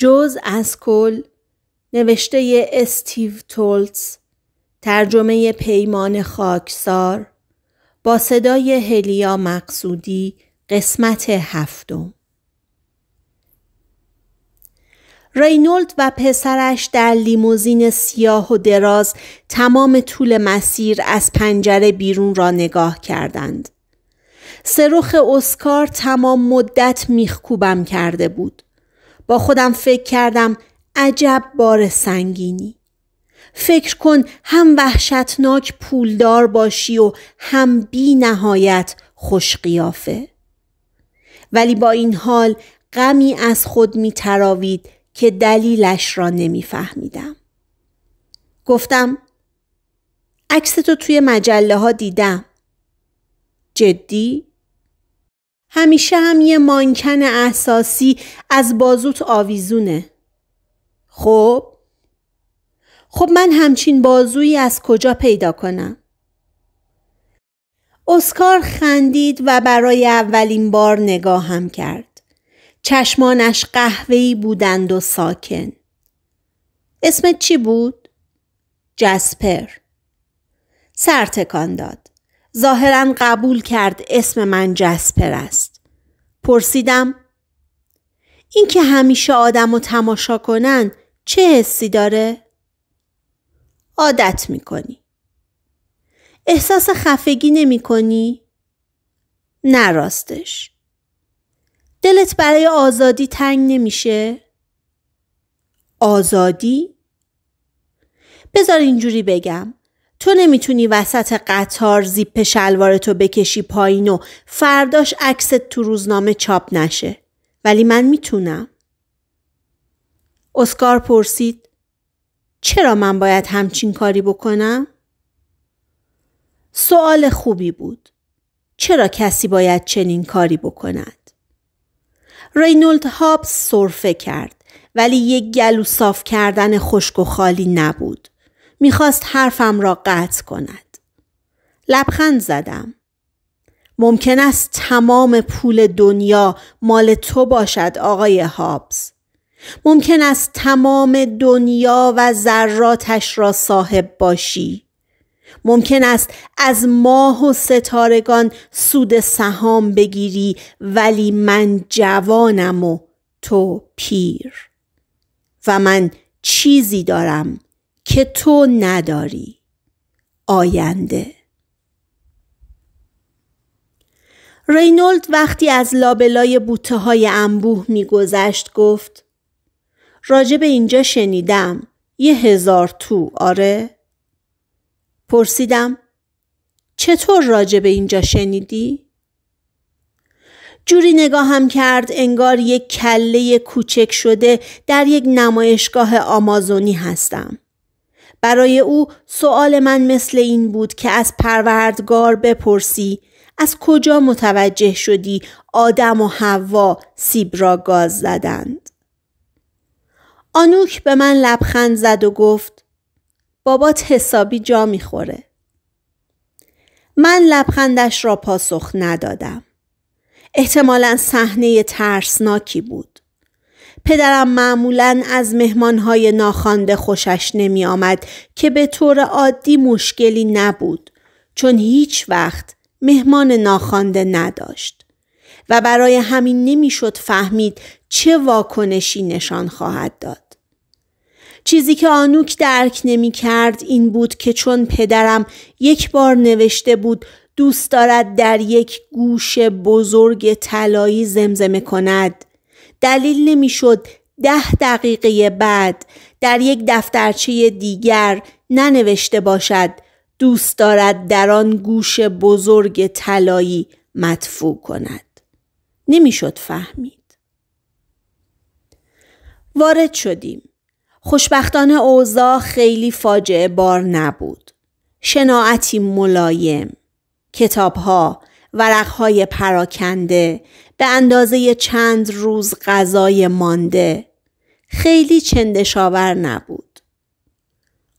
جز از کل نوشته استیو تولتس ترجمه پیمان خاکسار با صدای هلیا مقصودی قسمت هفتم رینولد و پسرش در لیموزین سیاه و دراز تمام طول مسیر از پنجره بیرون را نگاه کردند. سرخ اسکار تمام مدت میخکوبم کرده بود. با خودم فکر کردم عجب بار سنگینی فکر کن هم وحشتناک پولدار باشی و هم بی نهایت خوش ولی با این حال غمی از خود می تراوید که دلیلش را نمی فهمیدم. گفتم عکس تو توی مجله ها دیدم جدی همیشه هم یه مانکن اساسی از بازوت آویزونه خب خب من همچین بازویی از کجا پیدا کنم اسکار خندید و برای اولین بار نگاهم کرد چشمانش قهوه‌ای بودند و ساکن اسمت چی بود جسپر سرتکان داد ظاهرا قبول کرد اسم من جسپر است. پرسیدم اینکه همیشه آدم و تماشا کنن چه حسی داره؟ عادت میکنی. احساس خفگی نمی کنی؟ نه راستش. دلت برای آزادی تنگ نمیشه؟ آزادی؟ بذار اینجوری بگم. تو نمیتونی وسط قطار زیپ شلوارتو بکشی پایین و فرداش عکست تو روزنامه چاپ نشه. ولی من میتونم. اسکار پرسید چرا من باید همچین کاری بکنم؟ سوال خوبی بود. چرا کسی باید چنین کاری بکند؟ رینولد هابس صرفه کرد ولی یک گلو صاف کردن خشک و خالی نبود. میخواست حرفم را قطع کند. لبخند زدم. ممکن است تمام پول دنیا مال تو باشد آقای هابز. ممکن است تمام دنیا و ذراتش را صاحب باشی. ممکن است از ماه و ستارگان سود سهام بگیری ولی من جوانم و تو پیر و من چیزی دارم که تو نداری آینده رینولد وقتی از لابلای بوته های انبوه میگذشت گفت راجب اینجا شنیدم یه هزار تو آره؟ پرسیدم چطور راجب اینجا شنیدی؟ جوری نگاهم کرد انگار یک کله کوچک شده در یک نمایشگاه آمازونی هستم. برای او سؤال من مثل این بود که از پروردگار بپرسی از کجا متوجه شدی آدم و حوا سیب را گاز زدند آنوک به من لبخند زد و گفت بابات حسابی جا میخوره من لبخندش را پاسخ ندادم احتمالا صحنه ترسناکی بود پدرم معمولا از مهمانهای ناخوانده خوشش نمی آمد که به طور عادی مشکلی نبود چون هیچ وقت مهمان ناخوانده نداشت و برای همین نمیشد فهمید چه واکنشی نشان خواهد داد. چیزی که آنوک درک نمی کرد این بود که چون پدرم یک بار نوشته بود دوست دارد در یک گوش بزرگ طلایی زمزمه کند دلیل نمیشد ده دقیقه بعد در یک دفترچه دیگر ننوشته باشد دوست دارد در آن گوش بزرگ طلایی مدفوع کند نمیشد فهمید وارد شدیم خوشبختانه اوضاع خیلی فاجعه بار نبود شناعتی ملایم کتابها ورقهای پراکنده به اندازه چند روز غذای مانده خیلی چندشاور نبود.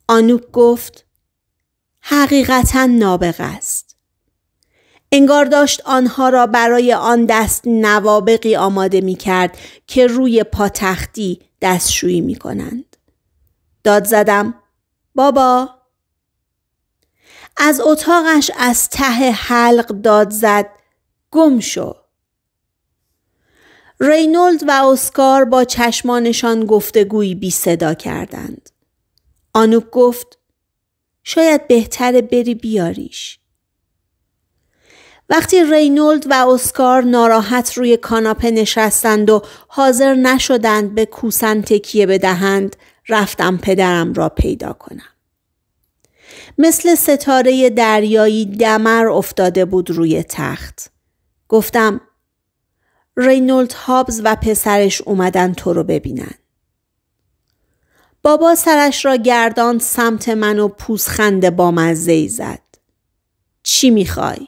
آنوک گفت حقیقتا نابغ است. انگار داشت آنها را برای آن دست نوابقی آماده می کرد که روی پاتختی دستشویی می کنند. داد زدم بابا از اتاقش از ته حلق داد زد گم شو رینولد و اسکار با چشمانشان گفتگویی بی صدا کردند. آنوک گفت شاید بهتره بری بیاریش. وقتی رینولد و اسکار ناراحت روی کاناپه نشستند و حاضر نشدند به کوسن تکیه بدهند رفتم پدرم را پیدا کنم. مثل ستاره دریایی دمر افتاده بود روی تخت. گفتم رینولد هابز و پسرش اومدن تو رو ببینن. بابا سرش را گردان سمت من و پوزخند با مزه ای زد. چی میخوای؟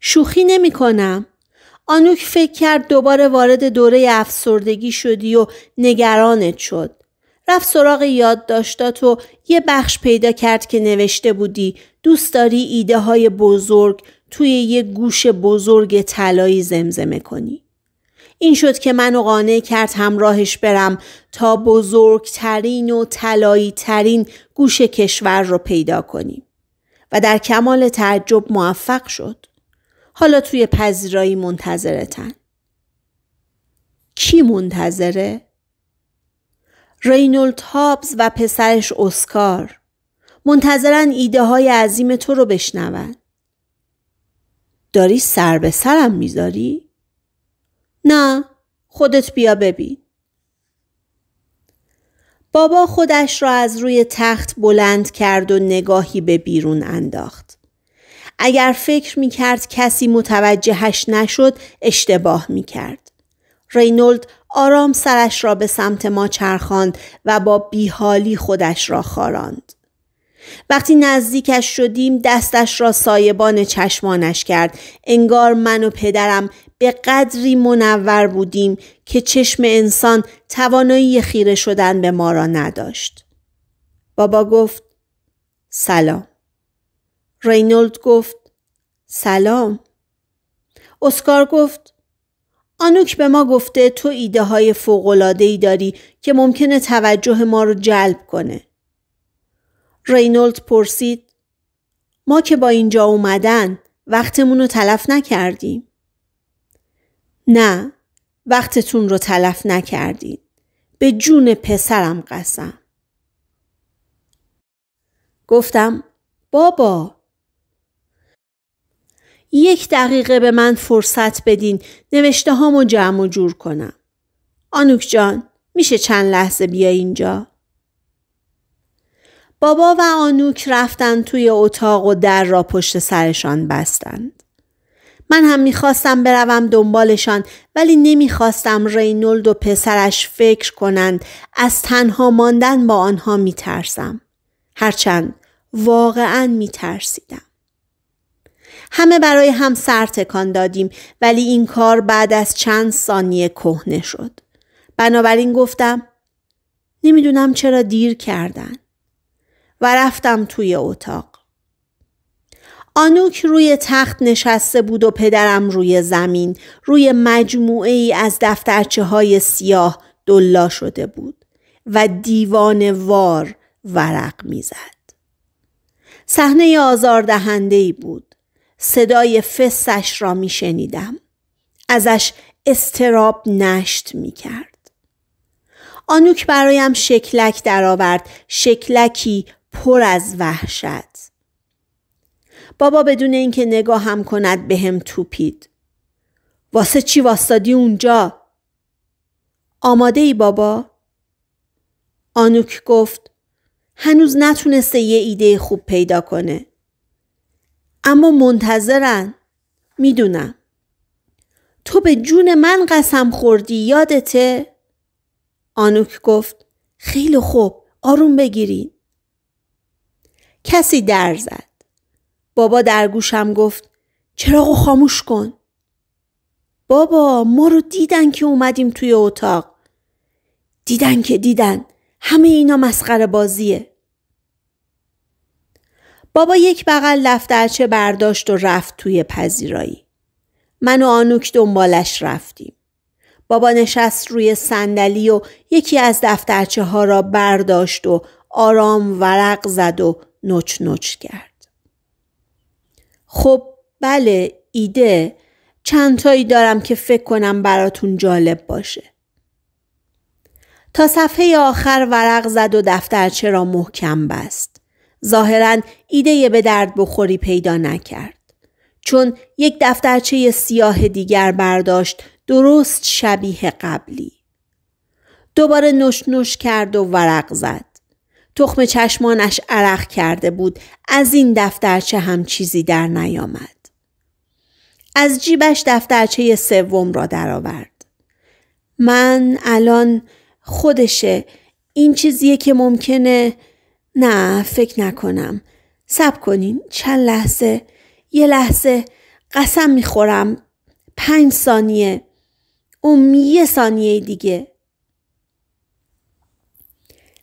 شوخی نمی کنم. آنوک فکر کرد دوباره وارد دوره افسردگی شدی و نگرانت شد. رفت سراغ یادداشتات و یه بخش پیدا کرد که نوشته بودی دوست داری ایده های بزرگ توی یه گوش بزرگ طلایی زمزمه کنی. این شد که منو قانع کرد همراهش برم تا بزرگترین و طلایی ترین گوش کشور رو پیدا کنیم و در کمال تعجب موفق شد. حالا توی پذیرایی منتظرتن. کی منتظره؟ رینولد هابز و پسرش اسکار منتظرن ایده های عظیم تو رو بشنوند داری سر به سرم میذاری؟ نه خودت بیا ببین. بابا خودش را از روی تخت بلند کرد و نگاهی به بیرون انداخت. اگر فکر می کرد کسی متوجهش نشد اشتباه میکرد کرد. رینولد آرام سرش را به سمت ما چرخاند و با بیحالی خودش را خاراند. وقتی نزدیکش شدیم دستش را سایبان چشمانش کرد انگار من و پدرم به قدری منور بودیم که چشم انسان توانایی خیره شدن به ما را نداشت بابا گفت سلام رینولد گفت سلام اسکار گفت آنوک به ما گفته تو ایده های ای داری که ممکنه توجه ما رو جلب کنه رینولد پرسید ما که با اینجا اومدن وقتمون رو تلف نکردیم. نه وقتتون رو تلف نکردید. به جون پسرم قسم. گفتم بابا یک دقیقه به من فرصت بدین نوشته هامو جمع و جور کنم. آنوک جان میشه چند لحظه بیا اینجا؟ بابا و آنوک رفتن توی اتاق و در را پشت سرشان بستند. من هم میخواستم بروم دنبالشان ولی نمیخواستم رینولد و پسرش فکر کنند از تنها ماندن با آنها میترسم. هرچند واقعا میترسیدم. همه برای هم سر تکان دادیم ولی این کار بعد از چند ثانیه کهنه شد. بنابراین گفتم نمیدونم چرا دیر کردن. و رفتم توی اتاق. آنوک روی تخت نشسته بود و پدرم روی زمین روی مجموعه ای از دفترچه های سیاه دلا شده بود و دیوان وار ورق میزد. صحنه آزاردهنده ای بود. صدای فسش را می شنیدم. ازش استراب نشت می کرد. آنوک برایم شکلک درآورد شکلکی پر از وحشت بابا بدون اینکه هم کند به هم توپید واسه چی واستادی اونجا؟ آماده ای بابا؟ آنوک گفت هنوز نتونسته یه ایده خوب پیدا کنه اما منتظرن میدونم تو به جون من قسم خوردی یادته؟ آنوک گفت خیلی خوب آروم بگیرین کسی در زد. بابا در گوشم گفت چراغو خاموش کن. بابا ما رو دیدن که اومدیم توی اتاق. دیدن که دیدن همه اینا مسخره بازیه. بابا یک بغل دفترچه برداشت و رفت توی پذیرایی. من و آنوک دنبالش رفتیم. بابا نشست روی صندلی و یکی از دفترچه ها را برداشت و آرام ورق زد و نوچ نوچ کرد. خب بله ایده چندتایی دارم که فکر کنم براتون جالب باشه. تا صفحه آخر ورق زد و دفترچه را محکم بست. ظاهرا ایده به درد بخوری پیدا نکرد. چون یک دفترچه سیاه دیگر برداشت درست شبیه قبلی. دوباره نوش نوش کرد و ورق زد. تخم چشمانش عرق کرده بود از این دفترچه هم چیزی در نیامد از جیبش دفترچه سوم را درآورد من الان خودشه این چیزیه که ممکنه نه فکر نکنم سب کنین چند لحظه یه لحظه قسم میخورم پنج ثانیه اون یه ثانیه دیگه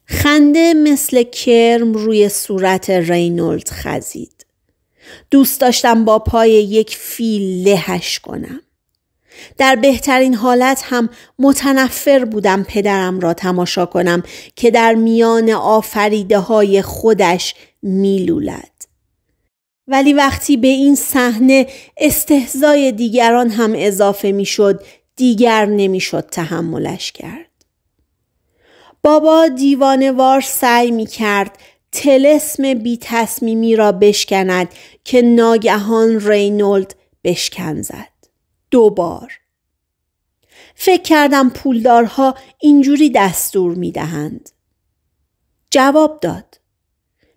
خنده مثل کرم روی صورت رینولد خزید. دوست داشتم با پای یک فیل لهش کنم. در بهترین حالت هم متنفر بودم پدرم را تماشا کنم که در میان آفریده های خودش میلولد. ولی وقتی به این صحنه استهزای دیگران هم اضافه میشد دیگر نمیشد تحملش کرد. بابا دیوانوار سعی می کرد تلسم بی تصمیمی را بشکند که ناگهان رینولد بشکن زد. دوبار. فکر کردم پولدارها اینجوری دستور می دهند. جواب داد.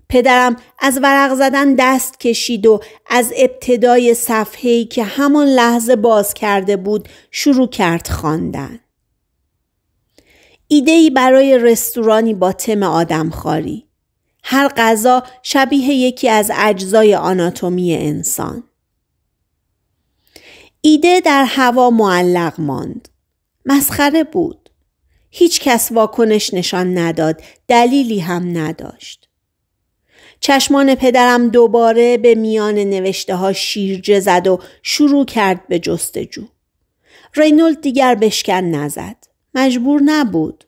پدرم از ورق زدن دست کشید و از ابتدای صفحه‌ای که همان لحظه باز کرده بود شروع کرد خواندن. ای برای رستورانی با تم آدمخواری. هر غذا شبیه یکی از اجزای آناتومی انسان. ایده در هوا معلق ماند. مسخره بود. هیچ کس واکنش نشان نداد. دلیلی هم نداشت. چشمان پدرم دوباره به میان نوشته ها شیرجه زد و شروع کرد به جستجو. رینولد دیگر بشکن نزد. مجبور نبود.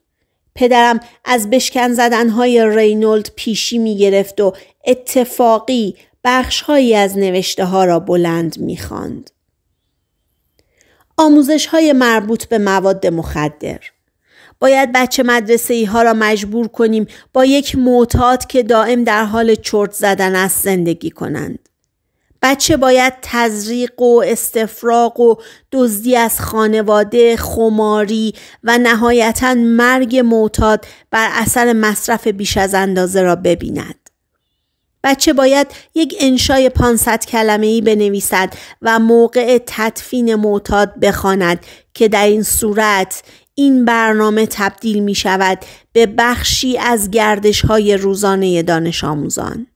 پدرم از بشکن زدنهای رینولد پیشی می گرفت و اتفاقی بخشهایی از نوشته ها را بلند می خاند. آموزش های مربوط به مواد مخدر باید بچه مدرسه ای ها را مجبور کنیم با یک معتاد که دائم در حال چرت زدن است زندگی کنند. بچه باید تزریق و استفراغ و دزدی از خانواده خماری و نهایتا مرگ معتاد بر اثر مصرف بیش از اندازه را ببیند بچه باید یک انشای 500 کلمه ای بنویسد و موقع تدفین معتاد بخواند که در این صورت این برنامه تبدیل می شود به بخشی از گردش های روزانه دانش آموزان.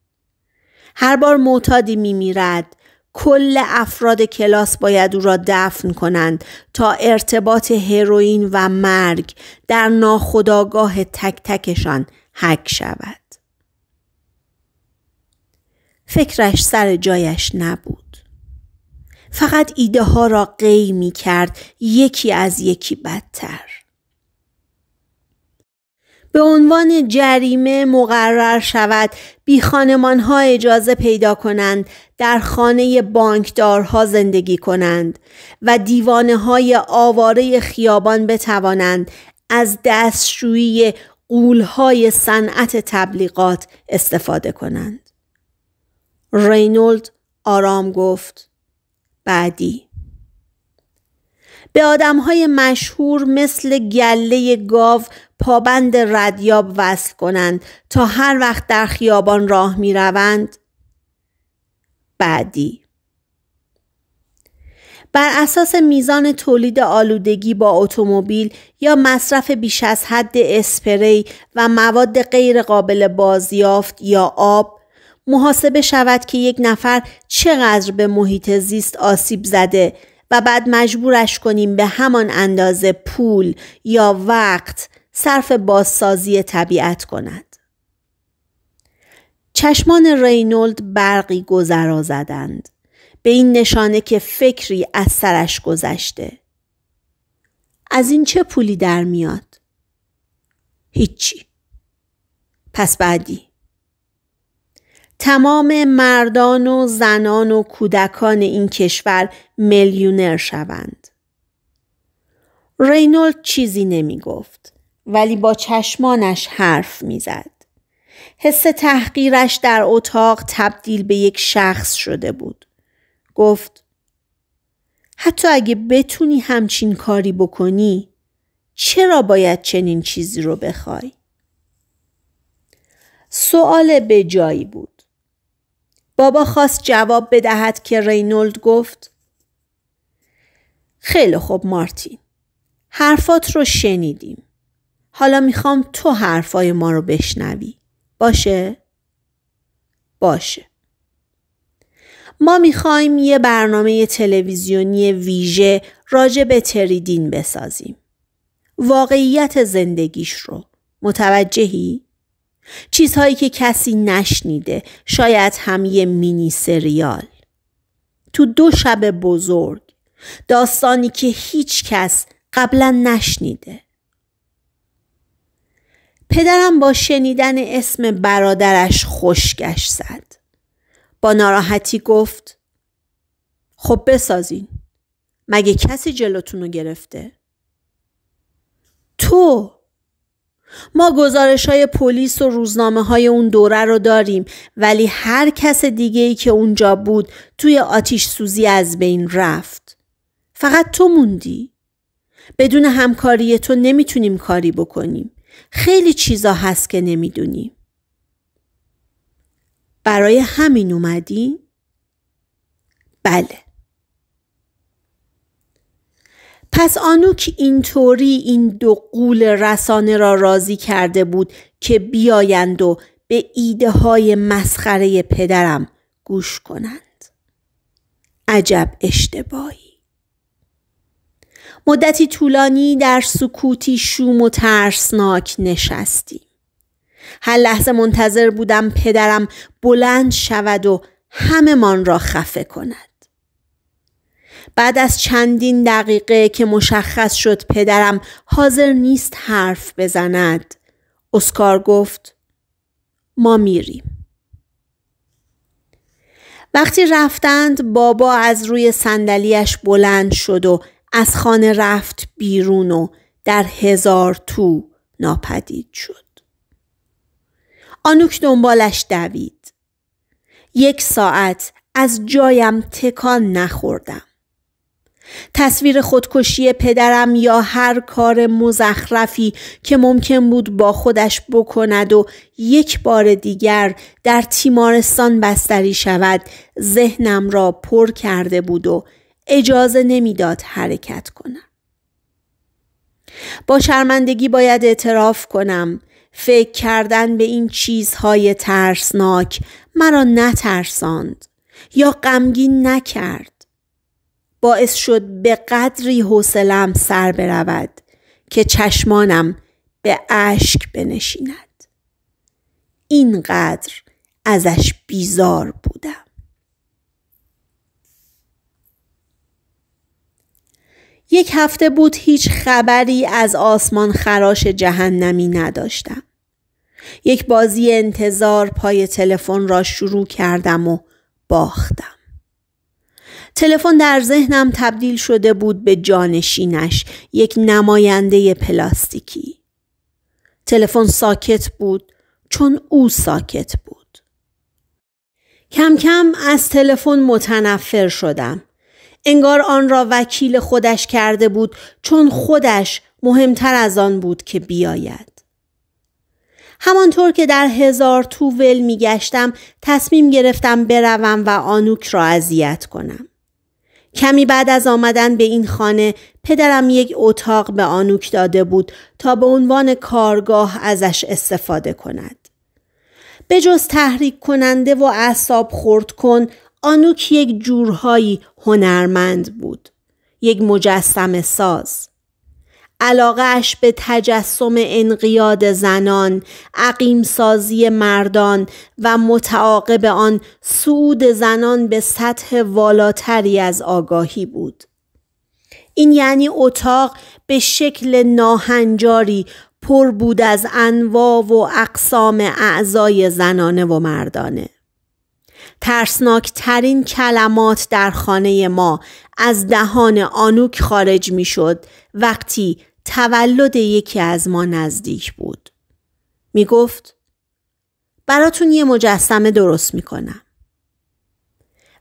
هر بار معتادی میمیرد کل افراد کلاس باید او را دفن کنند تا ارتباط هروئین و مرگ در ناخودآگاه تک تکشان حک شود فکرش سر جایش نبود فقط ایده ها را قی می کرد یکی از یکی بدتر به عنوان جریمه مقرر شود بی خانمان ها اجازه پیدا کنند در خانه بانکدارها زندگی کنند و دیوانه های آواره خیابان بتوانند از دستشویی قولهای صنعت تبلیغات استفاده کنند رینولد آرام گفت بعدی به آدم های مشهور مثل گله گاو پابند ردیاب وصل کنند تا هر وقت در خیابان راه می روند بعدی بر اساس میزان تولید آلودگی با اتومبیل یا مصرف بیش از حد اسپری و مواد غیر قابل بازیافت یا آب محاسبه شود که یک نفر چقدر به محیط زیست آسیب زده و بعد مجبورش کنیم به همان اندازه پول یا وقت صرف بازسازی طبیعت کند. چشمان رینولد برقی گذرا زدند. به این نشانه که فکری از سرش گذشته. از این چه پولی در میاد؟ هیچی. پس بعدی. تمام مردان و زنان و کودکان این کشور میلیونر شوند. رینولد چیزی نمی گفت ولی با چشمانش حرف میزد. حس تحقیرش در اتاق تبدیل به یک شخص شده بود. گفت حتی اگه بتونی همچین کاری بکنی چرا باید چنین چیزی رو بخوای؟ سوال به جایی بود. بابا خواست جواب بدهد که رینولد گفت خیلی خوب مارتین حرفات رو شنیدیم حالا میخوام تو حرفای ما رو بشنوی باشه؟ باشه ما میخوایم یه برنامه تلویزیونی ویژه راجع به تریدین بسازیم واقعیت زندگیش رو متوجهی؟ چیزهایی که کسی نشنیده شاید هم یه مینی سریال تو دو شب بزرگ داستانی که هیچ کس قبلا نشنیده پدرم با شنیدن اسم برادرش خوشگش زد با ناراحتی گفت خب بسازین مگه کسی جلوتونو گرفته تو ما گزارش های پلیس و روزنامه های اون دوره رو داریم ولی هر کس دیگه ای که اونجا بود توی آتیش سوزی از بین رفت. فقط تو موندی. بدون همکاری تو نمیتونیم کاری بکنیم. خیلی چیزا هست که نمیدونیم. برای همین اومدی؟ بله. پس آنوک اینطوری این دو قول رسانه را راضی کرده بود که بیایند و به ایده های مسخره پدرم گوش کنند. عجب اشتباهی. مدتی طولانی در سکوتی شوم و ترسناک نشستیم. هر لحظه منتظر بودم پدرم بلند شود و همه من را خفه کند. بعد از چندین دقیقه که مشخص شد پدرم حاضر نیست حرف بزند اسکار گفت ما میریم وقتی رفتند بابا از روی صندلیاش بلند شد و از خانه رفت بیرون و در هزار تو ناپدید شد. آنوک دنبالش دوید. یک ساعت از جایم تکان نخوردم. تصویر خودکشی پدرم یا هر کار مزخرفی که ممکن بود با خودش بکند و یک بار دیگر در تیمارستان بستری شود ذهنم را پر کرده بود و اجازه نمیداد حرکت کنم. با شرمندگی باید اعتراف کنم فکر کردن به این چیزهای ترسناک مرا نترساند یا غمگین نکرد باعث شد به قدری حوصلم سر برود که چشمانم به اشک بنشیند اینقدر ازش بیزار بودم یک هفته بود هیچ خبری از آسمان خراش جهنمی نداشتم. یک بازی انتظار پای تلفن را شروع کردم و باختم. تلفن در ذهنم تبدیل شده بود به جانشینش یک نماینده پلاستیکی تلفن ساکت بود چون او ساکت بود کم کم از تلفن متنفر شدم انگار آن را وکیل خودش کرده بود چون خودش مهمتر از آن بود که بیاید همانطور که در هزار تو ول می گشتم تصمیم گرفتم بروم و آنوک را اذیت کنم. کمی بعد از آمدن به این خانه پدرم یک اتاق به آنوک داده بود تا به عنوان کارگاه ازش استفاده کند. به جز تحریک کننده و اعصاب خورد کن آنوک یک جورهایی هنرمند بود. یک مجسم ساز. علاقش به تجسم انقیاد زنان، عقیم سازی مردان و متعاقب آن سود زنان به سطح والاتری از آگاهی بود. این یعنی اتاق به شکل ناهنجاری پر بود از انواع و اقسام اعضای زنانه و مردانه. ترسناکترین کلمات در خانه ما از دهان آنوک خارج می شد وقتی تولد یکی از ما نزدیک بود. می گفت براتون یه مجسمه درست می کنم.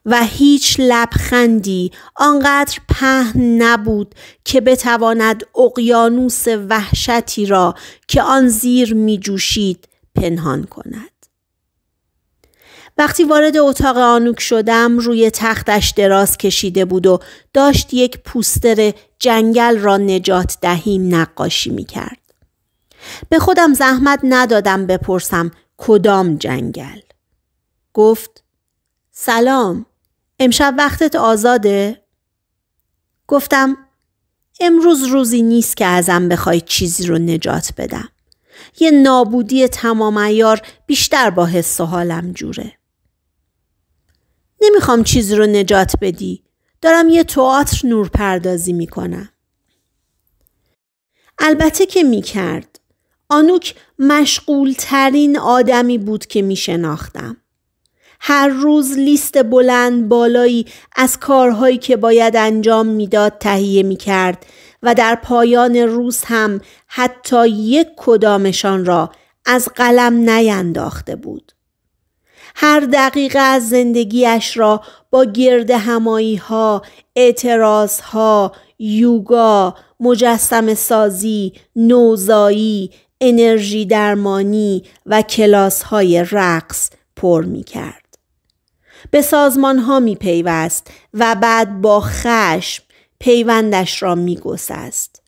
و هیچ لبخندی آنقدر پهن نبود که بتواند اقیانوس وحشتی را که آن زیر می جوشید پنهان کند. وقتی وارد اتاق آنوک شدم روی تختش دراز کشیده بود و داشت یک پوستر جنگل را نجات دهیم نقاشی می کرد. به خودم زحمت ندادم بپرسم کدام جنگل. گفت سلام امشب وقتت آزاده؟ گفتم امروز روزی نیست که ازم بخوای چیزی رو نجات بدم. یه نابودی تمام ایار بیشتر با حس و حالم جوره. نمیخوام چیزی رو نجات بدی. دارم یه تئاتر نور پردازی میکنم. البته که میکرد. آنوک مشغول ترین آدمی بود که میشناختم. هر روز لیست بلند بالایی از کارهایی که باید انجام میداد تهیه میکرد و در پایان روز هم حتی یک کدامشان را از قلم نینداخته بود. هر دقیقه از زندگیش را با گرد همایی ها، اعتراض ها، یوگا، مجسم سازی، نوزایی، انرژی درمانی و کلاس های رقص پر می کرد. به سازمان ها می پیوست و بعد با خشم پیوندش را می گسست.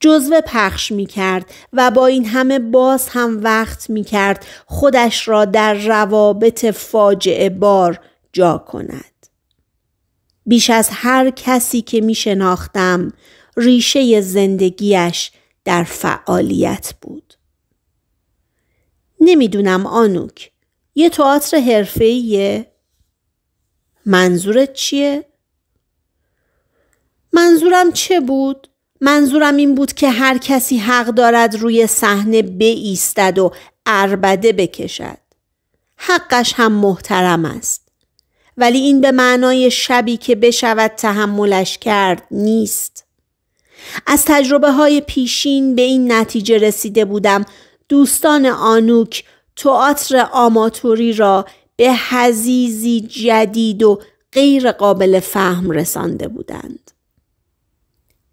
جزوه پخش می کرد و با این همه باز هم وقت می کرد خودش را در روابط فاجعه بار جا کند. بیش از هر کسی که می شناختم ریشه زندگیش در فعالیت بود. نمیدونم آنوک یه تئاتر حرفه‌ایه منظورت چیه؟ منظورم چه بود؟ منظورم این بود که هر کسی حق دارد روی صحنه بایستد و اربده بکشد. حقش هم محترم است. ولی این به معنای شبی که بشود تحملش کرد نیست. از تجربه های پیشین به این نتیجه رسیده بودم دوستان آنوک تئاتر آماتوری را به حزیزی جدید و غیر قابل فهم رسانده بودند.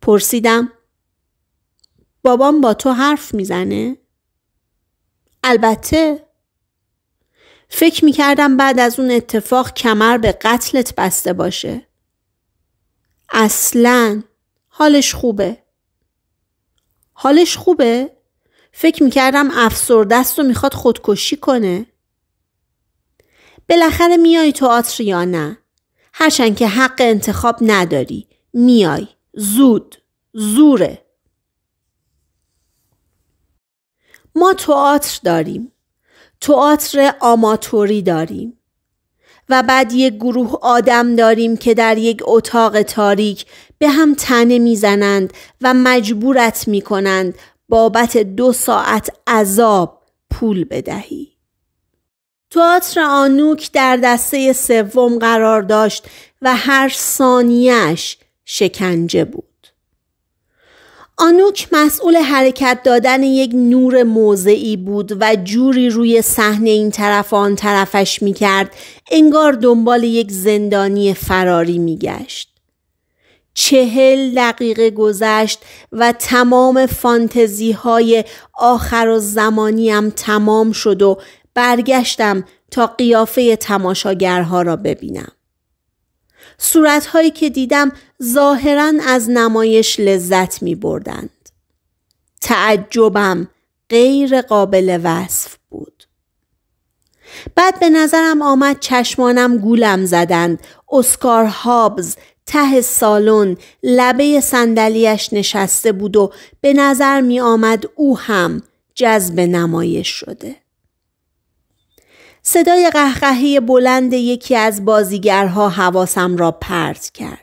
پرسیدم بابام با تو حرف میزنه؟ البته فکر میکردم بعد از اون اتفاق کمر به قتلت بسته باشه اصلا حالش خوبه حالش خوبه؟ فکر میکردم افسردستو دست میخواد خودکشی کنه بالاخره میای تئاتر یا نه هرچند که حق انتخاب نداری میای زود زوره ما تئاتر داریم تئاتر آماتوری داریم و بعد یک گروه آدم داریم که در یک اتاق تاریک به هم تنه میزنند و مجبورت میکنند بابت دو ساعت عذاب پول بدهی تئاتر آنوک در دسته سوم قرار داشت و هر ثانیهش شکنجه بود. آنوک مسئول حرکت دادن یک نور موضعی بود و جوری روی صحنه این طرف و آن طرفش می کرد انگار دنبال یک زندانی فراری می گشت. چهل دقیقه گذشت و تمام فانتزی های آخر و زمانیم تمام شد و برگشتم تا قیافه تماشاگرها را ببینم. صورتهایی که دیدم ظاهرا از نمایش لذت می بردند. تعجبم غیر قابل وصف بود. بعد به نظرم آمد چشمانم گولم زدند اسکار هابز ته سالن لبه صندلیاش نشسته بود و به نظر می آمد او هم جذب نمایش شده. صدای قهقهه بلند یکی از بازیگرها حواسم را پرت کرد.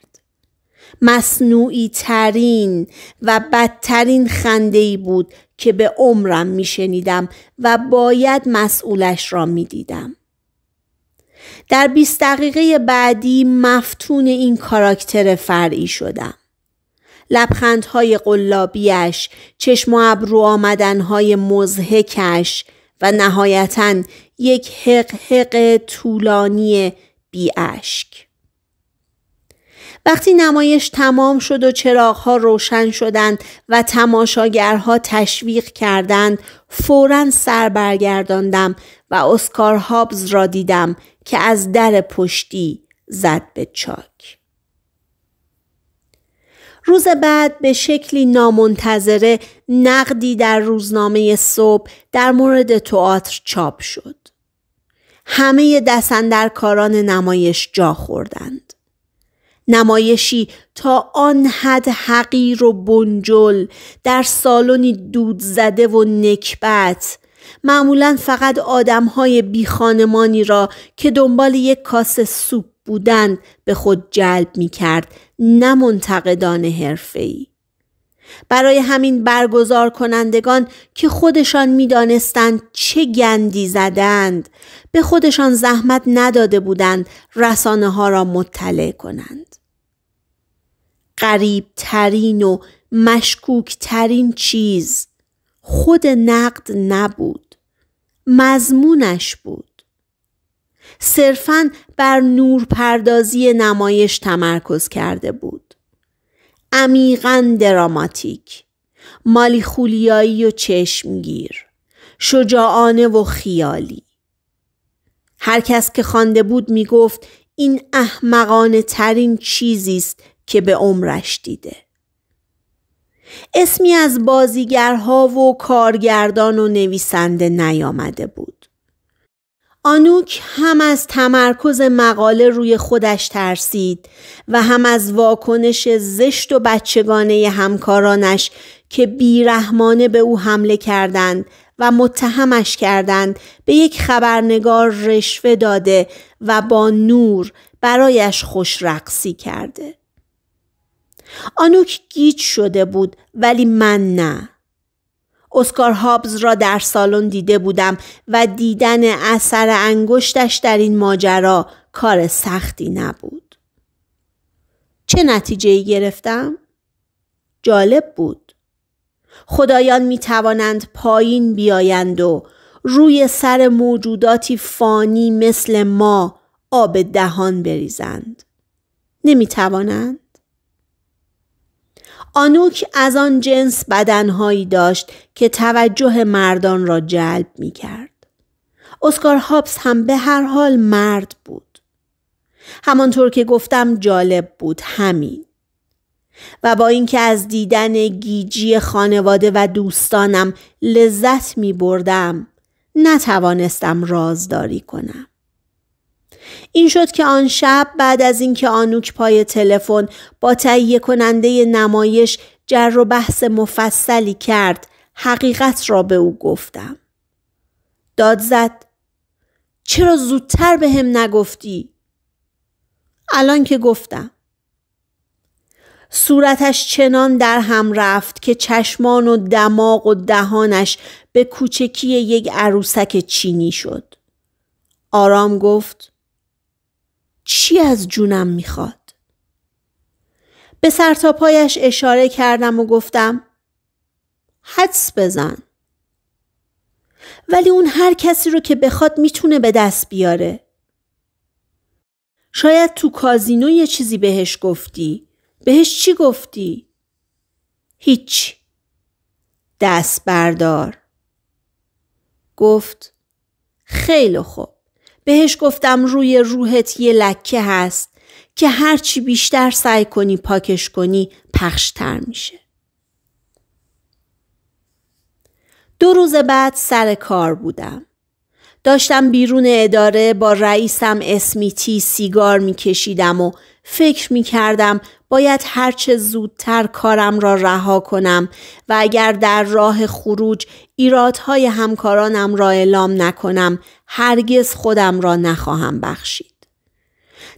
مصنوعی ترین و بدترین خنده بود که به عمرم میشنیدم و باید مسئولش را میدیدم. در 20 دقیقه بعدی مفتون این کاراکتر فرعی شدم. لبخندهای قلابیش، چشم و ابرو آمدنهای مزهکش و نهایتا یک حق حق طولانی بی اشک. وقتی نمایش تمام شد و چراغها روشن شدند و تماشاگرها تشویق کردند فورا سر برگرداندم و اسکار هابز را دیدم که از در پشتی زد به چاک. روز بعد به شکلی نامنتظره نقدی در روزنامه صبح در مورد تئاتر چاپ شد. همه دستندرکاران نمایش جا خوردند. نمایشی تا آن حد حقیر و بنجل در سالنی دود زده و نکبت معمولا فقط آدم های را که دنبال یک کاسه سوپ بودند به خود جلب می کرد نه منتقدان حرفه‌ای. برای همین برگزار کنندگان که خودشان میدانستند چه گندی زدند به خودشان زحمت نداده بودند رسانه ها را مطلع کنند قریب ترین و مشکوک ترین چیز خود نقد نبود مضمونش بود صرفا بر نور پردازی نمایش تمرکز کرده بود عمیقا دراماتیک خولیایی و چشمگیر شجاعانه و خیالی هر کس که خوانده بود میگفت این احمقانه ترین چیزی است که به عمرش دیده اسمی از بازیگرها و کارگردان و نویسنده نیامده بود آنوک هم از تمرکز مقاله روی خودش ترسید و هم از واکنش زشت و بچگانه همکارانش که بیرحمانه به او حمله کردند و متهمش کردند به یک خبرنگار رشوه داده و با نور برایش خوش رقصی کرده. آنوک گیج شده بود ولی من نه. اسکار هابز را در سالن دیده بودم و دیدن اثر انگشتش در این ماجرا کار سختی نبود. چه نتیجه ای گرفتم؟ جالب بود. خدایان می توانند پایین بیایند و روی سر موجوداتی فانی مثل ما آب دهان بریزند. نمی توانند؟ آنوک از آن جنس بدنهایی داشت که توجه مردان را جلب می کرد. اسکار هابس هم به هر حال مرد بود. همانطور که گفتم جالب بود همین. و با اینکه از دیدن گیجی خانواده و دوستانم لذت می بردم نتوانستم رازداری کنم. این شد که آن شب بعد از اینکه آنوک پای تلفن با تهیه کننده نمایش جر و بحث مفصلی کرد حقیقت را به او گفتم داد زد چرا زودتر به هم نگفتی؟ الان که گفتم صورتش چنان در هم رفت که چشمان و دماغ و دهانش به کوچکی یک عروسک چینی شد. آرام گفت چی از جونم میخواد؟ به پایش اشاره کردم و گفتم حدس بزن. ولی اون هر کسی رو که بخواد میتونه به دست بیاره. شاید تو کازینو یه چیزی بهش گفتی. بهش چی گفتی؟ هیچ. دست بردار. گفت خیلی خوب. بهش گفتم روی روحت یه لکه هست که هرچی بیشتر سعی کنی پاکش کنی پخشتر میشه. دو روز بعد سر کار بودم. داشتم بیرون اداره با رئیسم اسمیتی سیگار میکشیدم و فکر می کردم باید هرچه زودتر کارم را رها کنم و اگر در راه خروج ایرادهای همکارانم را اعلام نکنم هرگز خودم را نخواهم بخشید.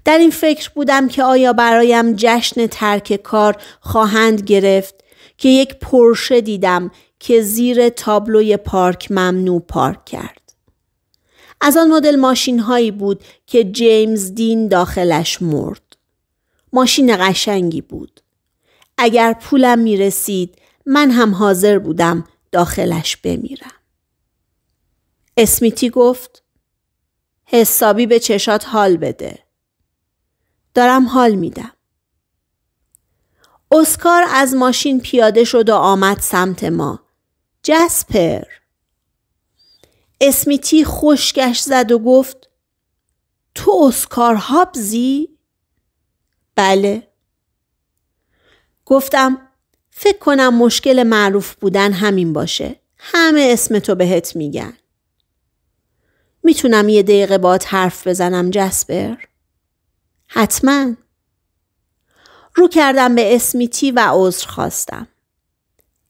در این فکر بودم که آیا برایم جشن ترک کار خواهند گرفت که یک پرشه دیدم که زیر تابلوی پارک ممنوع پارک کرد. از آن مدل ماشین هایی بود که جیمز دین داخلش مرد. ماشین قشنگی بود. اگر پولم می رسید من هم حاضر بودم داخلش بمیرم. اسمیتی گفت حسابی به چشات حال بده. دارم حال میدم. اسکار از ماشین پیاده شد و آمد سمت ما. جسپر. اسمیتی خوشگش زد و گفت تو اسکار هابزی؟ بله. گفتم فکر کنم مشکل معروف بودن همین باشه. همه اسم تو بهت میگن. میتونم یه دقیقه با حرف بزنم جسبر؟ حتما. رو کردم به اسمیتی و عذر خواستم.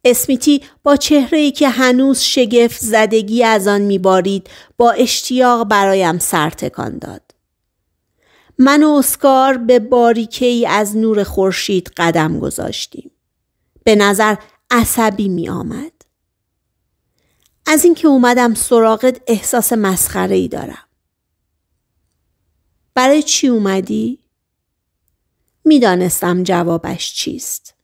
اسمیتی با چهره ای که هنوز شگفت زدگی از آن میبارید با اشتیاق برایم سر تکان داد. من و اسکار به باریکه ای از نور خورشید قدم گذاشتیم. به نظر عصبی می آمد. از اینکه اومدم سراغت احساس مسخره ای دارم. برای چی اومدی؟ میدانستم جوابش چیست.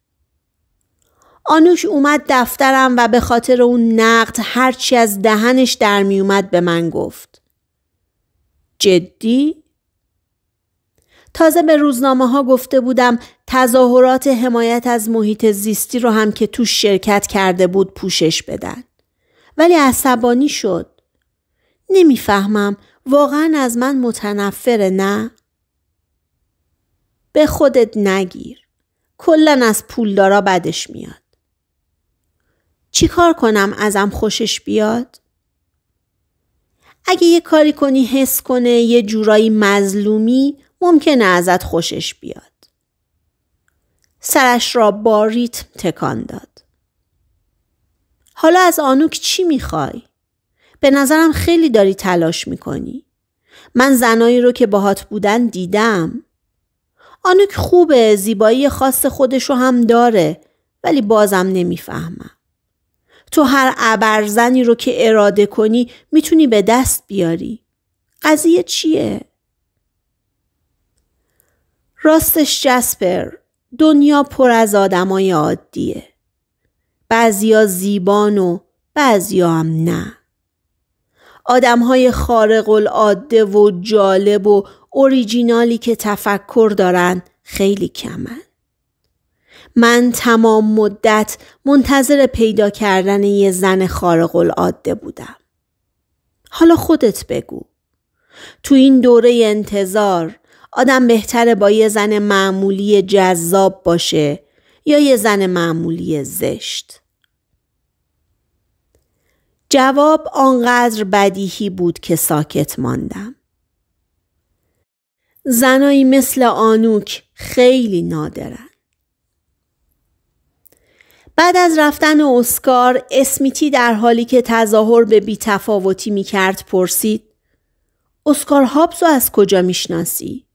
آنوش اومد دفترم و به خاطر اون نقد هرچی از دهنش در میومد به من گفت. جدی؟ تازه به روزنامه ها گفته بودم تظاهرات حمایت از محیط زیستی رو هم که توش شرکت کرده بود پوشش بدن. ولی عصبانی شد. نمیفهمم واقعا از من متنفر نه؟ به خودت نگیر. کلا از پولدارا بدش میاد. چیکار کنم ازم خوشش بیاد؟ اگه یه کاری کنی حس کنه یه جورایی مظلومی ممکنه ازت خوشش بیاد. سرش را با ریتم تکان داد. حالا از آنوک چی میخوای؟ به نظرم خیلی داری تلاش میکنی. من زنایی رو که باهات بودن دیدم. آنوک خوبه زیبایی خاص خودش رو هم داره ولی بازم نمیفهمم. تو هر عبرزنی رو که اراده کنی میتونی به دست بیاری. قضیه چیه؟ راستش جسپر دنیا پر از آدمای عادیه. بعضیا زیبان و بعضیا هم نه. آدم های خارق العاده و جالب و اوریجینالی که تفکر دارن خیلی کمن. من تمام مدت منتظر پیدا کردن یه زن خارق العاده بودم. حالا خودت بگو. تو این دوره انتظار آدم بهتره با یه زن معمولی جذاب باشه یا یه زن معمولی زشت. جواب آنقدر بدیهی بود که ساکت ماندم. زنایی مثل آنوک خیلی نادرن. بعد از رفتن اسکار اسمیتی در حالی که تظاهر به بیتفاوتی کرد پرسید اسکار هابزو از کجا شناسی؟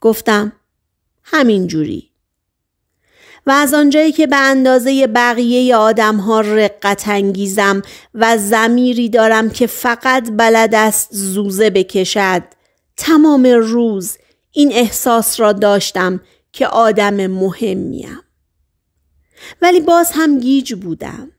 گفتم همین جوری و از آنجایی که به اندازه بقیه آدم ها رقت انگیزم و زمیری دارم که فقط بلد است زوزه بکشد تمام روز این احساس را داشتم که آدم مهمیم ولی باز هم گیج بودم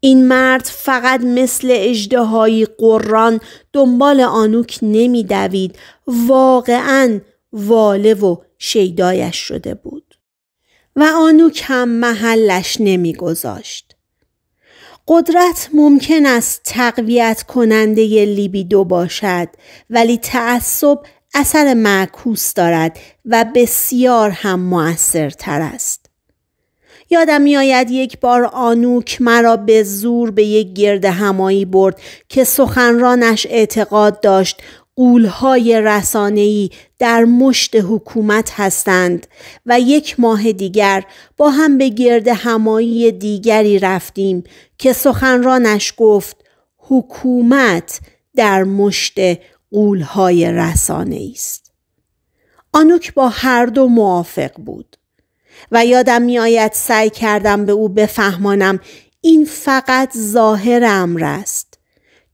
این مرد فقط مثل اجدهایی قران دنبال آنوک نمیدوید واقعا واله و شیدایش شده بود و آنوک هم محلش نمیگذاشت. قدرت ممکن است تقویت کننده ی لیبیدو باشد ولی تعصب اثر معکوس دارد و بسیار هم موثرتر است. یادم میآید یک بار آنوک مرا به زور به یک گرد همایی برد که سخنرانش اعتقاد داشت قولهای رسانهی در مشت حکومت هستند و یک ماه دیگر با هم به گرد همایی دیگری رفتیم که سخنرانش گفت حکومت در مشت قولهای رسانه است. آنوک با هر دو موافق بود و یادم میآید سعی کردم به او بفهمانم این فقط ظاهر امر است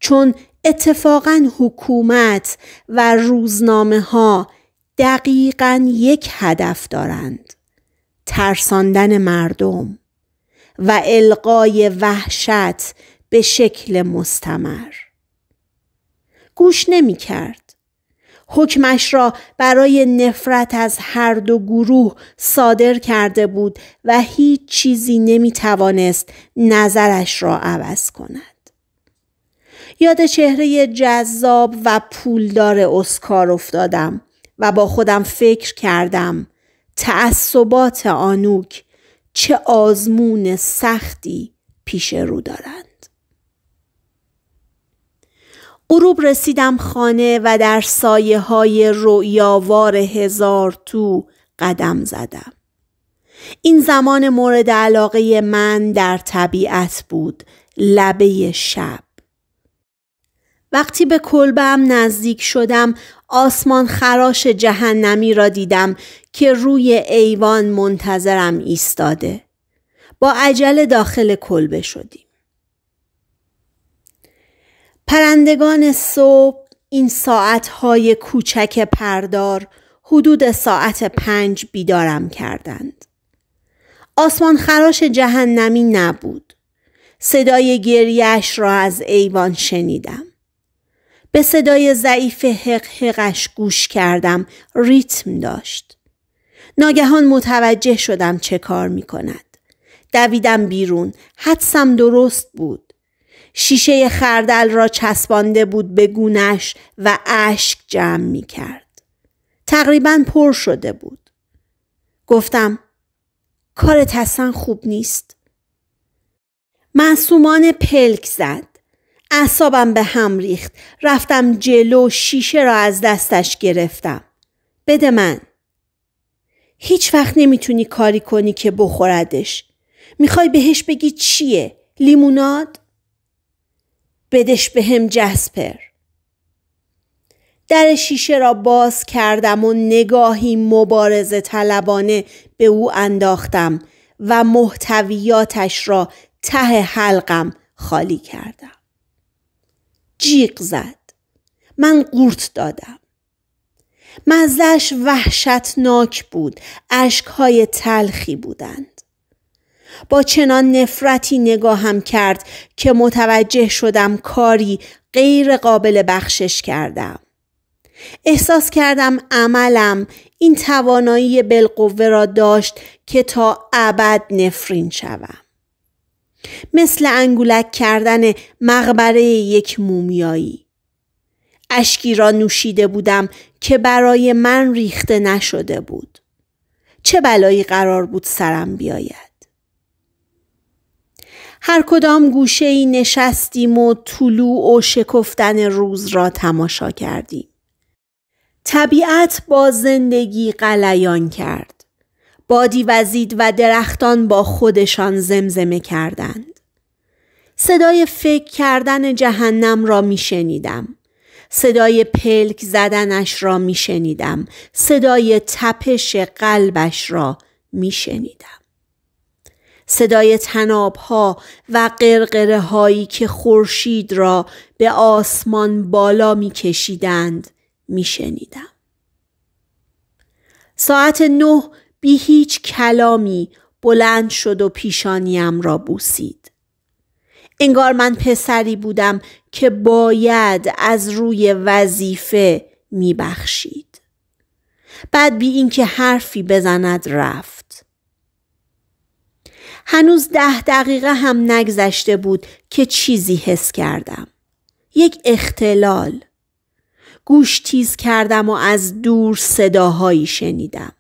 چون اتفاقا حکومت و روزنامه ها دقیقا یک هدف دارند ترساندن مردم و القای وحشت به شکل مستمر گوش نمی کرد. حکمش را برای نفرت از هر دو گروه صادر کرده بود و هیچ چیزی نمی توانست نظرش را عوض کند. یاد چهره جذاب و پولدار اسکار افتادم و با خودم فکر کردم تعصبات آنوک چه آزمون سختی پیش رو دارند. غروب رسیدم خانه و در سایه های رویاوار هزار تو قدم زدم. این زمان مورد علاقه من در طبیعت بود لبه شب وقتی به کلبم نزدیک شدم آسمان خراش جهنمی را دیدم که روی ایوان منتظرم ایستاده. با عجله داخل کلبه شدیم. پرندگان صبح این ساعتهای کوچک پردار حدود ساعت پنج بیدارم کردند. آسمان خراش جهنمی نبود. صدای گریش را از ایوان شنیدم. به صدای ضعیف حق حقش گوش کردم ریتم داشت ناگهان متوجه شدم چه کار می کند دویدم بیرون حدسم درست بود شیشه خردل را چسبانده بود به گونش و اشک جمع می کرد تقریبا پر شده بود گفتم کارت اصلا خوب نیست معصومان پلک زد اعصابم به هم ریخت رفتم جلو شیشه را از دستش گرفتم بده من هیچ وقت نمیتونی کاری کنی که بخوردش میخوای بهش بگی چیه لیموناد بدش به هم جسپر در شیشه را باز کردم و نگاهی مبارز طلبانه به او انداختم و محتویاتش را ته حلقم خالی کردم جیغ زد من قورت دادم مزش وحشتناک بود اشکهای تلخی بودند با چنان نفرتی نگاهم کرد که متوجه شدم کاری غیر قابل بخشش کردم احساس کردم عملم این توانایی بالقوه را داشت که تا ابد نفرین شوم مثل انگولک کردن مقبره یک مومیایی اشکی را نوشیده بودم که برای من ریخته نشده بود چه بلایی قرار بود سرم بیاید هر کدام گوشه ای نشستیم و طلوع و شکفتن روز را تماشا کردیم طبیعت با زندگی قلیان کرد بادی وزید و درختان با خودشان زمزمه کردند. صدای فکر کردن جهنم را می شنیدم. صدای پلک زدنش را می شنیدم. صدای تپش قلبش را می شنیدم. صدای تناب ها و قرقره هایی که خورشید را به آسمان بالا می کشیدند می شنیدم. ساعت نه بی هیچ کلامی بلند شد و پیشانیم را بوسید. انگار من پسری بودم که باید از روی وظیفه می بخشید. بعد بی اینکه حرفی بزند رفت. هنوز ده دقیقه هم نگذشته بود که چیزی حس کردم. یک اختلال. گوش تیز کردم و از دور صداهایی شنیدم.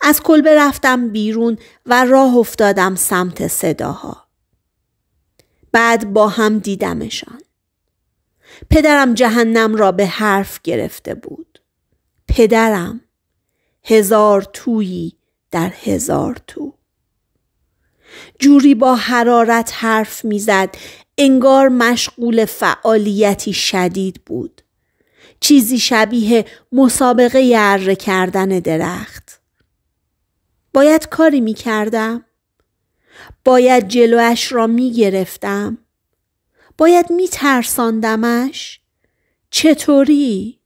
از کلبه رفتم بیرون و راه افتادم سمت صداها. بعد با هم دیدمشان. پدرم جهنم را به حرف گرفته بود. پدرم هزار تویی در هزار تو. جوری با حرارت حرف میزد انگار مشغول فعالیتی شدید بود چیزی شبیه مسابقه اره کردن درخت باید کاری می کردم. باید جلوش را می گرفتم. باید می ترساندمش. چطوری؟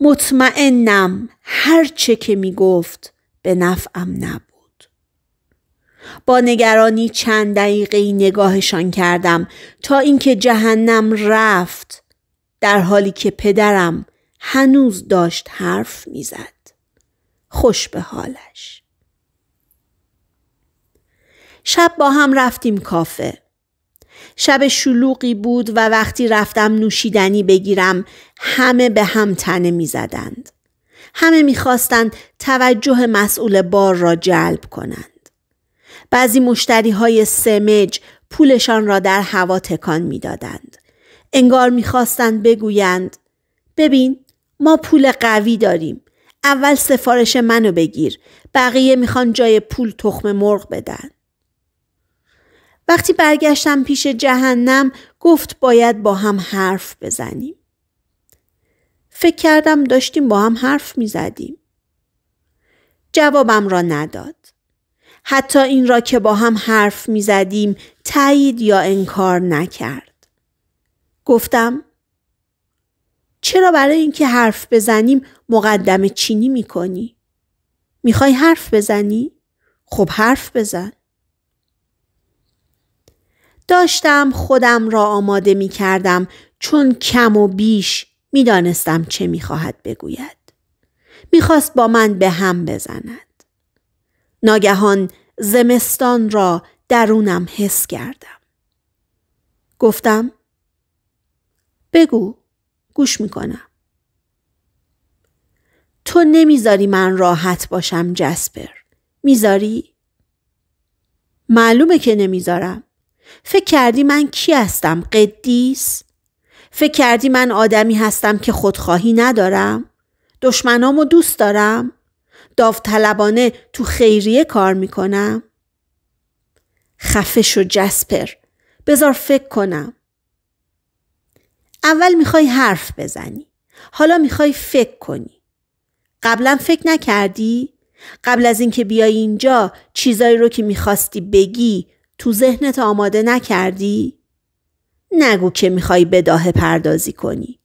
مطمئنم هر چه که می گفت به نفعم نبود. با نگرانی چند دقیقه نگاهشان کردم تا اینکه جهنم رفت در حالی که پدرم هنوز داشت حرف میزد. خوش به حالش. شب با هم رفتیم کافه. شب شلوغی بود و وقتی رفتم نوشیدنی بگیرم همه به هم تنه می زدند. همه میخواستند توجه مسئول بار را جلب کنند. بعضی مشتری های سمج پولشان را در هوا تکان میدادند. انگار میخواستند بگویند ببین ما پول قوی داریم اول سفارش منو بگیر بقیه میخوان جای پول تخم مرغ بدن وقتی برگشتم پیش جهنم گفت باید با هم حرف بزنیم فکر کردم داشتیم با هم حرف میزدیم جوابم را نداد حتی این را که با هم حرف میزدیم تایید یا انکار نکرد گفتم چرا برای اینکه حرف بزنیم مقدم چینی میکنی؟ میخوای حرف بزنی؟ خب حرف بزن. داشتم خودم را آماده می چون کم و بیش میدانستم چه می بگوید. میخواست با من به هم بزند. ناگهان زمستان را درونم حس کردم. گفتم بگو گوش می تو نمیذاری من راحت باشم جسپر. میذاری؟ معلومه که نمیذارم. فکر کردی من کی هستم؟ قدیس؟ فکر کردی من آدمی هستم که خودخواهی ندارم؟ و دوست دارم؟ داوطلبانه تو خیریه کار میکنم؟ خفش و جسپر بذار فکر کنم اول میخوای حرف بزنی حالا میخوای فکر کنی قبلا فکر نکردی؟ قبل از اینکه بیای اینجا چیزایی رو که میخواستی بگی تو ذهنت آماده نکردی؟ نگو که میخوای بداهه پردازی کنی.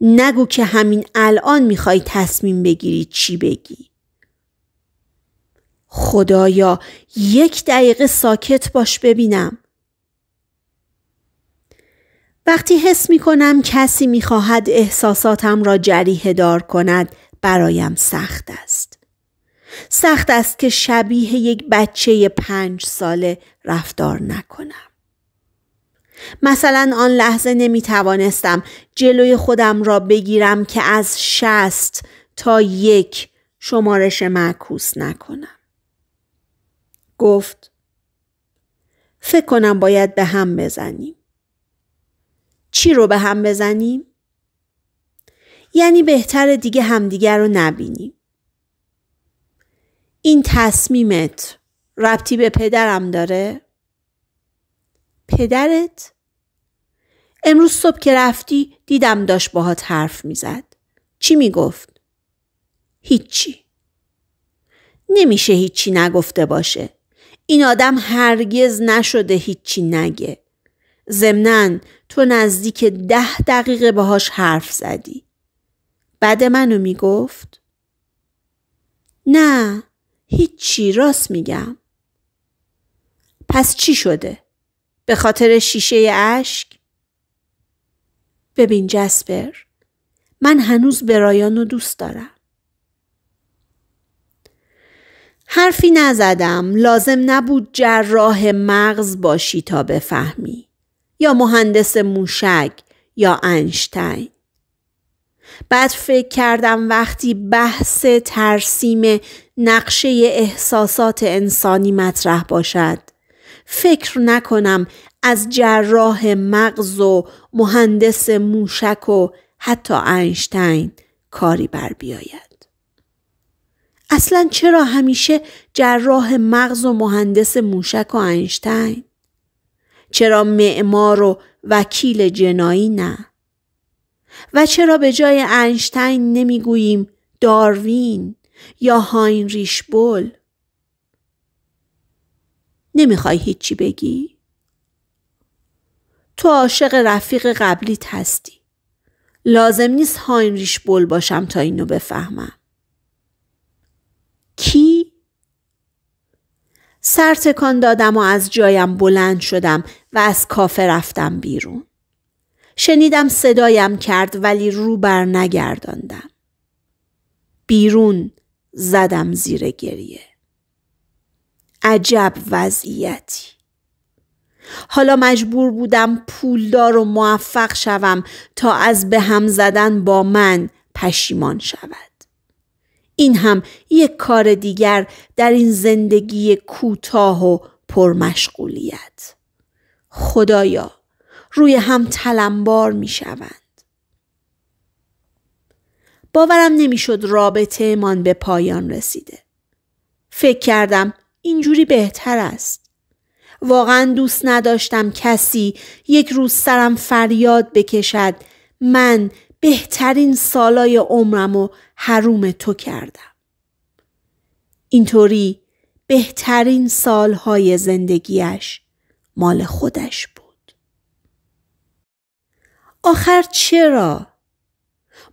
نگو که همین الان میخوای تصمیم بگیری چی بگی. خدایا یک دقیقه ساکت باش ببینم. وقتی حس میکنم کسی میخواهد احساساتم را جریه دار کند برایم سخت است. سخت است که شبیه یک بچه پنج ساله رفتار نکنم. مثلا آن لحظه نمی توانستم جلوی خودم را بگیرم که از شست تا یک شمارش معکوس نکنم. گفت فکر کنم باید به هم بزنیم. چی رو به هم بزنیم؟ یعنی بهتر دیگه همدیگر رو نبینیم. این تصمیمت ربطی به پدرم داره؟ پدرت؟ امروز صبح که رفتی دیدم داشت باهات حرف میزد. چی میگفت؟ هیچی. نمیشه هیچی نگفته باشه. این آدم هرگز نشده هیچی نگه. ضمنا تو نزدیک ده دقیقه باهاش حرف زدی. بد منو میگفت؟ نه هیچی راست میگم. پس چی شده؟ به خاطر شیشه اشک؟ ببین جسپر من هنوز به رایانو دوست دارم. حرفی نزدم لازم نبود جراح مغز باشی تا بفهمی یا مهندس موشک یا انشتین بعد فکر کردم وقتی بحث ترسیم نقشه احساسات انسانی مطرح باشد فکر نکنم از جراح مغز و مهندس موشک و حتی اینشتین کاری بر بیاید اصلا چرا همیشه جراح مغز و مهندس موشک و اینشتین چرا معمار و وکیل جنایی نه و چرا به جای انشتین نمیگوییم داروین یا هاینریش بول نمیخوای هیچی بگی؟ تو عاشق رفیق قبلیت هستی لازم نیست هاینریش بول باشم تا اینو بفهمم کی؟ سرتکان دادم و از جایم بلند شدم و از کافه رفتم بیرون شنیدم صدایم کرد ولی رو بر نگرداندم. بیرون زدم زیر گریه. عجب وضعیتی. حالا مجبور بودم پولدار و موفق شوم تا از به هم زدن با من پشیمان شود. این هم یک کار دیگر در این زندگی کوتاه و پرمشغولیت. خدایا روی هم تلمبار می شوند. باورم نمیشد رابطه من به پایان رسیده. فکر کردم اینجوری بهتر است. واقعا دوست نداشتم کسی یک روز سرم فریاد بکشد من بهترین سالای عمرم و حروم تو کردم. اینطوری بهترین سالهای زندگیش مال خودش آخر چرا؟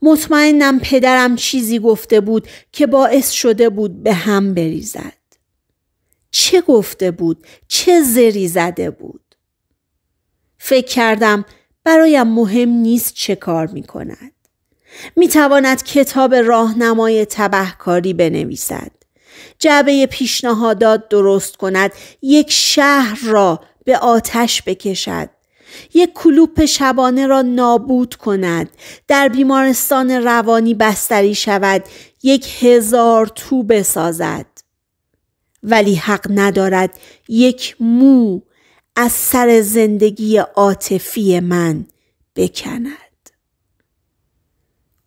مطمئنم پدرم چیزی گفته بود که باعث شده بود به هم بریزد. چه گفته بود؟ چه زری زده بود؟ فکر کردم برایم مهم نیست چه کار می کند. می تواند کتاب راهنمای تبهکاری بنویسد. جعبه پیشنهادات درست کند یک شهر را به آتش بکشد یک کلوپ شبانه را نابود کند در بیمارستان روانی بستری شود یک هزار تو بسازد ولی حق ندارد یک مو از سر زندگی عاطفی من بکند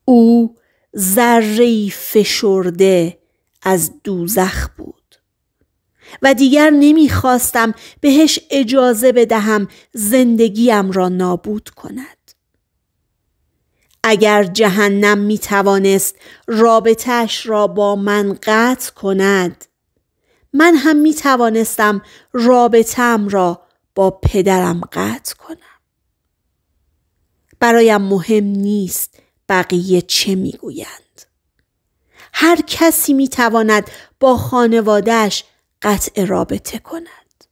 او ذره فشرده از دوزخ بود و دیگر نمیخواستم بهش اجازه بدهم زندگیم را نابود کند. اگر جهنم می توانست رابطش را با من قطع کند من هم می توانستم رابطم را با پدرم قطع کنم برایم مهم نیست بقیه چه میگویند؟ هر کسی می تواند با خانوادهش قطع رابطه کند.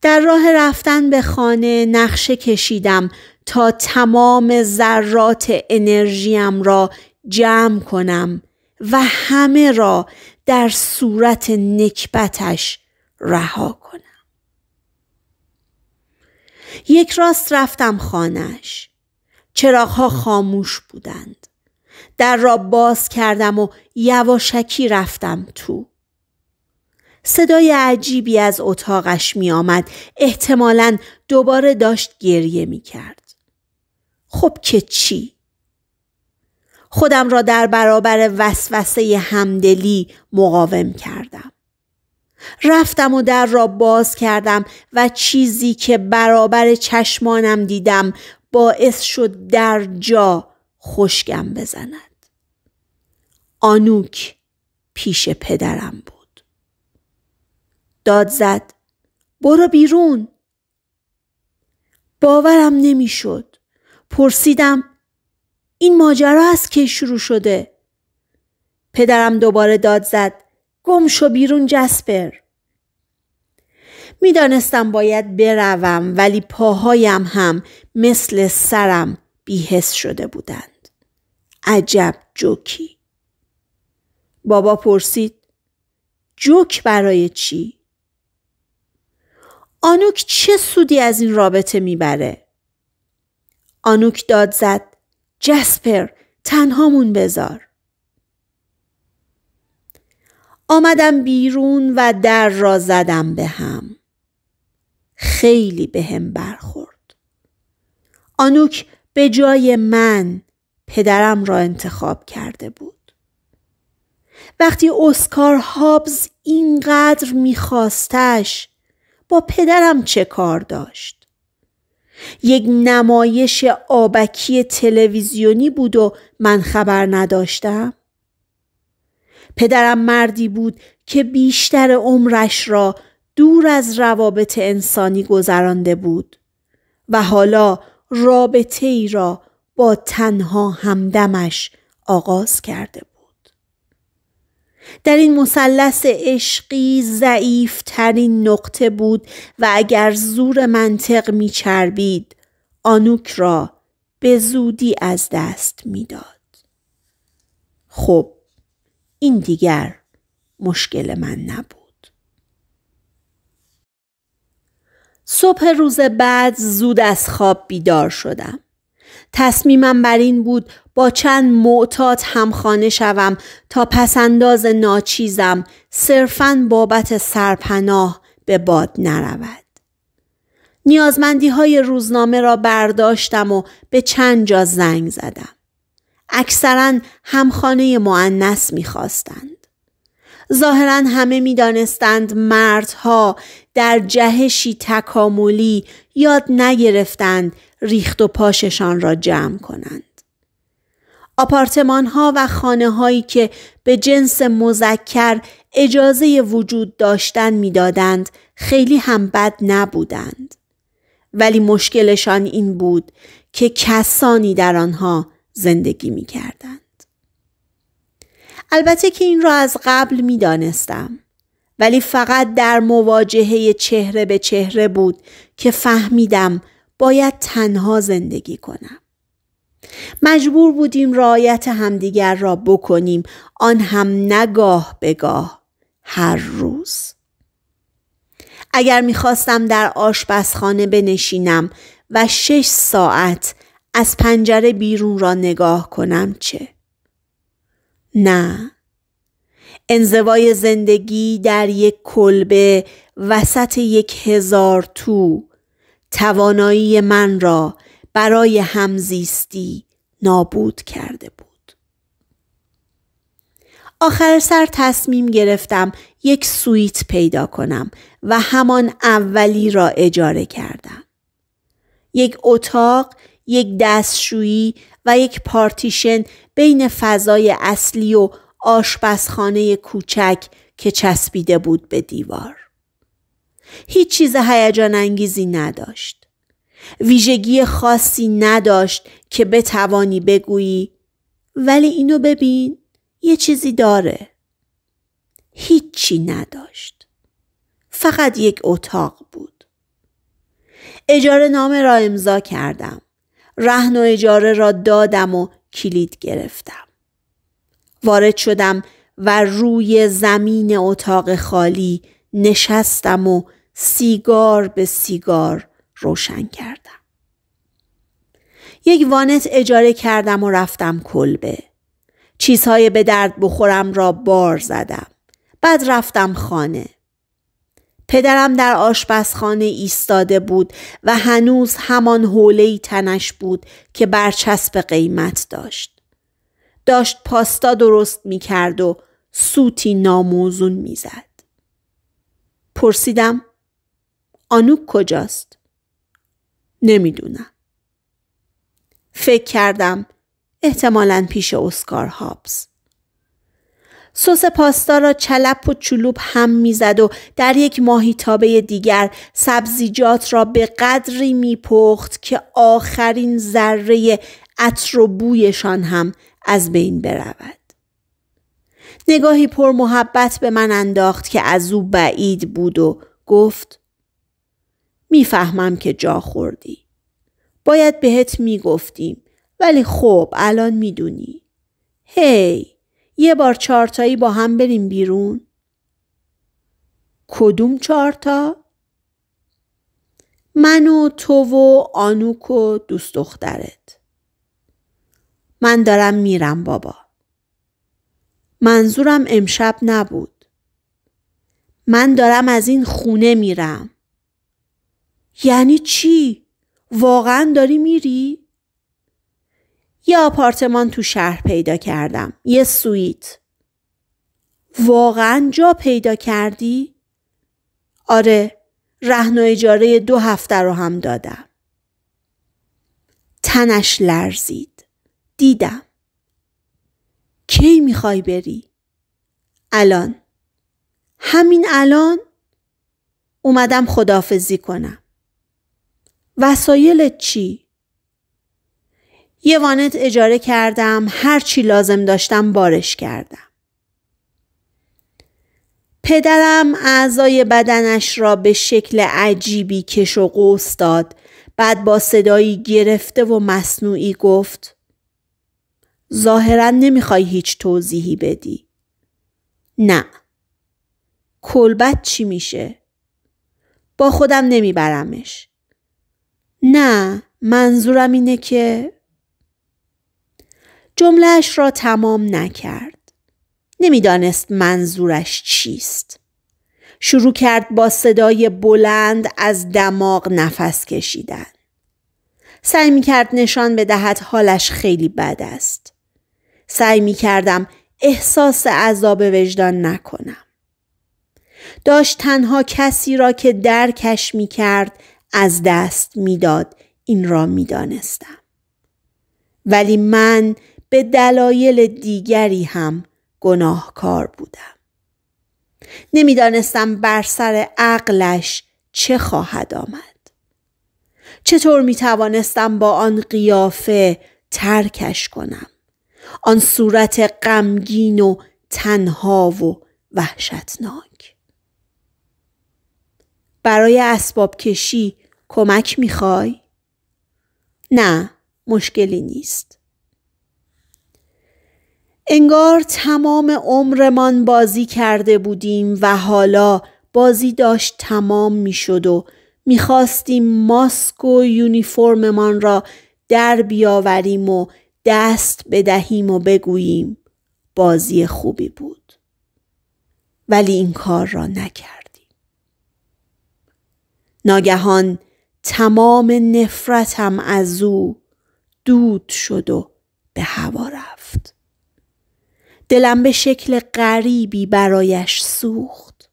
در راه رفتن به خانه نقشه کشیدم تا تمام ذرات انرژیم را جمع کنم و همه را در صورت نکبتش رها کنم. یک راست رفتم خانهش. چراغها خاموش بودند. در را باز کردم و یواشکی رفتم تو. صدای عجیبی از اتاقش می آمد. احتمالا دوباره داشت گریه می کرد. خب که چی؟ خودم را در برابر وسوسه همدلی مقاوم کردم. رفتم و در را باز کردم و چیزی که برابر چشمانم دیدم باعث شد در جا خشکم بزند. آنوک پیش پدرم بود. داد زد برو بیرون باورم نمیشد پرسیدم این ماجرا از کی شروع شده پدرم دوباره داد زد گم شو بیرون جسپر میدانستم باید بروم ولی پاهایم هم مثل سرم بیهس شده بودند عجب جوکی بابا پرسید جوک برای چی؟ آنوک چه سودی از این رابطه میبره؟ آنوک داد زد جسپر تنهامون بذار آمدم بیرون و در را زدم به هم خیلی به هم برخورد آنوک به جای من پدرم را انتخاب کرده بود وقتی اسکار هابز اینقدر میخواستش با پدرم چه کار داشت یک نمایش آبکی تلویزیونی بود و من خبر نداشتم پدرم مردی بود که بیشتر عمرش را دور از روابط انسانی گذرانده بود و حالا رابطه ای را با تنها همدمش آغاز کرده بود. در این مثلث عشقی ضعیف ترین نقطه بود و اگر زور منطق چربید آنوک را به زودی از دست میداد. خب این دیگر مشکل من نبود. صبح روز بعد زود از خواب بیدار شدم. تصمیمم بر این بود با چند معتاد همخانه شوم تا پسنداز ناچیزم صرفا بابت سرپناه به باد نرود. نیازمندی های روزنامه را برداشتم و به چند جا زنگ زدم. اکثرا همخانه معنس میخواستند. ظاهرا همه میدانستند مردها در جهشی تکاملی یاد نگرفتند ریخت و پاششان را جمع کنند. آپارتمان ها و خانه هایی که به جنس مزکر اجازه وجود داشتن میدادند خیلی هم بد نبودند. ولی مشکلشان این بود که کسانی در آنها زندگی می کردند. البته که این را از قبل می دانستم. ولی فقط در مواجهه چهره به چهره بود که فهمیدم باید تنها زندگی کنم. مجبور بودیم رعایت همدیگر را بکنیم آن هم نگاه بگاه هر روز. اگر میخواستم در آشپزخانه بنشینم و شش ساعت از پنجره بیرون را نگاه کنم چه؟ نه انزوای زندگی در یک کلبه وسط یک هزار تو توانایی من را برای همزیستی نابود کرده بود. آخر سر تصمیم گرفتم یک سویت پیدا کنم و همان اولی را اجاره کردم. یک اتاق، یک دستشویی و یک پارتیشن بین فضای اصلی و آشپزخانه کوچک که چسبیده بود به دیوار. هیچ چیز هیجان انگیزی نداشت. ویژگی خاصی نداشت که بتوانی بگویی ولی اینو ببین یه چیزی داره. هیچی نداشت. فقط یک اتاق بود. اجاره نامه را امضا کردم. رهن و اجاره را دادم و کلید گرفتم. وارد شدم و روی زمین اتاق خالی نشستم و سیگار به سیگار روشن کردم. یک وانت اجاره کردم و رفتم کلبه. چیزهای به درد بخورم را بار زدم. بعد رفتم خانه. پدرم در آشپزخانه ایستاده بود و هنوز همان حوله تنش بود که برچسب قیمت داشت. داشت پاستا درست می کرد و سوتی ناموزون می زد. پرسیدم آنوک کجاست؟ نمیدونم. فکر کردم احتمالا پیش اسکار هابز. سس پاستا را چلپ و چلوب هم میزد و در یک ماهیتابه دیگر سبزیجات را به قدری میپخت که آخرین ذره عطر و بویشان هم از بین برود. نگاهی پر محبت به من انداخت که از او بعید بود و گفت میفهمم که جا خوردی. باید بهت میگفتیم ولی خب الان میدونی. هی یه بار چارتایی با هم بریم بیرون؟ کدوم چارتا؟ من و تو و آنوک و دوست دخترت. من دارم میرم بابا. منظورم امشب نبود. من دارم از این خونه میرم. یعنی چی؟ واقعا داری میری؟ یه آپارتمان تو شهر پیدا کردم. یه سویت. واقعا جا پیدا کردی؟ آره رهن و اجاره دو هفته رو هم دادم. تنش لرزید. دیدم. کی میخوای بری؟ الان. همین الان؟ اومدم خدافزی کنم. وسایل چی؟ یه وانت اجاره کردم هر چی لازم داشتم بارش کردم. پدرم اعضای بدنش را به شکل عجیبی کش و قوس داد بعد با صدایی گرفته و مصنوعی گفت ظاهرا نمیخوای هیچ توضیحی بدی. نه. کلبت چی میشه؟ با خودم نمیبرمش. نه منظورم اینه که جملهش را تمام نکرد. نمیدانست منظورش چیست. شروع کرد با صدای بلند از دماغ نفس کشیدن. سعی می کرد نشان بدهد حالش خیلی بد است. سعی می کردم احساس عذاب وجدان نکنم. داشت تنها کسی را که درکش می کرد از دست میداد این را میدانستم ولی من به دلایل دیگری هم گناهکار بودم نمیدانستم بر سر عقلش چه خواهد آمد چطور می توانستم با آن قیافه ترکش کنم آن صورت غمگین و تنها و وحشتناک برای اسباب کشی کمک میخوای؟ نه مشکلی نیست. انگار تمام عمرمان بازی کرده بودیم و حالا بازی داشت تمام میشد و میخواستیم ماسک و یونیفرممان را در بیاوریم و دست بدهیم و بگوییم بازی خوبی بود ولی این کار را نکردیم ناگهان تمام نفرتم از او دود شد و به هوا رفت دلم به شکل غریبی برایش سوخت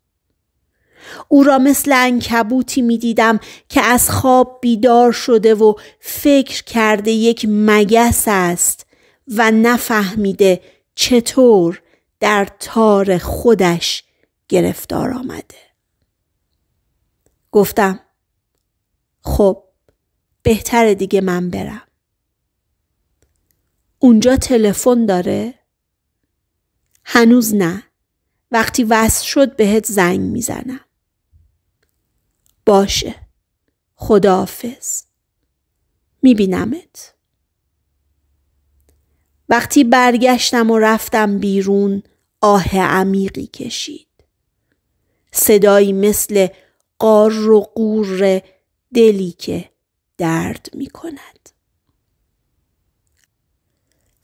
او را مثل انکبوتی می دیدم که از خواب بیدار شده و فکر کرده یک مگس است و نفهمیده چطور در تار خودش گرفتار آمده گفتم خب بهتره دیگه من برم. اونجا تلفن داره؟ هنوز نه. وقتی وصل شد بهت زنگ میزنم. باشه. خداحافظ. میبینمت. وقتی برگشتم و رفتم بیرون آه عمیقی کشید. صدایی مثل قار و قور دلی که درد می کند.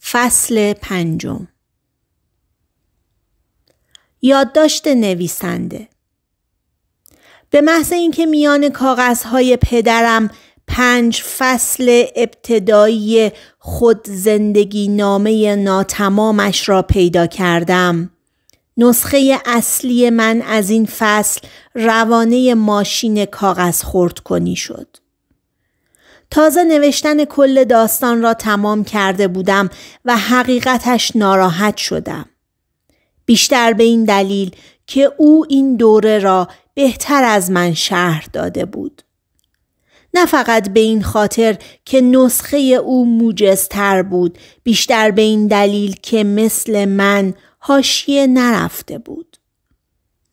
فصل پنجم یادداشت نویسنده به محض اینکه میان کاغذهای پدرم پنج فصل ابتدایی خود زندگی نامه ناتمامش را پیدا کردم نسخه اصلی من از این فصل روانه ماشین کاغذ خورد کنی شد. تازه نوشتن کل داستان را تمام کرده بودم و حقیقتش ناراحت شدم. بیشتر به این دلیل که او این دوره را بهتر از من شهر داده بود. نه فقط به این خاطر که نسخه او موجزتر بود بیشتر به این دلیل که مثل من حاشیه نرفته بود.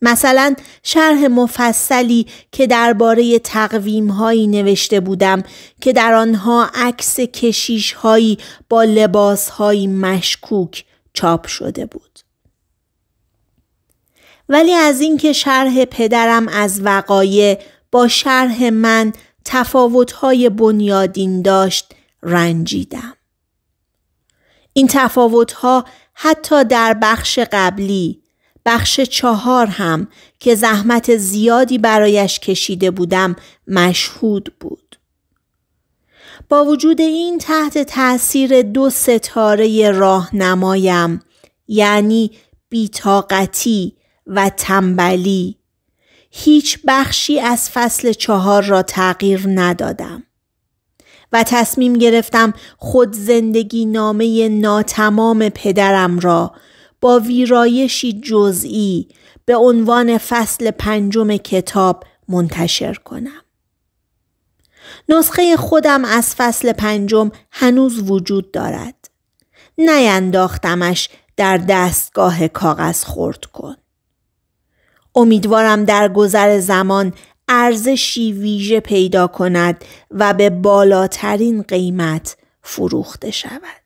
مثلا شرح مفصلی که درباره تقویم هایی نوشته بودم که در آنها عکس کشیش هایی با لباس هایی مشکوک چاپ شده بود. ولی از اینکه شرح پدرم از وقایع با شرح من تفاوت های بنیادین داشت رنجیدم. این ها حتی در بخش قبلی بخش چهار هم که زحمت زیادی برایش کشیده بودم مشهود بود. با وجود این تحت تاثیر دو ستاره راهنمایم یعنی بیتاقتی و تنبلی هیچ بخشی از فصل چهار را تغییر ندادم. و تصمیم گرفتم خود زندگی نامه ناتمام پدرم را با ویرایشی جزئی به عنوان فصل پنجم کتاب منتشر کنم. نسخه خودم از فصل پنجم هنوز وجود دارد. نینداختمش در دستگاه کاغذ خورد کن. امیدوارم در گذر زمان ارزشی ویژه پیدا کند و به بالاترین قیمت فروخته شود.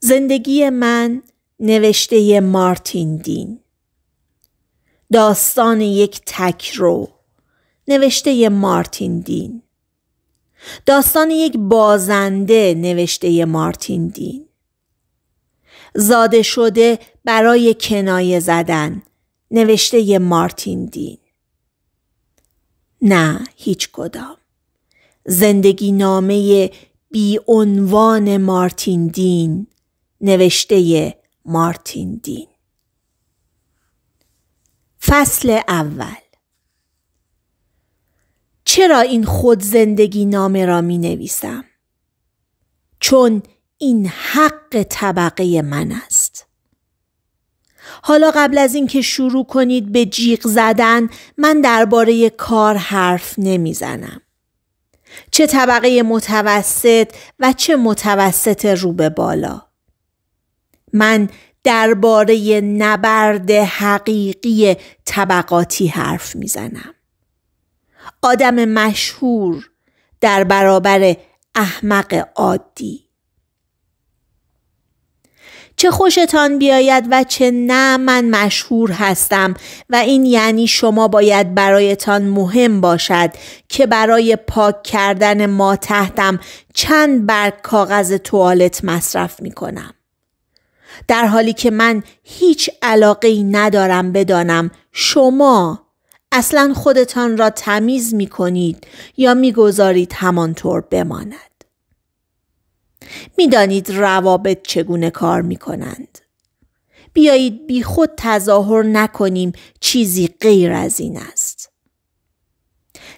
زندگی من نوشته مارتین دین داستان یک تک رو نوشته مارتین دین داستان یک بازنده نوشته مارتین دین زاده شده برای کنایه زدن نوشته ی مارتین دین نه هیچ کدام زندگی نامه بی عنوان مارتین دین نوشته ی مارتین دین فصل اول چرا این خود زندگی نامه را می نویسم؟ چون این حق طبقه من است. حالا قبل از اینکه شروع کنید به جیغ زدن من درباره کار حرف نمیزنم. چه طبقه متوسط و چه متوسط رو به بالا. من درباره نبرد حقیقی طبقاتی حرف میزنم. آدم مشهور در برابر احمق عادی چه خوشتان بیاید و چه نه من مشهور هستم و این یعنی شما باید برایتان مهم باشد که برای پاک کردن ما تحتم چند برگ کاغذ توالت مصرف می کنم. در حالی که من هیچ علاقه ندارم بدانم شما اصلا خودتان را تمیز می کنید یا می گذارید همانطور بماند. میدانید روابط چگونه کار می کنند. بیایید بیخود تظاهر نکنیم چیزی غیر از این است.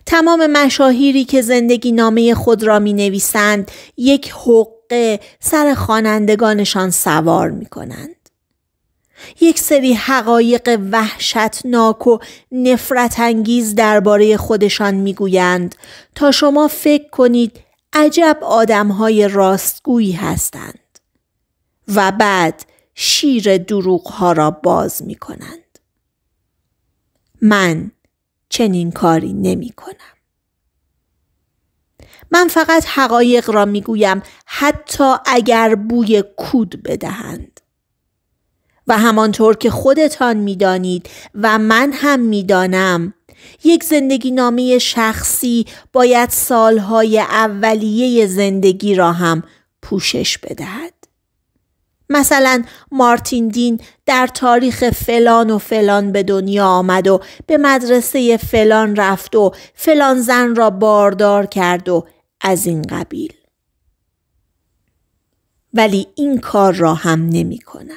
تمام مشاهیری که زندگی نامه خود را می نویسند یک حقه سر خوانندگانشان سوار می کنند. یک سری حقایق وحشتناک و نفرت انگیز درباره خودشان میگویند تا شما فکر کنید عجب های راستگویی هستند و بعد شیر دروغ ها را باز می کنند. من چنین کاری نمی کنم. من فقط حقایق را می گویم حتی اگر بوی کود بدهند. و همانطور که خودتان میدانید و من هم میدانم یک زندگی نامی شخصی باید سالهای اولیه زندگی را هم پوشش بدهد. مثلا مارتین دین در تاریخ فلان و فلان به دنیا آمد و به مدرسه فلان رفت و فلان زن را باردار کرد و از این قبیل. ولی این کار را هم نمی کنم.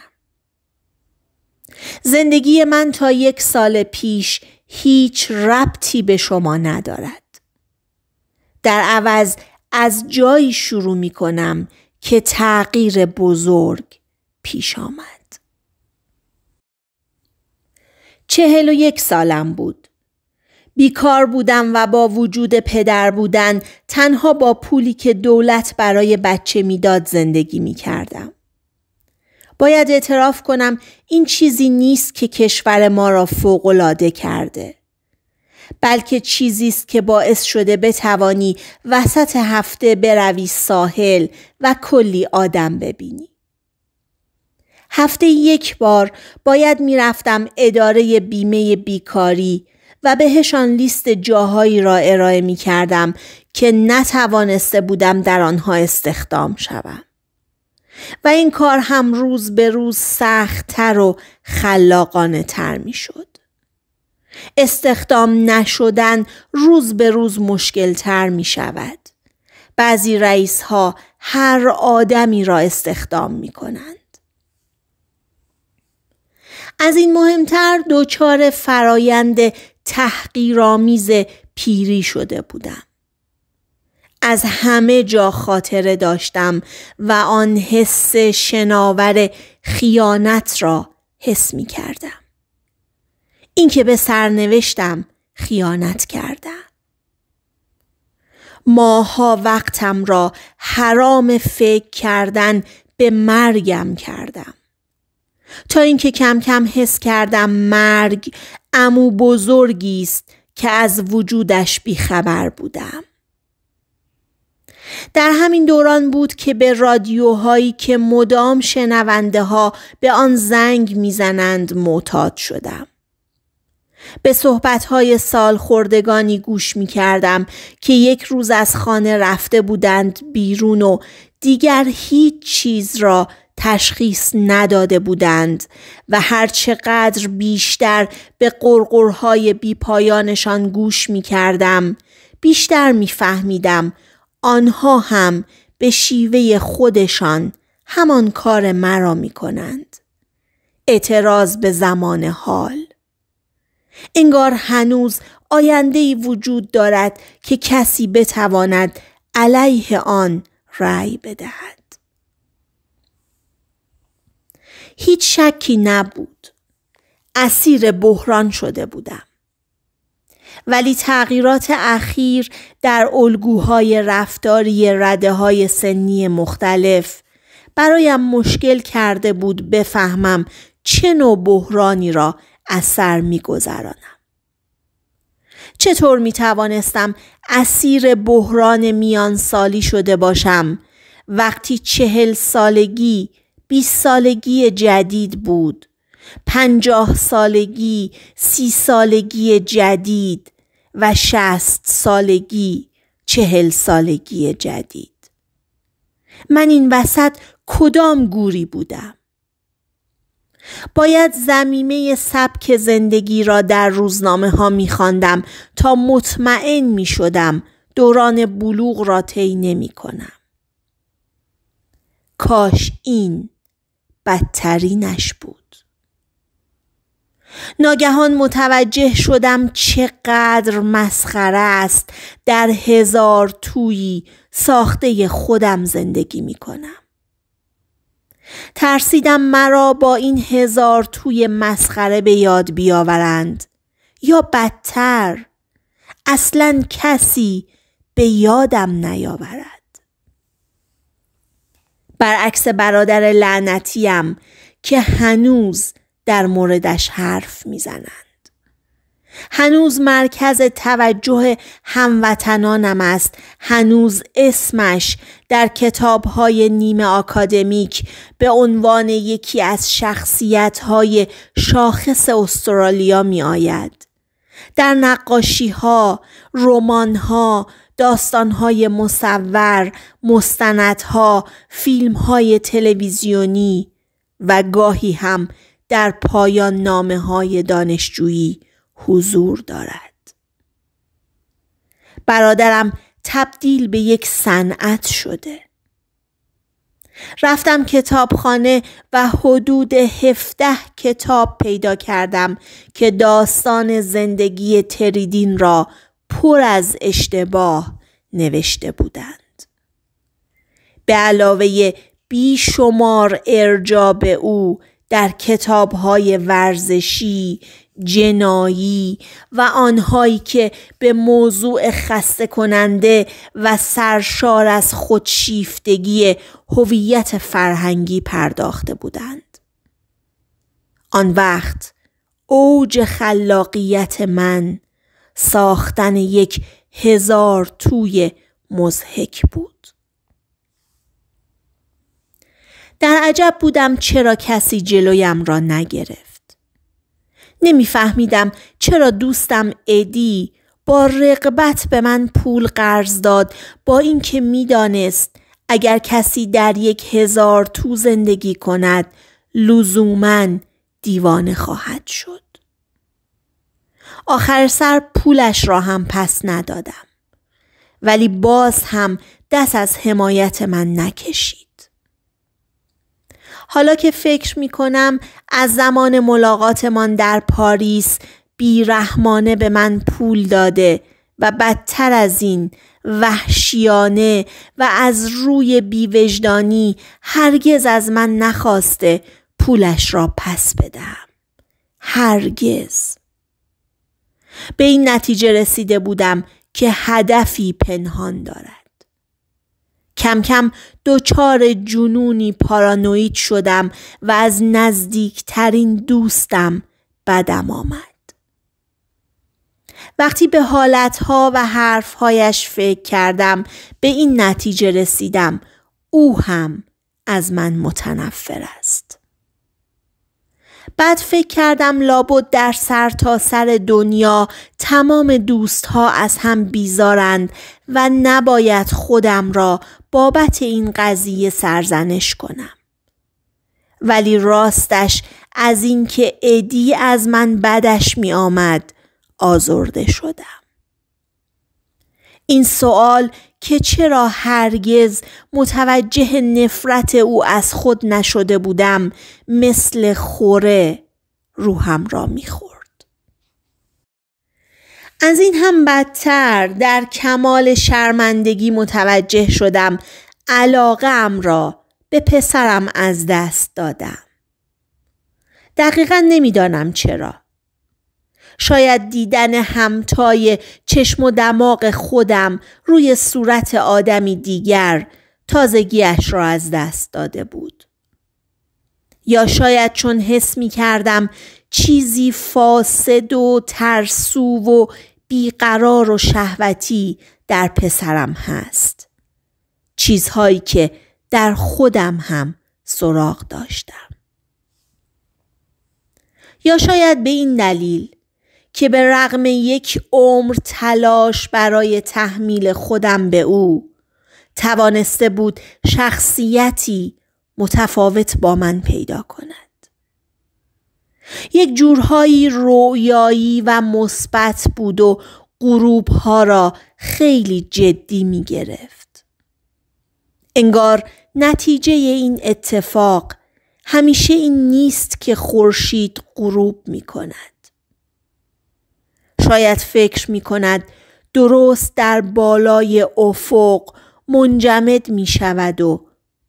زندگی من تا یک سال پیش هیچ ربطی به شما ندارد. در عوض از جایی شروع می کنم که تغییر بزرگ پیش آمد. چهل و یک سالم بود. بیکار بودم و با وجود پدر بودن تنها با پولی که دولت برای بچه میداد زندگی می کردم. باید اعتراف کنم این چیزی نیست که کشور ما را فوقالعاده کرده بلکه چیزی است که باعث شده بتوانی وسط هفته بروی ساحل و کلی آدم ببینی هفته یک بار باید میرفتم اداره بیمه بیکاری و بهشان لیست جاهایی را ارائه می کردم که نتوانسته بودم در آنها استخدام شوم. و این کار هم روز به روز سختتر و خلاقانه تر می شد. استخدام نشدن روز به روز مشکل تر می شود. بعضی رئیس ها هر آدمی را استخدام می کنند. از این مهمتر دچار فرایند تحقیرآمیز پیری شده بودم. از همه جا خاطره داشتم و آن حس شناور خیانت را حس می کردم. اینکه به سرنوشتم خیانت کردم. ماها وقتم را حرام فکر کردن به مرگم کردم. تا اینکه کم کم حس کردم مرگ امو بزرگی است که از وجودش بیخبر بودم. در همین دوران بود که به رادیوهایی که مدام شنونده ها به آن زنگ میزنند معتاد شدم. به صحبتهای سال خوردگانی گوش می کردم که یک روز از خانه رفته بودند بیرون و دیگر هیچ چیز را تشخیص نداده بودند و هرچقدر بیشتر به قرقرهای بیپایانشان گوش می کردم بیشتر می فهمیدم آنها هم به شیوه خودشان همان کار مرا می کنند. اعتراض به زمان حال انگار هنوز آینده وجود دارد که کسی بتواند علیه آن رأی بدهد. هیچ شکی نبود. اسیر بحران شده بودم. ولی تغییرات اخیر در الگوهای رفتاری رده های سنی مختلف برایم مشکل کرده بود بفهمم چه نوع بحرانی را از سر می گذرانم. چطور می توانستم اسیر بحران میان سالی شده باشم وقتی چهل سالگی، 20 سالگی جدید بود، پنجاه سالگی، سی سالگی جدید، و شست سالگی چهل سالگی جدید من این وسط کدام گوری بودم باید زمیمه سبک زندگی را در روزنامه ها می تا مطمئن می شدم دوران بلوغ را طی نمی کنم. کاش این بدترینش بود. ناگهان متوجه شدم چقدر مسخره است در هزار تویی ساخته خودم زندگی می کنم. ترسیدم مرا با این هزار توی مسخره به یاد بیاورند یا بدتر اصلا کسی به یادم نیاورد برعکس برادر لعنتیم که هنوز در موردش حرف میزنند. هنوز مرکز توجه هموطنانم است هنوز اسمش در کتابهای نیمه آکادمیک به عنوان یکی از شخصیتهای شاخص استرالیا می آید. در نقاشی ها، رمان ها، داستان های مصور، مستندها، فیلم های تلویزیونی و گاهی هم در پایان نامه های دانشجویی حضور دارد. برادرم تبدیل به یک صنعت شده. رفتم کتابخانه و حدود هفته کتاب پیدا کردم که داستان زندگی تریدین را پر از اشتباه نوشته بودند. به علاوه بیشمار ارجاب او در کتاب‌های ورزشی، جنایی و آنهایی که به موضوع خسته کننده و سرشار از خودشیفتگی هویت فرهنگی پرداخته بودند. آن وقت اوج خلاقیت من ساختن یک هزار توی مزهک بود. در عجب بودم چرا کسی جلویم را نگرفت. نمیفهمیدم چرا دوستم ادی با رقبت به من پول قرض داد با اینکه میدانست اگر کسی در یک هزار تو زندگی کند لزوما دیوانه خواهد شد. آخر سر پولش را هم پس ندادم ولی باز هم دست از حمایت من نکشید. حالا که فکر می کنم از زمان ملاقاتمان در پاریس بیرحمانه به من پول داده و بدتر از این وحشیانه و از روی بیوجدانی هرگز از من نخواسته پولش را پس بدم. هرگز. به این نتیجه رسیده بودم که هدفی پنهان دارد. کم کم دوچار جنونی پارانوید شدم و از نزدیکترین دوستم بدم آمد. وقتی به حالتها و حرفهایش فکر کردم به این نتیجه رسیدم او هم از من متنفر است. بعد فکر کردم لابد در سر تا سر دنیا تمام دوستها از هم بیزارند و نباید خودم را بابت این قضیه سرزنش کنم. ولی راستش از اینکه ادی از من بدش می آمد آزرده شدم. این سوال که چرا هرگز متوجه نفرت او از خود نشده بودم مثل خوره روحم را میخورد از این هم بدتر در کمال شرمندگی متوجه شدم علاقه را به پسرم از دست دادم دقیقا نمیدانم چرا شاید دیدن همتای چشم و دماغ خودم روی صورت آدمی دیگر تازگیش را از دست داده بود. یا شاید چون حس می کردم چیزی فاسد و ترسو و بیقرار و شهوتی در پسرم هست. چیزهایی که در خودم هم سراغ داشتم. یا شاید به این دلیل که به رغم یک عمر تلاش برای تحمیل خودم به او توانسته بود شخصیتی متفاوت با من پیدا کند یک جورهایی رویایی و مثبت بود و غروب ها را خیلی جدی می گرفت. انگار نتیجه این اتفاق همیشه این نیست که خورشید غروب می کند. شاید فکر می کند درست در بالای افق منجمد می شود و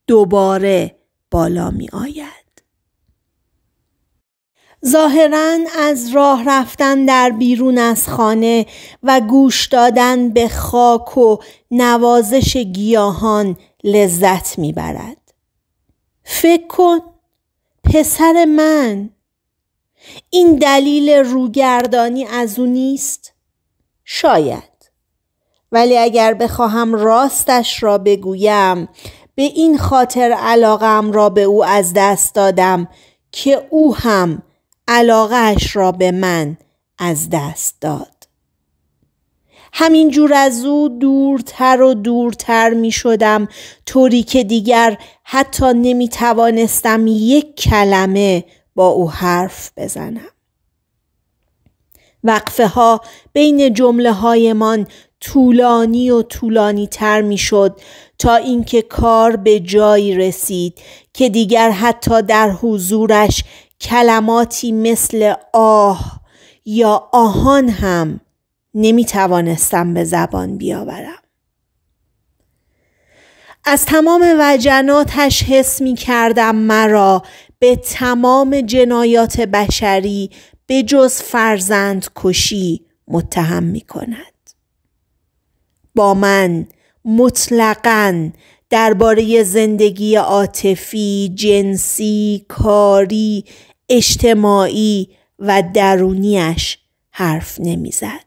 دوباره بالا می آید. ظاهرا از راه رفتن در بیرون از خانه و گوش دادن به خاک و نوازش گیاهان لذت میبرد فکر کن پسر من این دلیل روگردانی از او نیست؟ شاید ولی اگر بخواهم راستش را بگویم به این خاطر علاقم را به او از دست دادم که او هم علاقهش را به من از دست داد همینجور از او دورتر و دورتر می شدم طوری که دیگر حتی نمی توانستم یک کلمه با او حرف بزنم. وقفه ها بین جمله من طولانی و طولانی تر می شد تا اینکه کار به جایی رسید که دیگر حتی در حضورش کلماتی مثل آه یا آهان هم نمی توانستم به زبان بیاورم. از تمام وجناتش حس می کردم مرا به تمام جنایات بشری به جز فرزند کشی متهم می کند. با من مطلقا درباره زندگی عاطفی، جنسی، کاری، اجتماعی و درونیش حرف نمیزد.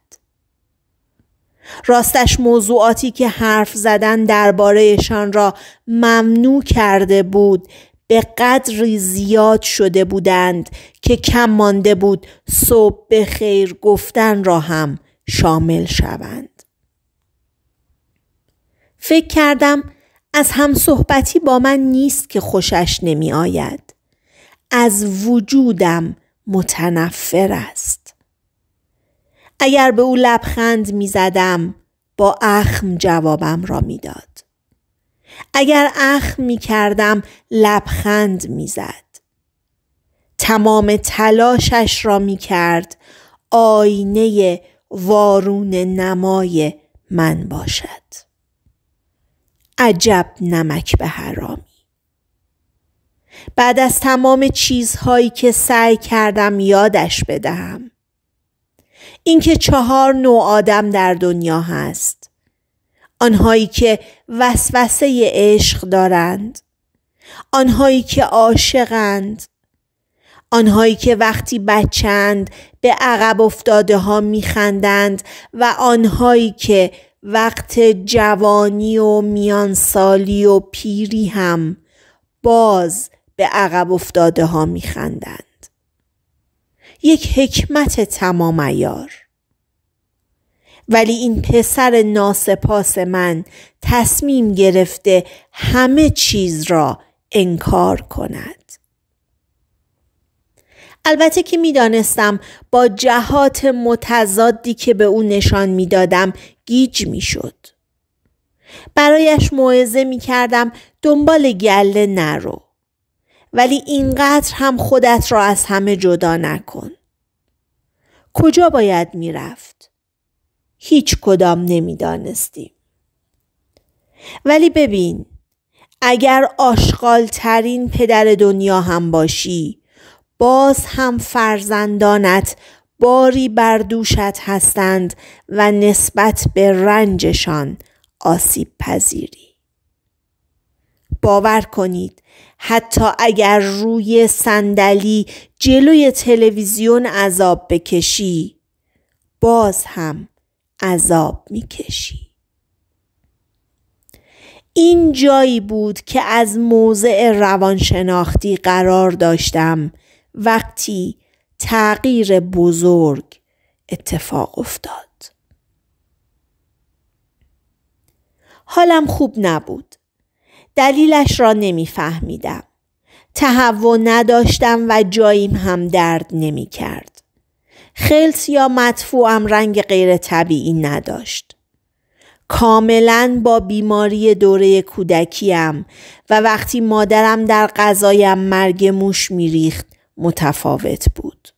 راستش موضوعاتی که حرف زدن دربارهشان را ممنوع کرده بود به قدری زیاد شده بودند که کم مانده بود صبح به خیر گفتن را هم شامل شوند. فکر کردم از هم صحبتی با من نیست که خوشش نمی آید. از وجودم متنفر است. اگر به او لبخند می زدم با اخم جوابم را میداد. اگر اخ می کردم لبخند می زد. تمام تلاشش را می کرد آینه وارون نمای من باشد. عجب نمک به حرامی. بعد از تمام چیزهایی که سعی کردم یادش بدهم اینکه چهار نوع آدم در دنیا هست آنهایی که وسوسه عشق دارند آنهایی که عاشقند آنهایی که وقتی بچند به عقب افتاده ها میخندند و آنهایی که وقت جوانی و میانسالی و پیری هم باز به عقب افتاده ها میخندند یک حکمت تمام ایار ولی این پسر ناسپاس من تصمیم گرفته همه چیز را انکار کند. البته که دانستم با جهات متضادی که به او نشان میدادم گیج میشد. برایش موعظه می کردم دنبال گله نرو ولی اینقدر هم خودت را از همه جدا نکن کجا باید میرفت هیچ کدام نمیدانستیم ولی ببین اگر آشغال ترین پدر دنیا هم باشی باز هم فرزندانت باری بر دوشت هستند و نسبت به رنجشان آسیب پذیری باور کنید حتی اگر روی صندلی جلوی تلویزیون عذاب بکشی باز هم عذاب میکشی این جایی بود که از موضع روانشناختی قرار داشتم وقتی تغییر بزرگ اتفاق افتاد حالم خوب نبود دلیلش را نمیفهمیدم تهوع نداشتم و جاییم هم درد نمیکرد. خلس یا مدفوعم رنگ غیر طبیعی نداشت. کاملا با بیماری دوره کودکیم و وقتی مادرم در غذایم مرگ موش میریخت متفاوت بود.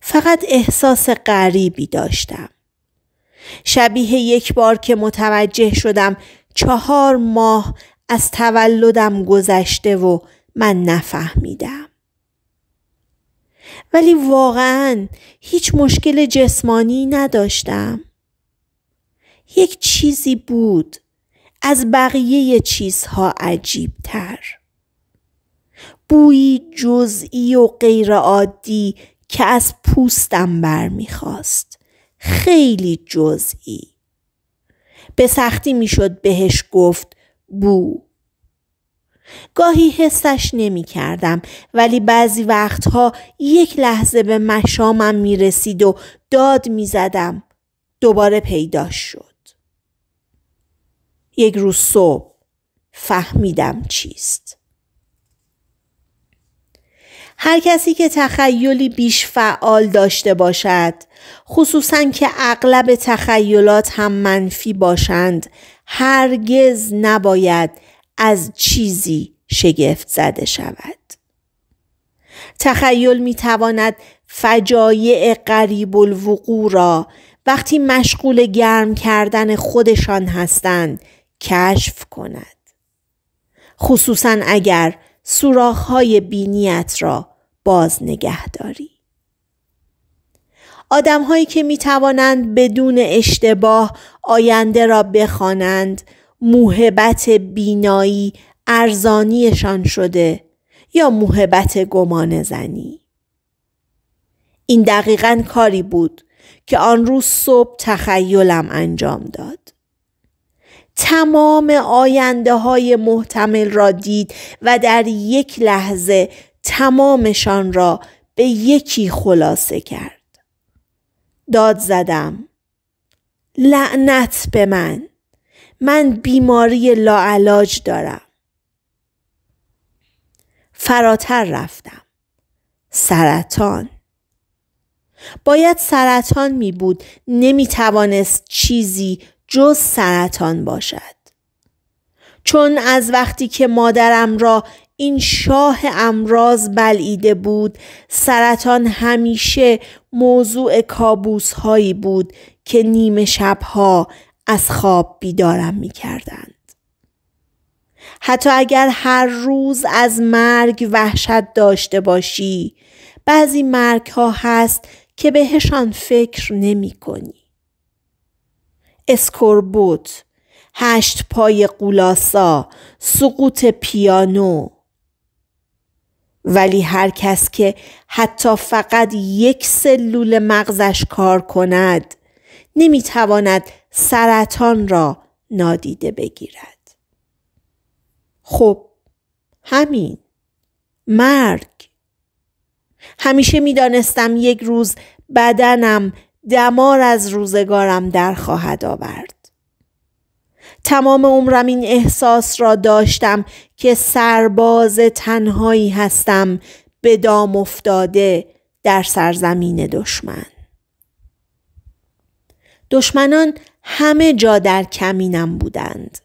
فقط احساس غریبی داشتم. شبیه یک بار که متوجه شدم چهار ماه از تولدم گذشته و من نفهمیدم. ولی واقعا هیچ مشکل جسمانی نداشتم. یک چیزی بود از بقیه چیزها عجیب تر. بوی جزئی و غیرعادی که از پوستم برمیخواست. خیلی جزئی. به سختی میشد بهش گفت بو گاهی حسش نمی کردم ولی بعضی وقتها یک لحظه به مشامم می رسید و داد می زدم. دوباره پیداش شد. یک روز صبح فهمیدم چیست. هر کسی که تخیلی بیش فعال داشته باشد خصوصا که اغلب تخیلات هم منفی باشند هرگز نباید از چیزی شگفت زده شود تخیل می تواند فجایع قریب الوقوع را وقتی مشغول گرم کردن خودشان هستند کشف کند خصوصا اگر های بینیت را باز نگه داری هایی که می توانند بدون اشتباه آینده را بخوانند موهبت بینایی ارزانیشان شده یا موهبت گمان زنی این دقیقا کاری بود که آن روز صبح تخیلم انجام داد تمام آینده های محتمل را دید و در یک لحظه تمامشان را به یکی خلاصه کرد داد زدم لعنت به من من بیماری لاعلاج دارم. فراتر رفتم. سرطان. باید سرطان می بود. نمی توانست چیزی جز سرطان باشد. چون از وقتی که مادرم را این شاه امراض بلعیده بود سرطان همیشه موضوع کابوس هایی بود که نیمه شبها از خواب بیدارم می کردند. حتی اگر هر روز از مرگ وحشت داشته باشی بعضی مرگ ها هست که بهشان فکر نمی کنی. اسکوربوت، هشت پای قولاسا، سقوط پیانو، ولی هر کس که حتی فقط یک سلول مغزش کار کند نمیتواند سرطان را نادیده بگیرد خب همین مرگ همیشه میدانستم یک روز بدنم دمار از روزگارم در خواهد آورد تمام عمرم این احساس را داشتم که سرباز تنهایی هستم به دام افتاده در سرزمین دشمن دشمنان همه جا در کمینم بودند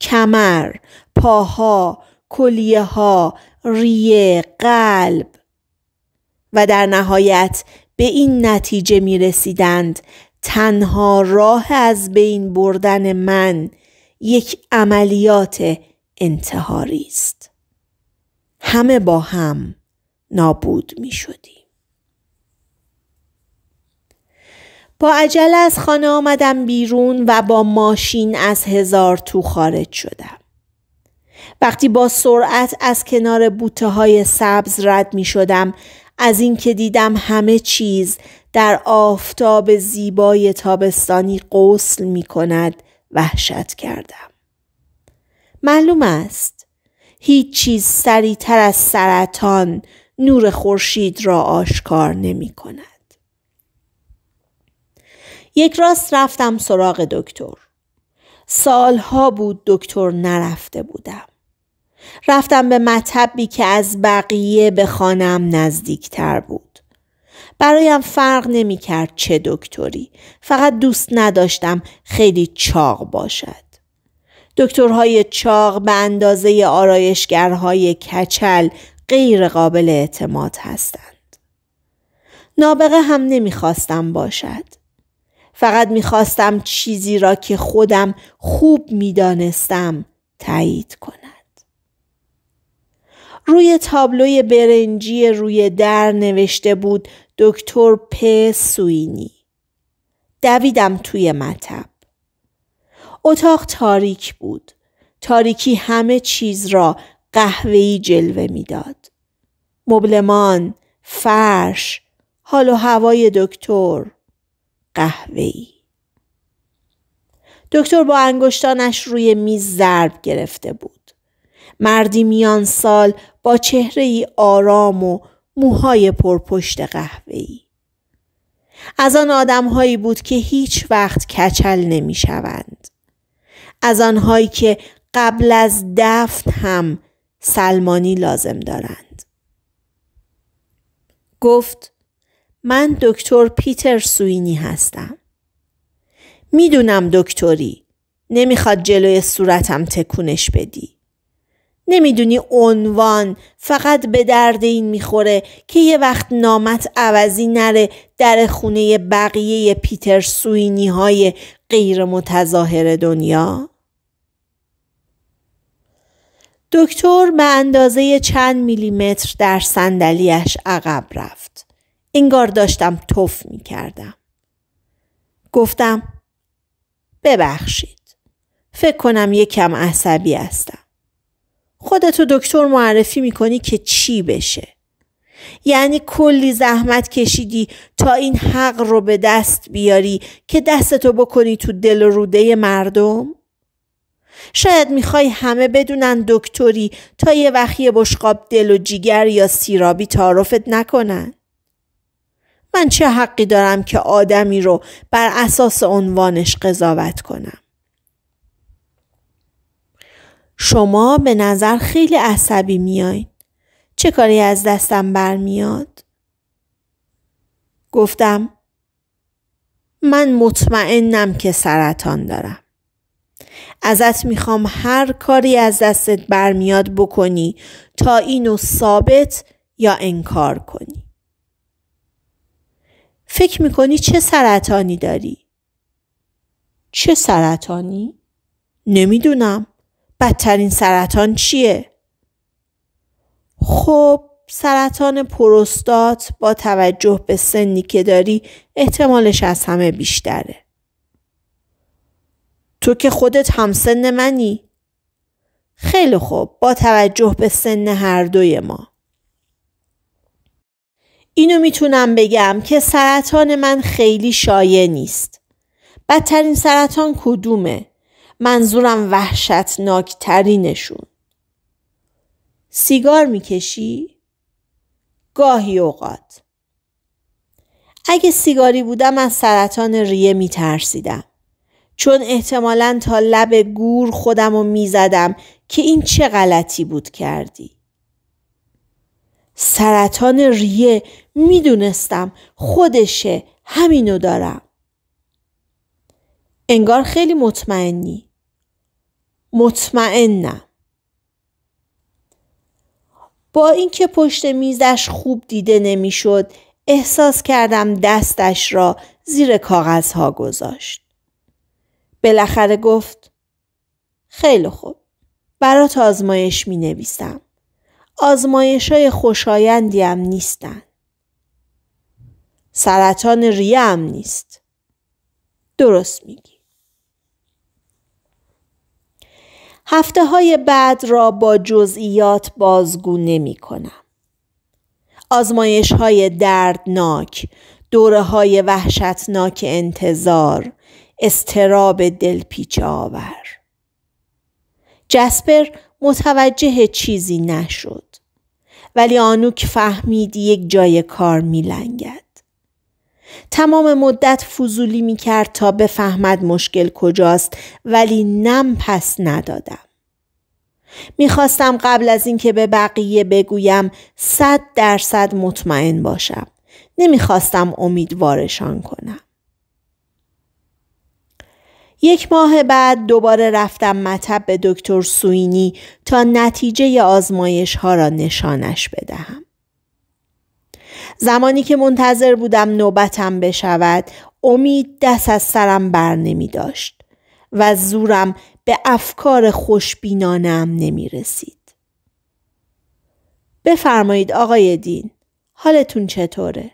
کمر، پاها، کلیه ها، ریه، قلب و در نهایت به این نتیجه می رسیدند تنها راه از بین بردن من یک عملیات انتحاری است همه با هم نابود می شدیم با عجله از خانه آمدم بیرون و با ماشین از هزار تو خارج شدم. وقتی با سرعت از کنار بوته های سبز رد می شدم از اینکه دیدم همه چیز در آفتاب زیبای تابستانی قسل می کند وحشت کردم. معلوم است هیچ چیز سریعتر از سرطان نور خورشید را آشکار نمی کند. یک راست رفتم سراغ دکتر. سالها بود دکتر نرفته بودم. رفتم به مطبی که از بقیه به خانم نزدیکتر بود. برایم فرق نمی کرد چه دکتری. فقط دوست نداشتم خیلی چاق باشد. دکترهای چاق به اندازه آرایشگرهای کچل غیر قابل اعتماد هستند. نابغه هم نمیخواستم باشد. فقط میخواستم چیزی را که خودم خوب میدانستم تایید کند. روی تابلوی برنجی روی در نوشته بود دکتر پ سوینی. دویدم توی مطب. اتاق تاریک بود. تاریکی همه چیز را قهوه‌ای جلوه میداد. مبلمان، فرش، حال و هوای دکتر، قهوه‌ای دکتر با انگشتانش روی میز ضرب گرفته بود مردی میان سال با چهره ای آرام و موهای پرپشت قهوه‌ای از آن آدمهایی بود که هیچ وقت کچل نمی شوند. از آنهایی که قبل از دفن هم سلمانی لازم دارند. گفت من دکتر پیتر سوینی هستم. میدونم دکتری. نمیخواد جلوی صورتم تکونش بدی. نمیدونی عنوان فقط به درد این میخوره که یه وقت نامت عوضی نره در خونه بقیه پیتر سوینی های غیر متظاهر دنیا؟ دکتر به اندازه چند میلیمتر در صندلیاش عقب رفت. انگار داشتم توف می کردم. گفتم ببخشید. فکر کنم یکم عصبی هستم. خودتو دکتر معرفی می کنی که چی بشه. یعنی کلی زحمت کشیدی تا این حق رو به دست بیاری که دستتو بکنی تو دل و روده مردم؟ شاید میخوای همه بدونن دکتری تا یه وقتی بشقاب دل و جیگر یا سیرابی تعارفت نکنن. من چه حقی دارم که آدمی رو بر اساس عنوانش قضاوت کنم؟ شما به نظر خیلی عصبی میایین. چه کاری از دستم برمیاد؟ گفتم من مطمئنم که سرطان دارم. ازت میخوام هر کاری از دستت برمیاد بکنی تا اینو ثابت یا انکار کنی. فکر میکنی چه سرطانی داری؟ چه سرطانی؟ نمیدونم. بدترین سرطان چیه؟ خب سرطان پروستات با توجه به سنی که داری احتمالش از همه بیشتره. تو که خودت همسن منی؟ خیلی خوب با توجه به سن هر دوی ما. اینو میتونم بگم که سرطان من خیلی شایع نیست. بدترین سرطان کدومه؟ منظورم وحشتناکترینشون. سیگار میکشی؟ گاهی اوقات. اگه سیگاری بودم از سرطان ریه میترسیدم. چون احتمالا تا لب گور خودم رو میزدم که این چه غلطی بود کردی. سرطان ریه میدونستم خودشه همینو دارم انگار خیلی مطمئنی مطمئنم با اینکه پشت میزش خوب دیده نمیشد احساس کردم دستش را زیر کاغذها گذاشت بالاخره گفت خیلی خوب برات آزمایش می نویسم آزمایش های خوشایندی هم نیستن. سرطان ریه هم نیست. درست میگی. هفته های بعد را با جزئیات بازگو نمی کنم. آزمایش های دردناک، دوره های وحشتناک انتظار، استراب دلپیچه آور. جسپر متوجه چیزی نشد. ولی آنوک فهمید یک جای کار میلنگد. تمام مدت فضولی می کرد تا بفهمد مشکل کجاست ولی نم پس ندادم. میخواستم قبل از اینکه به بقیه بگویم صد درصد مطمئن باشم. نمیخواستم امیدوارشان کنم. یک ماه بعد دوباره رفتم مطب به دکتر سوینی تا نتیجه آزمایش ها را نشانش بدهم. زمانی که منتظر بودم نوبتم بشود امید دست از سرم بر نمی داشت و زورم به افکار خوشبینانم نمی رسید. بفرمایید آقای دین حالتون چطوره؟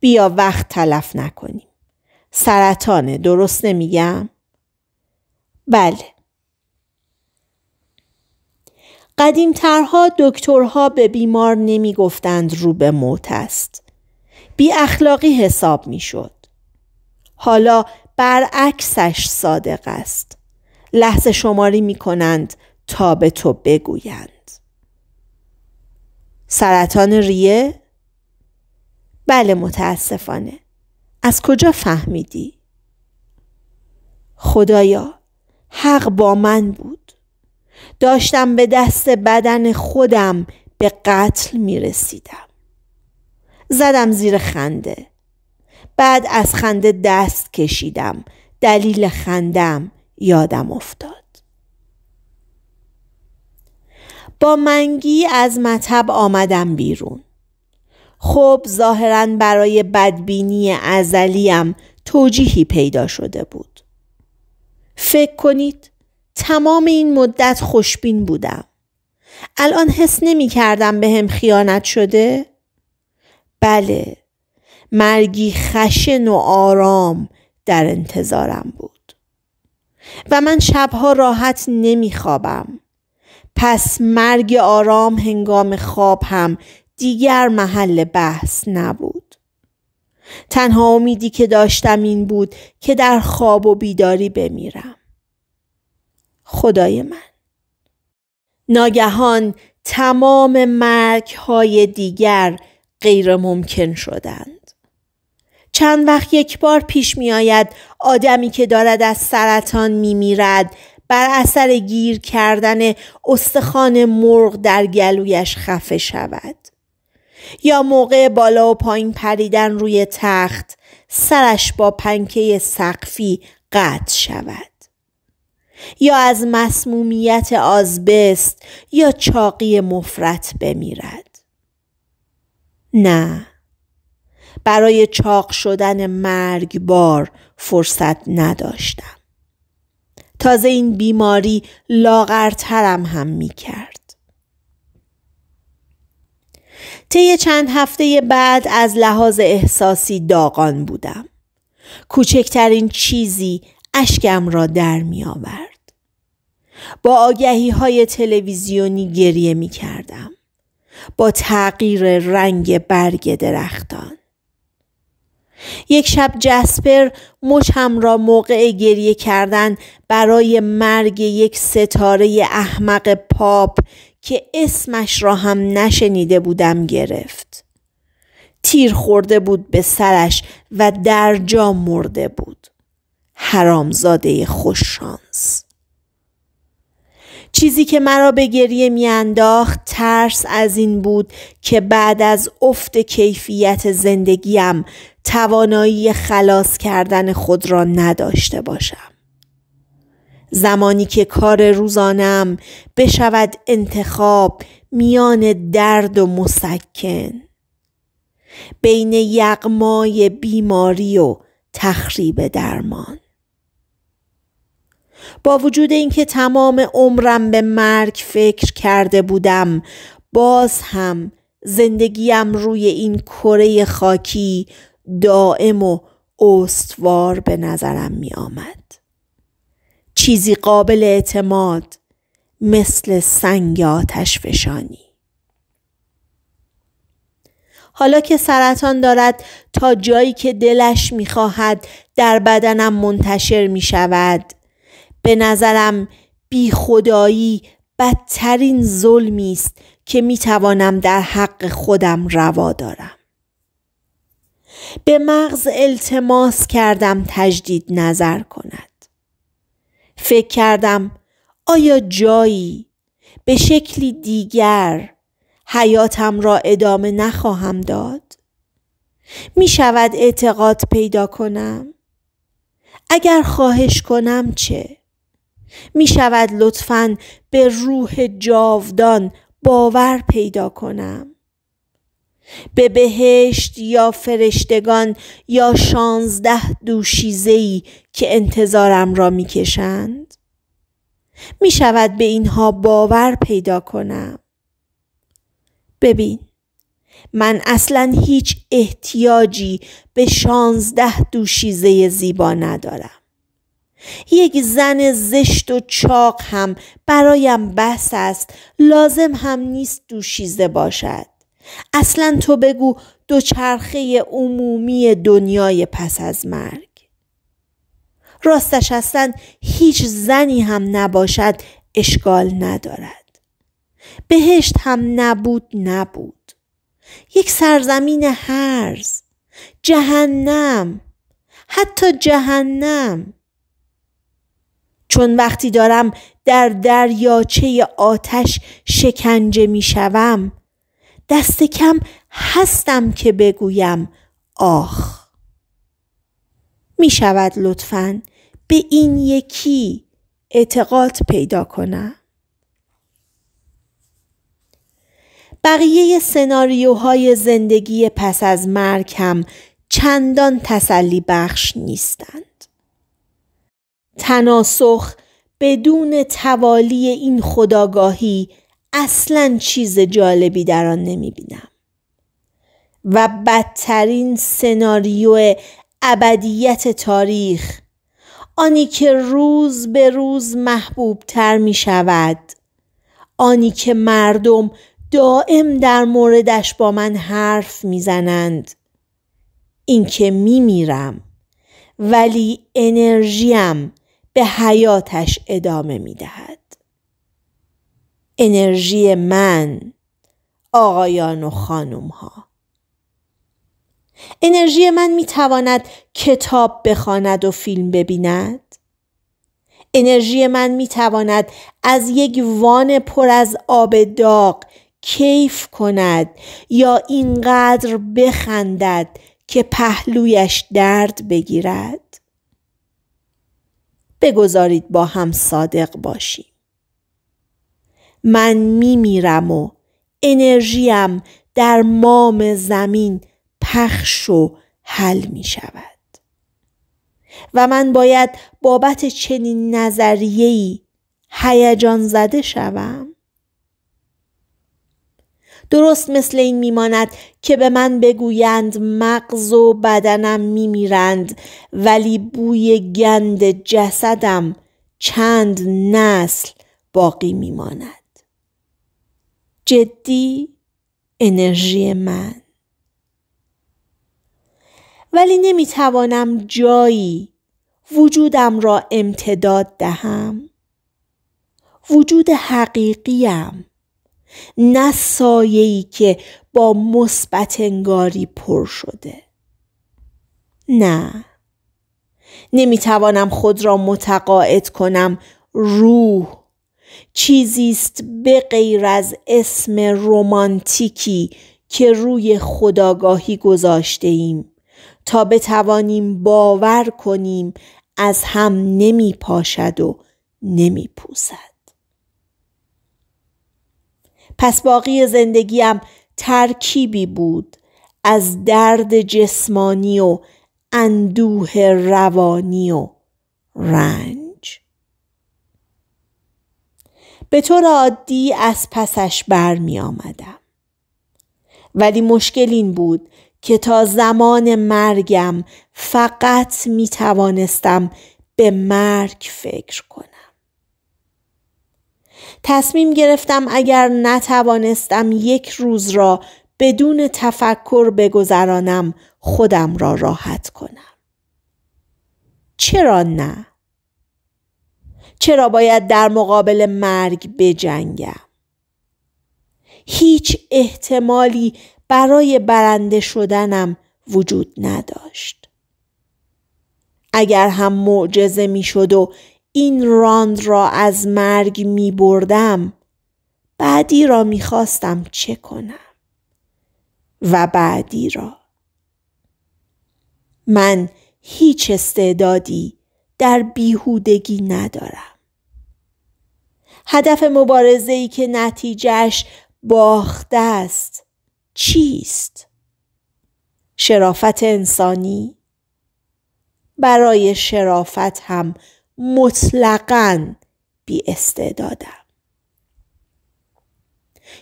بیا وقت تلف نکنیم. سرطانه درست نمیگم؟ بله قدیمترها دکترها به بیمار نمیگفتند رو به موت است بی اخلاقی حساب میشد حالا برعکسش صادق است لحظه شماری میکنند تا به تو بگویند سرطان ریه؟ بله متاسفانه از کجا فهمیدی؟ خدایا حق با من بود داشتم به دست بدن خودم به قتل می رسیدم زدم زیر خنده بعد از خنده دست کشیدم دلیل خندم یادم افتاد با منگی از مطب آمدم بیرون خب ظاهرا برای بدبینی ازلیم توجیهی پیدا شده بود. فکر کنید تمام این مدت خوشبین بودم. الان حس نمی کردم به هم خیانت شده؟ بله مرگی خشن و آرام در انتظارم بود و من شبها راحت نمی خوابم. پس مرگ آرام هنگام خواب هم دیگر محل بحث نبود تنها امیدی که داشتم این بود که در خواب و بیداری بمیرم خدای من ناگهان تمام مرگ های دیگر غیر ممکن شدند چند وقت یک بار پیش می آید آدمی که دارد از سرطان می میرد بر اثر گیر کردن استخوان مرغ در گلویش خفه شود یا موقع بالا و پایین پریدن روی تخت سرش با پنکه سقفی قطع شود یا از مسمومیت آزبست یا چاقی مفرت بمیرد نه برای چاق شدن مرگبار فرصت نداشتم تازه این بیماری لاغرترم هم میکرد طی چند هفته بعد از لحاظ احساسی داغان بودم. کوچکترین چیزی اشکم را در می آورد. با آگهی های تلویزیونی گریه می کردم. با تغییر رنگ برگ درختان. یک شب جسپر مچم را موقع گریه کردن برای مرگ یک ستاره احمق پاپ که اسمش را هم نشنیده بودم گرفت. تیر خورده بود به سرش و در جا مرده بود. حرامزاده خوششانس. چیزی که مرا به گریه میانداخت ترس از این بود که بعد از افت کیفیت زندگیم توانایی خلاص کردن خود را نداشته باشم. زمانی که کار روزانم بشود انتخاب میان درد و مسکن بین یغمای بیماری و تخریب درمان با وجود اینکه تمام عمرم به مرگ فکر کرده بودم باز هم زندگیم روی این کره خاکی دائم و استوار به نظرم می آمد. چیزی قابل اعتماد مثل سنگ آتش فشانی حالا که سرطان دارد تا جایی که دلش میخواهد در بدنم منتشر می شود به نظرم بی خدایی بدترین ظلمی است که می توانم در حق خودم روا دارم به مغز التماس کردم تجدید نظر کند فکر کردم آیا جایی به شکلی دیگر حیاتم را ادامه نخواهم داد؟ می شود اعتقاد پیدا کنم؟ اگر خواهش کنم چه؟ می شود لطفا به روح جاودان باور پیدا کنم؟ به بهشت یا فرشتگان یا شانزده دوشیزهی که انتظارم را میکشند می شود به اینها باور پیدا کنم ببین من اصلا هیچ احتیاجی به شانزده دوشیزه زیبا ندارم یک زن زشت و چاق هم برایم بس است لازم هم نیست دوشیزه باشد اصلا تو بگو دوچرخه عمومی دنیای پس از مرگ راستش اصلا هیچ زنی هم نباشد اشکال ندارد بهشت هم نبود نبود یک سرزمین هرز جهنم حتی جهنم چون وقتی دارم در دریاچه آتش شکنجه می شوم دست کم هستم که بگویم آخ می شود لطفا به این یکی اعتقاد پیدا کنم بقیه سناریوهای زندگی پس از مرگ هم چندان تسلی بخش نیستند تناسخ بدون توالی این خداگاهی اصلا چیز جالبی در آن نمی بینم. و بدترین سناریو ابدیت تاریخ آنی که روز به روز محبوب تر می شود آنی که مردم دائم در موردش با من حرف میزنند اینکه میمیرم ولی انرژیم به حیاتش ادامه میدهد انرژی من آقایان و خانوم ها انرژی من می تواند کتاب بخواند و فیلم ببیند انرژی من می تواند از یک وان پر از آب داغ کیف کند یا اینقدر بخندد که پهلویش درد بگیرد بگذارید با هم صادق باشیم من میمیرم و انرژیم در مام زمین پخش و حل می شود. و من باید بابت چنین نظریهی هیجان زده شوم درست مثل این میماند که به من بگویند مغز و بدنم میمیرند ولی بوی گند جسدم چند نسل باقی میماند جدی انرژی من ولی نمیتوانم جایی وجودم را امتداد دهم وجود حقیقیم نه سایه‌ای که با مثبت انگاری پر شده نه نمیتوانم خود را متقاعد کنم روح چیزیست است به غیر از اسم رومانتیکی که روی خداگاهی گذاشته ایم تا بتوانیم باور کنیم از هم نمی پاشد و نمی پس باقی زندگیم ترکیبی بود از درد جسمانی و اندوه روانی و رنج. به طور عادی از پسش می آمدم. ولی مشکل این بود که تا زمان مرگم فقط می توانستم به مرگ فکر کنم. تصمیم گرفتم اگر نتوانستم یک روز را بدون تفکر بگذرانم خودم را راحت کنم. چرا نه؟ چرا باید در مقابل مرگ بجنگم؟ هیچ احتمالی برای برنده شدنم وجود نداشت. اگر هم معجزه می شد و این راند را از مرگ می بردم بعدی را می خواستم چه کنم و بعدی را من هیچ استعدادی در بیهودگی ندارم. هدف مبارزه ای که نتیجهش باخته است چیست؟ شرافت انسانی برای شرافت هم مطلقا بی استعدادم.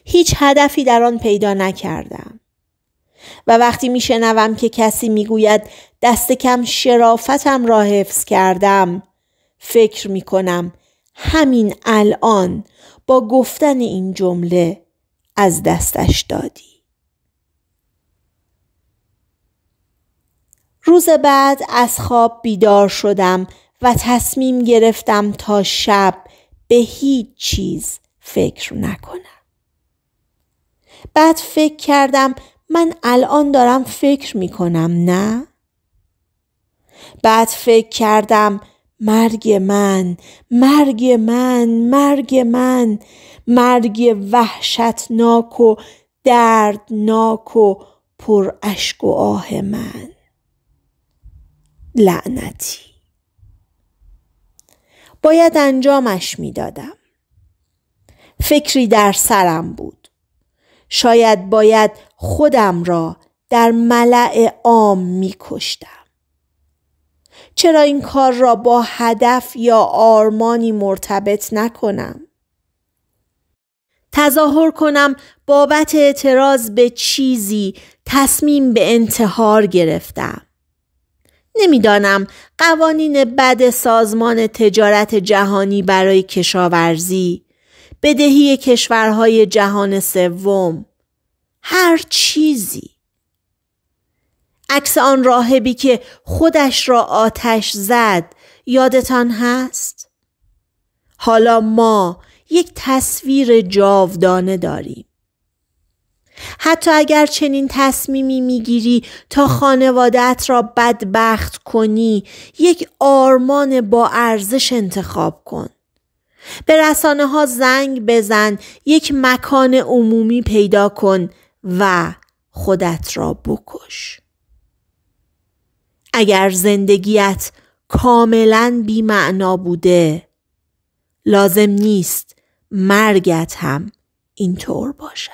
هیچ هدفی در آن پیدا نکردم. و وقتی میشنوم که کسی میگوید دست کم شرافتم را حفظ کردم فکر میکنم همین الان با گفتن این جمله از دستش دادی روز بعد از خواب بیدار شدم و تصمیم گرفتم تا شب به هیچ چیز فکر نکنم بعد فکر کردم من الان دارم فکر می کنم نه؟ بعد فکر کردم مرگ من مرگ من مرگ من مرگ وحشتناک و دردناک و پر اشک و آه من لعنتی باید انجامش میدادم فکری در سرم بود شاید باید خودم را در ملع عام میکشتم چرا این کار را با هدف یا آرمانی مرتبط نکنم تظاهر کنم بابت اعتراض به چیزی تصمیم به انتحار گرفتم نمیدانم قوانین بد سازمان تجارت جهانی برای کشاورزی بدهی کشورهای جهان سوم هر چیزی عکس آن راهبی که خودش را آتش زد یادتان هست؟ حالا ما یک تصویر جاودانه داریم حتی اگر چنین تصمیمی میگیری تا خانوادت را بدبخت کنی یک آرمان با ارزش انتخاب کن به رسانه ها زنگ بزن یک مکان عمومی پیدا کن و خودت را بکش اگر زندگیت کاملا بیمعنا بوده لازم نیست مرگت هم اینطور باشد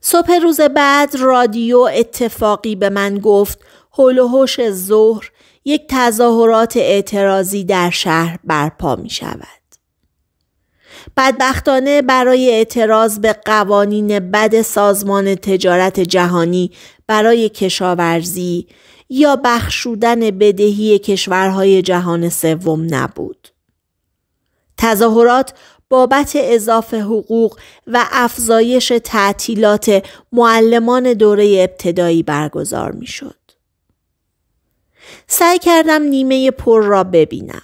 صبح روز بعد رادیو اتفاقی به من گفت هول ظهر یک تظاهرات اعتراضی در شهر برپا می شود. بدبختانه برای اعتراض به قوانین بد سازمان تجارت جهانی برای کشاورزی یا بخشودن بدهی کشورهای جهان سوم نبود. تظاهرات بابت اضافه حقوق و افزایش تعطیلات معلمان دوره ابتدایی برگزار می سعی کردم نیمه پر را ببینم.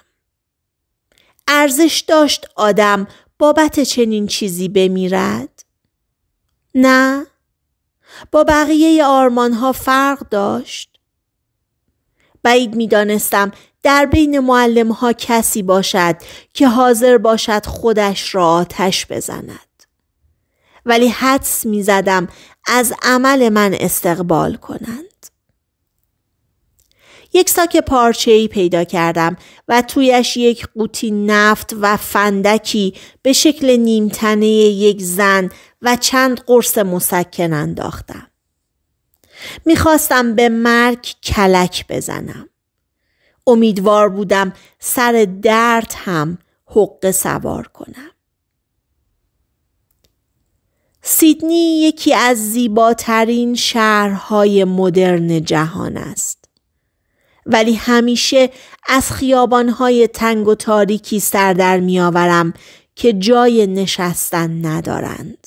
ارزش داشت آدم بابت چنین چیزی بمیرد؟ نه با بقیه آرمان ها فرق داشت بعید میدانستم در بین معلم ها کسی باشد که حاضر باشد خودش را آتش بزند ولی حدس می زدم از عمل من استقبال کنند یک ساک پارچه ای پیدا کردم و تویش یک قوطی نفت و فندکی به شکل نیمتنه یک زن و چند قرص مسکن انداختم. میخواستم به مرگ کلک بزنم. امیدوار بودم سر درد هم حق سوار کنم. سیدنی یکی از زیباترین شهرهای مدرن جهان است. ولی همیشه از خیابانهای تنگ و تاریکی سردر در میآورم که جای نشستن ندارند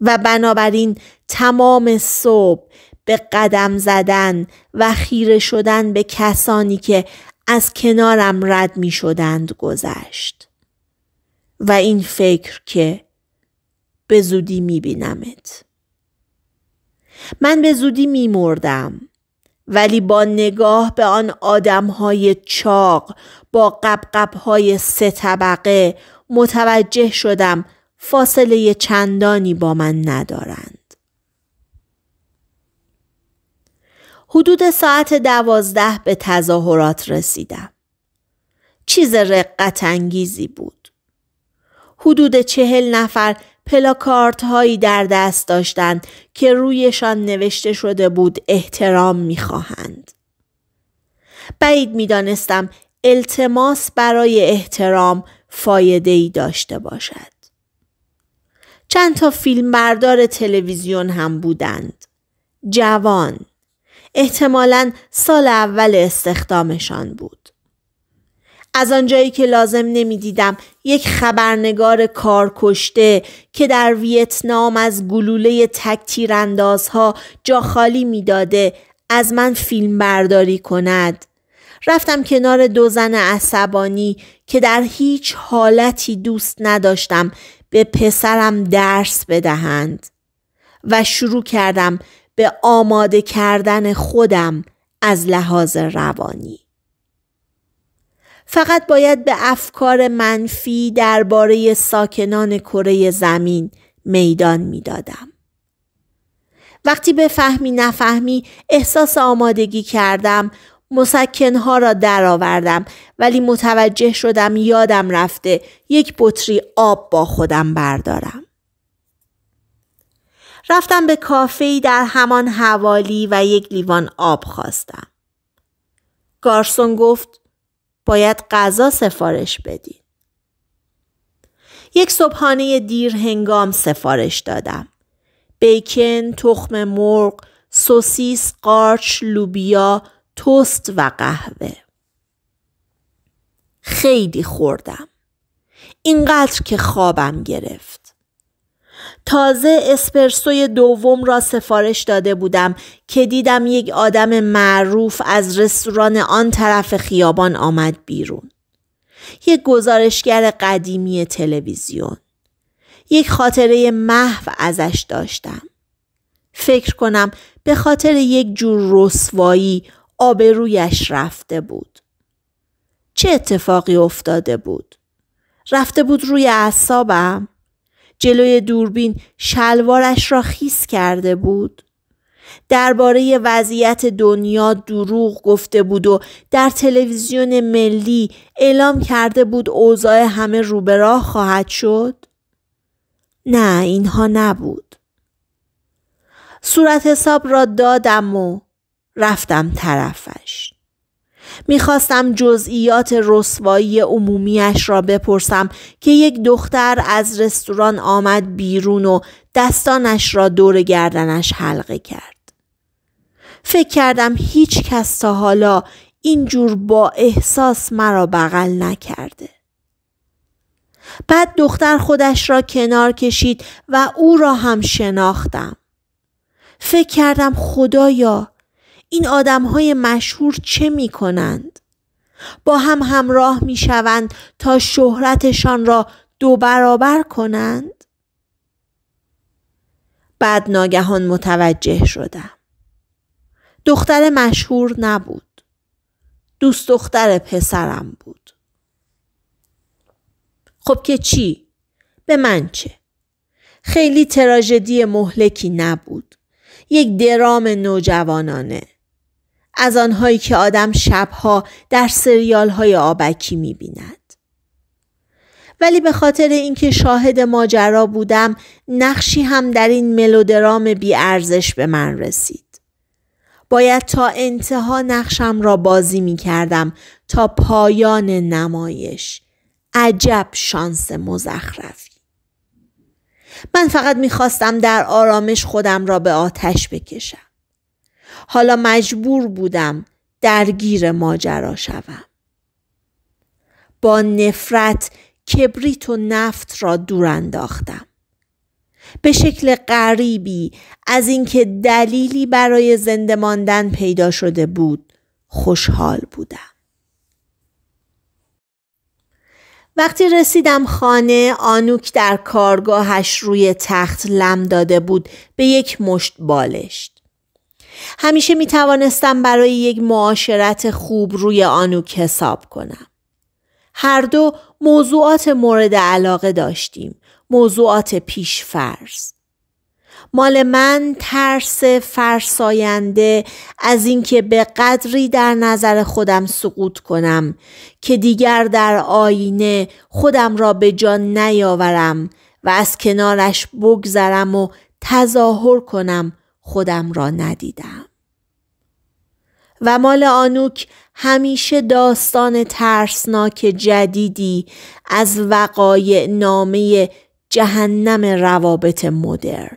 و بنابراین تمام صبح به قدم زدن و خیره شدن به کسانی که از کنارم رد می شدند گذشت و این فکر که به زودی می بینمت. من به زودی می مردم. ولی با نگاه به آن های چاق با های سه طبقه متوجه شدم فاصله چندانی با من ندارند. حدود ساعت دوازده به تظاهرات رسیدم. چیز رقت انگیزی بود. حدود چهل نفر پلاکارت هایی در دست داشتند که رویشان نوشته شده بود احترام میخواهند. بعید میدانستم التماس برای احترام فایده ای داشته باشد. چند تا بردار تلویزیون هم بودند. جوان احتمالا سال اول استخدامشان بود. از آنجایی که لازم نمیدیدم یک خبرنگار کارکشته که در ویتنام از گلوله تک تیراندازها جا خالی میداده از من فیلم برداری کند رفتم کنار دو زن عصبانی که در هیچ حالتی دوست نداشتم به پسرم درس بدهند و شروع کردم به آماده کردن خودم از لحاظ روانی فقط باید به افکار منفی درباره ساکنان کره زمین میدان میدادم. وقتی به فهمی نفهمی احساس آمادگی کردم مسکنها را درآوردم ولی متوجه شدم یادم رفته یک بطری آب با خودم بردارم. رفتم به کافه در همان حوالی و یک لیوان آب خواستم. گارسون گفت باید غذا سفارش بدی. یک صبحانه دیر هنگام سفارش دادم. بیکن، تخم مرغ، سوسیس، قارچ، لوبیا، توست و قهوه. خیلی خوردم. اینقدر که خوابم گرفت. تازه اسپرسوی دوم را سفارش داده بودم که دیدم یک آدم معروف از رستوران آن طرف خیابان آمد بیرون. یک گزارشگر قدیمی تلویزیون. یک خاطره محو ازش داشتم. فکر کنم به خاطر یک جور رسوایی آبرویش رفته بود. چه اتفاقی افتاده بود؟ رفته بود روی اعصابم؟ جلوی دوربین شلوارش را خیس کرده بود. درباره وضعیت دنیا دروغ گفته بود و در تلویزیون ملی اعلام کرده بود اوضاع همه راه خواهد شد؟ نه اینها نبود. صورت حساب را دادم و رفتم طرفش. میخواستم جزئیات رسوایی عمومیش را بپرسم که یک دختر از رستوران آمد بیرون و دستانش را دور گردنش حلقه کرد. فکر کردم هیچ کس تا حالا اینجور با احساس مرا بغل نکرده. بعد دختر خودش را کنار کشید و او را هم شناختم. فکر کردم خدایا این آدم های مشهور چه می کنند؟ با هم همراه می شوند تا شهرتشان را دو برابر کنند؟ بعد ناگهان متوجه شدم. دختر مشهور نبود. دوست دختر پسرم بود. خب که چی؟ به من چه؟ خیلی تراژدی مهلکی نبود. یک درام نوجوانانه. از آنهایی که آدم شبها در سریال های آبکی می بیند. ولی به خاطر اینکه شاهد ماجرا بودم نقشی هم در این ملودرام ارزش به من رسید. باید تا انتها نقشم را بازی می کردم تا پایان نمایش. عجب شانس مزخرفی. من فقط میخواستم در آرامش خودم را به آتش بکشم. حالا مجبور بودم درگیر ماجرا شوم. با نفرت کبریت و نفت را دور انداختم. به شکل غریبی از اینکه دلیلی برای زنده ماندن پیدا شده بود خوشحال بودم. وقتی رسیدم خانه آنوک در کارگاهش روی تخت لم داده بود به یک مشت بالشت. همیشه می توانستم برای یک معاشرت خوب روی آنو حساب کنم. هر دو موضوعات مورد علاقه داشتیم. موضوعات پیش فرض. مال من ترس فرساینده از اینکه به قدری در نظر خودم سقوط کنم که دیگر در آینه خودم را به جان نیاورم و از کنارش بگذرم و تظاهر کنم خودم را ندیدم. و مال آنوک همیشه داستان ترسناک جدیدی از وقایع نامه جهنم روابط مدرن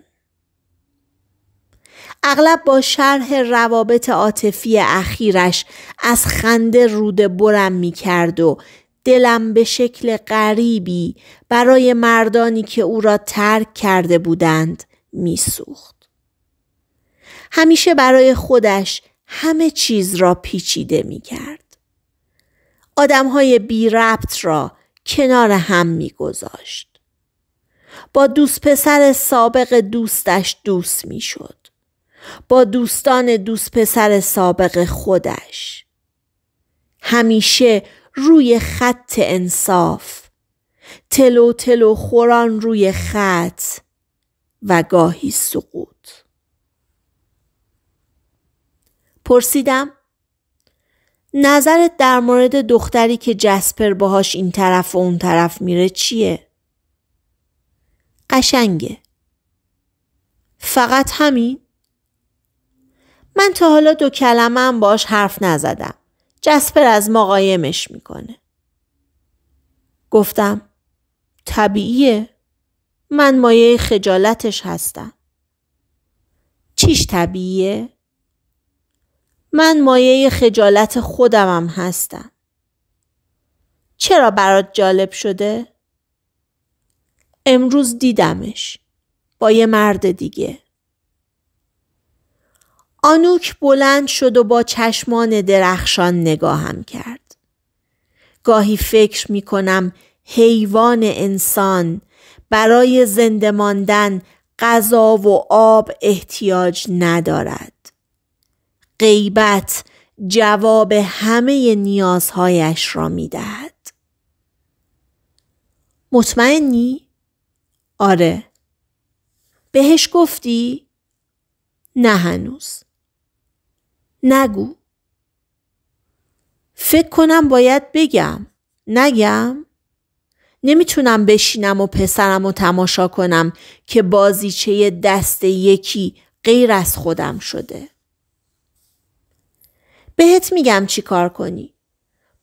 اغلب با شرح روابط عاطفی اخیرش از خنده رود برم می کرد و دلم به شکل غریبی برای مردانی که او را ترک کرده بودند می همیشه برای خودش همه چیز را پیچیده می کرد. آدم های بی ربط را کنار هم می گذاشت. با دوست پسر سابق دوستش دوست می شد. با دوستان دوست پسر سابق خودش. همیشه روی خط انصاف تلو تلو خوران روی خط و گاهی سقوط پرسیدم نظرت در مورد دختری که جسپر باهاش این طرف و اون طرف میره چیه؟ قشنگه. فقط همین؟ من تا حالا دو کلمه هم باش حرف نزدم. جسپر از ما قایمش میکنه. گفتم طبیعیه. من مایه خجالتش هستم. چیش طبیعیه؟ من مایه خجالت خودمم هستم. چرا برات جالب شده؟ امروز دیدمش با یه مرد دیگه. آنوک بلند شد و با چشمان درخشان نگاهم کرد. گاهی فکر می کنم حیوان انسان برای زنده ماندن غذا و آب احتیاج ندارد. غیبت جواب همه نیازهایش را می مطمئنی؟ آره. بهش گفتی؟ نه هنوز. نگو. فکر کنم باید بگم. نگم؟ نمیتونم بشینم و پسرم و تماشا کنم که بازیچه دست یکی غیر از خودم شده. بهت میگم چی کار کنی.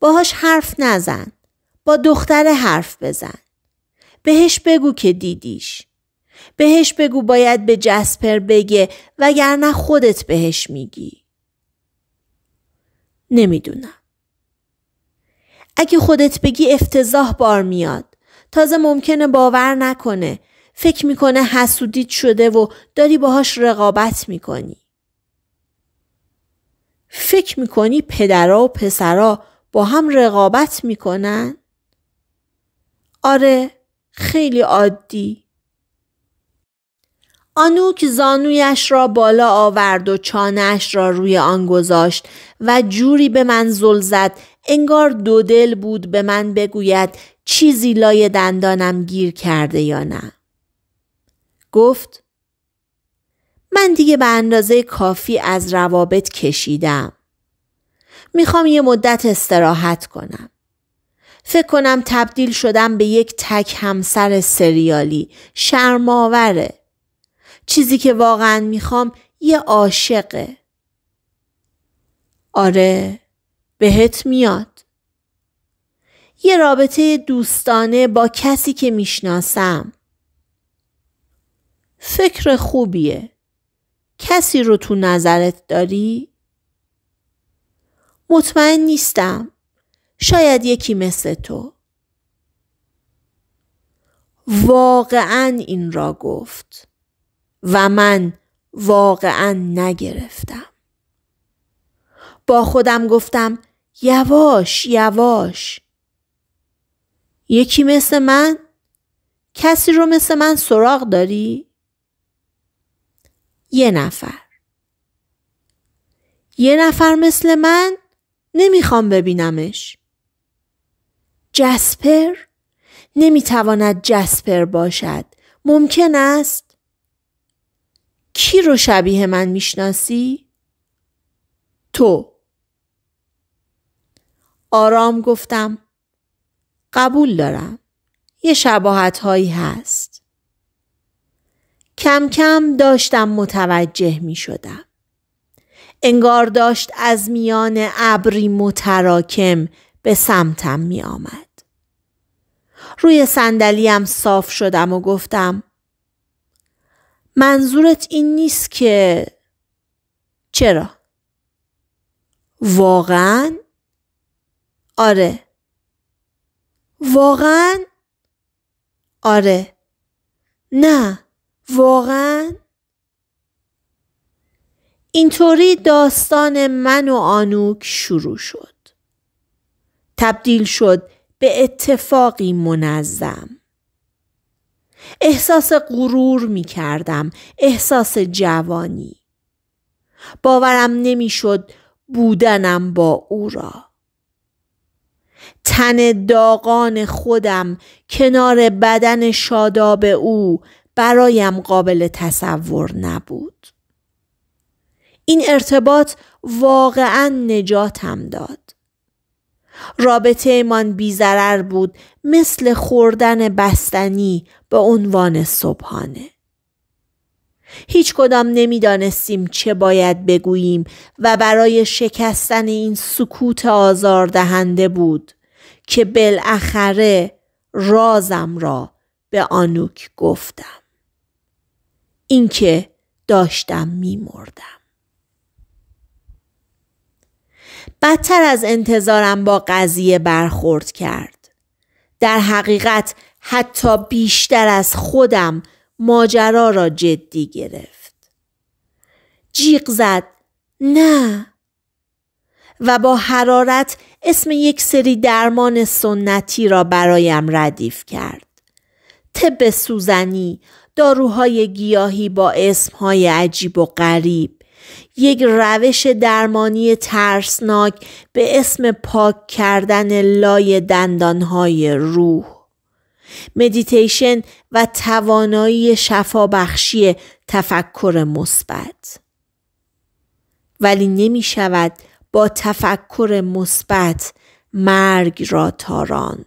باهاش حرف نزن. با دختر حرف بزن. بهش بگو که دیدیش. بهش بگو باید به جسپر بگه وگرنه خودت بهش میگی. نمیدونم. اگه خودت بگی افتضاح بار میاد. تازه ممکنه باور نکنه. فکر میکنه حسودیت شده و داری باهاش رقابت میکنی. فکر میکنی پدرا و پسرا با هم رقابت میکنن؟ آره خیلی عادی آنوک زانویش را بالا آورد و چانهش را روی آن گذاشت و جوری به من زل زد انگار دو دل بود به من بگوید چیزی لای دندانم گیر کرده یا نه گفت من دیگه به اندازه کافی از روابط کشیدم. میخوام یه مدت استراحت کنم. فکر کنم تبدیل شدم به یک تک همسر سریالی شرماوره. چیزی که واقعا میخوام یه عاشقه. آره بهت میاد. یه رابطه دوستانه با کسی که میشناسم. فکر خوبیه. کسی رو تو نظرت داری؟ مطمئن نیستم. شاید یکی مثل تو. واقعا این را گفت و من واقعا نگرفتم. با خودم گفتم یواش یواش یکی مثل من؟ کسی رو مثل من سراغ داری؟ یه نفر یه نفر مثل من نمیخوام ببینمش جسپر نمیتواند جسپر باشد ممکن است کی رو شبیه من میشناسی؟ تو آرام گفتم قبول دارم یه شباهت هایی هست کم کم داشتم متوجه می شدم. انگار داشت از میان ابری متراکم به سمتم می آمد. روی صندلیم صاف شدم و گفتم منظورت این نیست که چرا؟ واقعا؟ آره واقعا؟ آره نه واقعا اینطوری داستان من و آنوک شروع شد تبدیل شد به اتفاقی منظم احساس غرور می کردم احساس جوانی باورم نمی شد بودنم با او را تن داغان خودم کنار بدن شاداب او برایم قابل تصور نبود. این ارتباط واقعا نجاتم داد. رابطه ایمان بیزرر بود مثل خوردن بستنی به عنوان صبحانه. هیچ کدام نمیدانستیم چه باید بگوییم و برای شکستن این سکوت آزاردهنده بود که بالاخره رازم را به آنوک گفتم. اینکه داشتم میمردم بدتر از انتظارم با قضیه برخورد کرد در حقیقت حتی بیشتر از خودم ماجرا را جدی گرفت جیغ زد نه و با حرارت اسم یک سری درمان سنتی را برایم ردیف کرد طب سوزنی داروهای گیاهی با اسمهای عجیب و غریب یک روش درمانی ترسناک به اسم پاک کردن لای دندانهای روح مدیتیشن و توانایی شفابخشی تفکر مثبت ولی نمی شود با تفکر مثبت مرگ را تاراند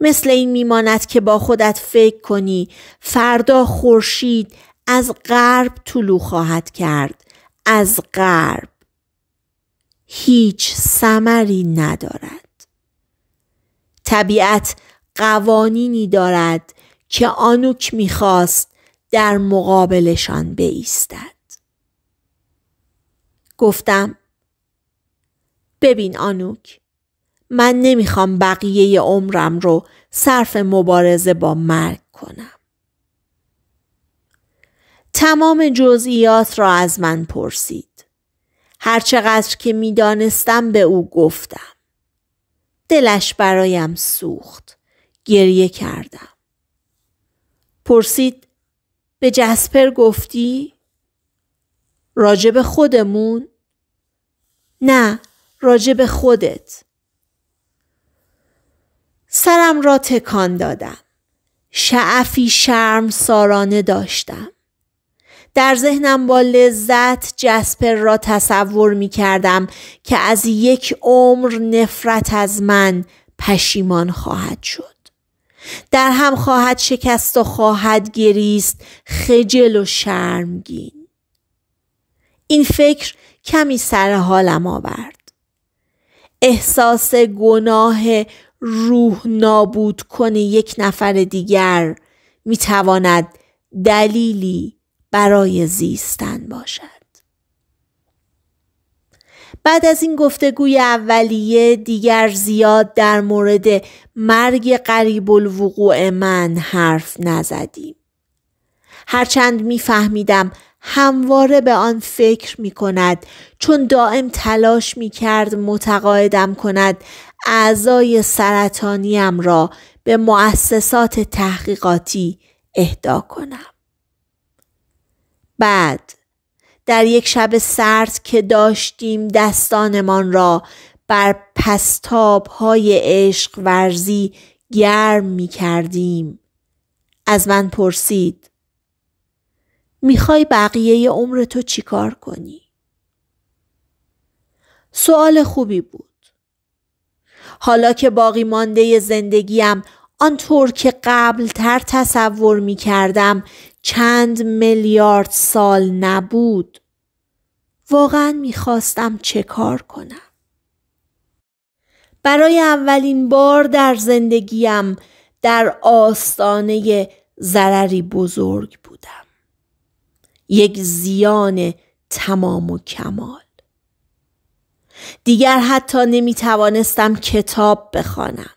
مثل این میماند که با خودت فکر کنی فردا خورشید از غرب طلو خواهد کرد از غرب هیچ ثمری ندارد طبیعت قوانینی دارد که آنوک میخواست در مقابلشان بایستد گفتم ببین آنوک من نمیخوام بقیه عمرم رو صرف مبارزه با مرگ کنم. تمام جزئیات را از من پرسید. هرچقدر که میدانستم به او گفتم. دلش برایم سوخت. گریه کردم. پرسید به جسپر گفتی؟ راجب خودمون؟ نه راجب خودت. سرم را تکان دادم. شعفی شرم سارانه داشتم. در ذهنم با لذت جسپر را تصور می کردم که از یک عمر نفرت از من پشیمان خواهد شد. در هم خواهد شکست و خواهد گریست خجل و شرمگین. این فکر کمی سر حالم آورد. احساس گناه روح نابود کنه یک نفر دیگر می تواند دلیلی برای زیستن باشد. بعد از این گفتگوی اولیه دیگر زیاد در مورد مرگ قریب الوقوع من حرف نزدیم. هرچند میفهمیدم همواره به آن فکر می کند چون دائم تلاش می کرد متقاعدم کند اعضای سرطانیم را به مؤسسات تحقیقاتی اهدا کنم. بعد در یک شب سرد که داشتیم دستانمان را بر پستاب های عشق ورزی گرم می کردیم. از من پرسید میخوای بقیه عمرتو تو چیکار کنی؟ سوال خوبی بود. حالا که باقی مانده زندگیم آنطور که قبلتر تصور می کردم چند میلیارد سال نبود واقعا میخواستم چه کار کنم برای اولین بار در زندگیم در آستانه ضرری بزرگ بودم یک زیان تمام و کمال دیگر حتی نمی توانستم کتاب بخوانم.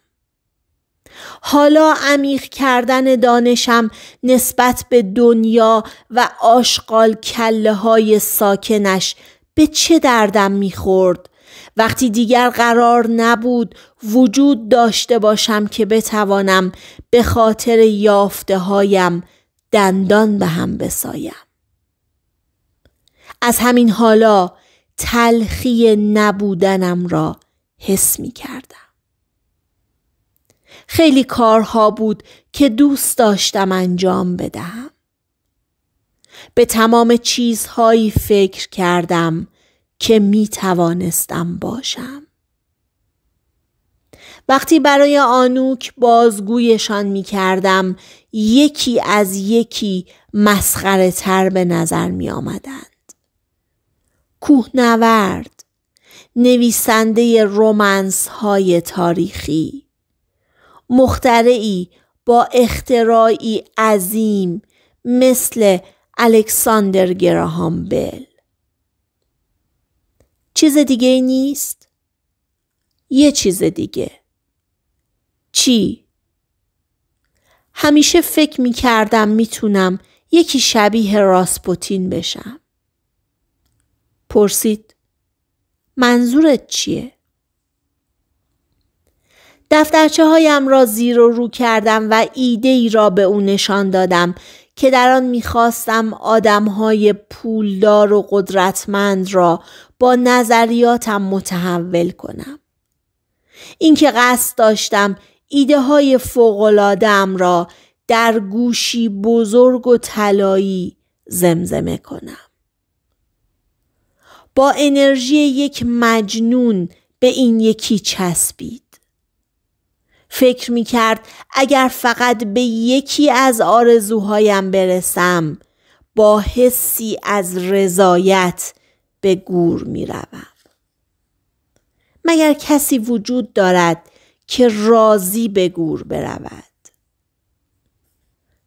حالا عمیق کردن دانشم نسبت به دنیا و آشغال کله های ساکنش به چه دردم میخورد وقتی دیگر قرار نبود وجود داشته باشم که بتوانم به خاطر یافته هایم دندان به هم بسایم از همین حالا تلخی نبودنم را حس می کردم. خیلی کارها بود که دوست داشتم انجام بدهم. به تمام چیزهایی فکر کردم که می توانستم باشم. وقتی برای آنوک بازگویشان می کردم یکی از یکی مسخره تر به نظر می آمدن. کوهنورد نویسنده رومنس های تاریخی مخترعی با اختراعی عظیم مثل الکساندر گراهام بل چیز دیگه نیست؟ یه چیز دیگه چی؟ همیشه فکر می کردم می یکی شبیه راسپوتین بشم پرسید منظورت چیه؟ دفترچه هایم را زیر و رو کردم و ایده ای را به او نشان دادم که در آن میخواستم آدم های پولدار و قدرتمند را با نظریاتم متحول کنم. اینکه قصد داشتم ایده های فوقلادم را در گوشی بزرگ و طلایی زمزمه کنم. با انرژی یک مجنون به این یکی چسبید. فکر می کرد اگر فقط به یکی از آرزوهایم برسم با حسی از رضایت به گور می روم. مگر کسی وجود دارد که راضی به گور برود.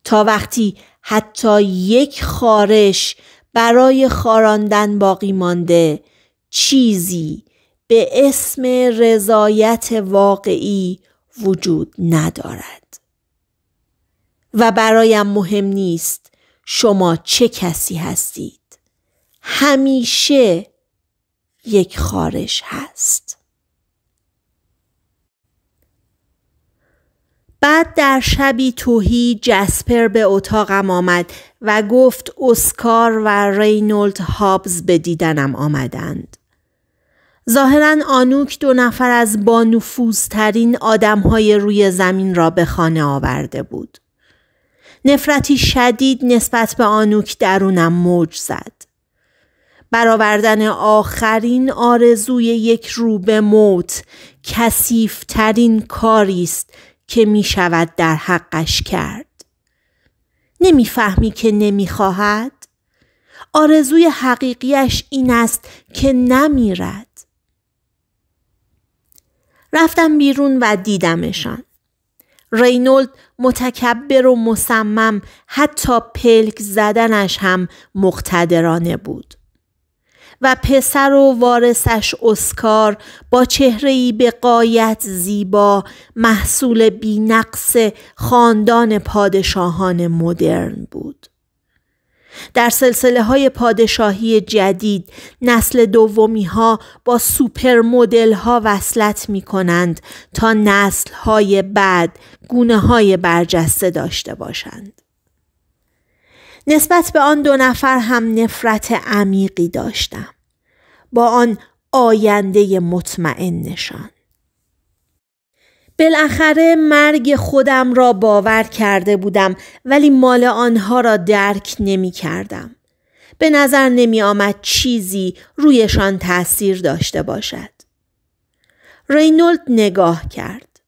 تا وقتی حتی یک خارش برای خاراندن باقی مانده چیزی به اسم رضایت واقعی وجود ندارد و برایم مهم نیست شما چه کسی هستید همیشه یک خارش هست بعد در شبی توهی جسپر به اتاقم آمد و گفت اسکار و رینولد هابز به دیدنم آمدند. ظاهرا آنوک دو نفر از با نفوذترین آدمهای روی زمین را به خانه آورده بود. نفرتی شدید نسبت به آنوک درونم موج زد. برآوردن آخرین آرزوی یک روبه موت کسیفترین کاری است که می شود در حقش کرد. نمیفهمی که نمیخواهد؟ آرزوی حقیقیش این است که نمیرد. رفتم بیرون و دیدمشان. رینولد متکبر و مصمم حتی پلک زدنش هم مقتدرانه بود. و پسر و وارثش اسکار با چهره‌ای به قایت زیبا محصول بینقص خاندان پادشاهان مدرن بود. در سلسله های پادشاهی جدید نسل دومی ها با سوپر مدل ها وصلت می کنند تا نسل های بعد گونه های برجسته داشته باشند. نسبت به آن دو نفر هم نفرت عمیقی داشتم با آن آینده نشان. بالاخره مرگ خودم را باور کرده بودم ولی مال آنها را درک نمی کردم. به نظر نمی آمد چیزی رویشان تأثیر داشته باشد. رینولد نگاه کرد.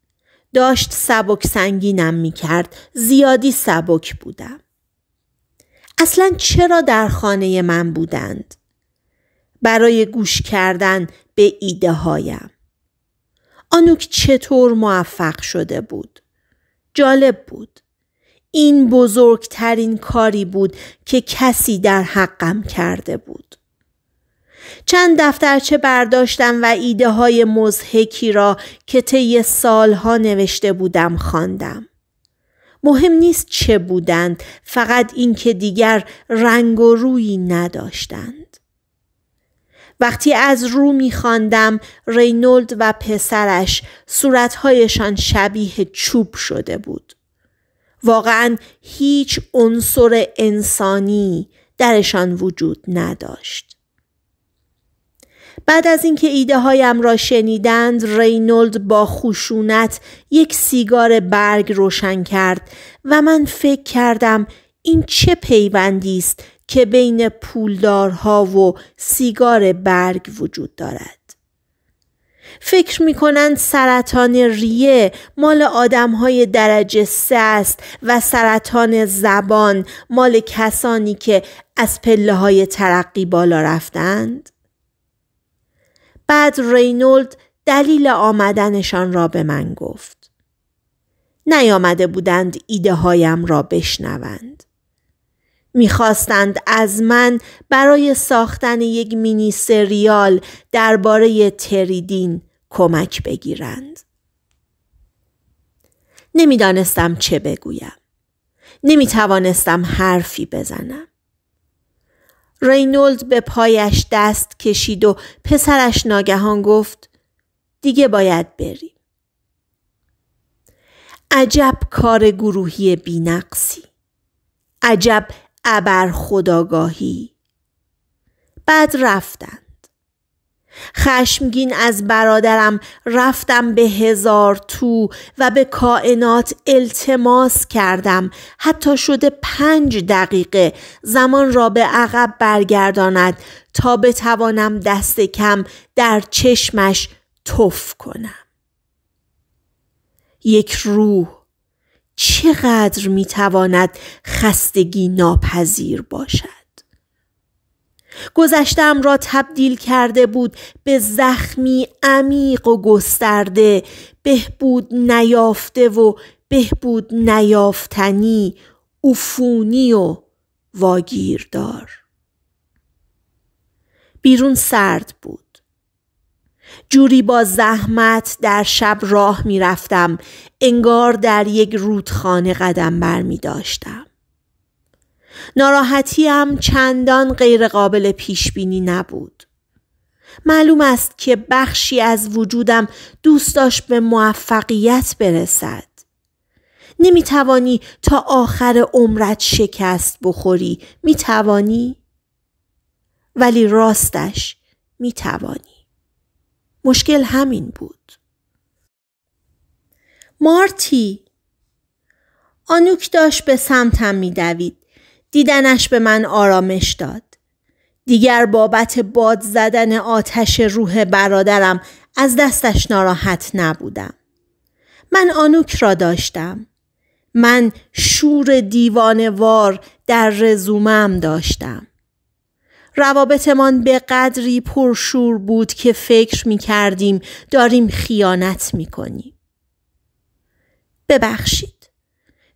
داشت سبک سنگینم می کرد. زیادی سبک بودم. اصلا چرا در خانه من بودند؟ برای گوش کردن به ایده هایم. آنوک چطور موفق شده بود؟ جالب بود. این بزرگترین کاری بود که کسی در حقم کرده بود. چند دفترچه برداشتم و ایده های مزهکی را که طی سالها نوشته بودم خواندم. مهم نیست چه بودند فقط اینکه دیگر رنگ و رویی نداشتند وقتی از رو میخواندم رینولد و پسرش صورتهایشان شبیه چوب شده بود واقعا هیچ عنصر انسانی درشان وجود نداشت بعد از اینکه ایده هایم را شنیدند رینولد با خشونت یک سیگار برگ روشن کرد و من فکر کردم این چه پیوندی است که بین پولدارها و سیگار برگ وجود دارد فکر می کنند سرطان ریه مال آدم های درجه سه است و سرطان زبان مال کسانی که از پله های ترقی بالا رفتند؟ بعد رینولد دلیل آمدنشان را به من گفت. نیامده بودند ایده هایم را بشنوند. میخواستند از من برای ساختن یک مینی سریال درباره تریدین کمک بگیرند. نمیدانستم چه بگویم. نمی توانستم حرفی بزنم. رینولد به پایش دست کشید و پسرش ناگهان گفت دیگه باید بریم. عجب کار گروهی بینقصی. عجب ابر خداگاهی. بعد رفتند. خشمگین از برادرم رفتم به هزار تو و به کائنات التماس کردم حتی شده پنج دقیقه زمان را به عقب برگرداند تا بتوانم دست کم در چشمش تف کنم یک روح چقدر میتواند خستگی ناپذیر باشد گذشتم را تبدیل کرده بود به زخمی عمیق و گسترده بهبود نیافته و بهبود نیافتنی عفونی و واگیردار بیرون سرد بود جوری با زحمت در شب راه می رفتم انگار در یک رودخانه قدم بر می داشتم ناراحتیم چندان غیرقابل پیش بینی نبود. معلوم است که بخشی از وجودم دوست داشت به موفقیت برسد. نمی توانی تا آخر عمرت شکست بخوری. می توانی؟ ولی راستش می توانی. مشکل همین بود. مارتی آنوک داشت به سمتم میدوید دیدنش به من آرامش داد. دیگر بابت باد زدن آتش روح برادرم از دستش ناراحت نبودم. من آنوک را داشتم. من شور وار در رزومم داشتم. روابطمان به قدری پرشور بود که فکر می کردیم داریم خیانت می کنیم. ببخشید.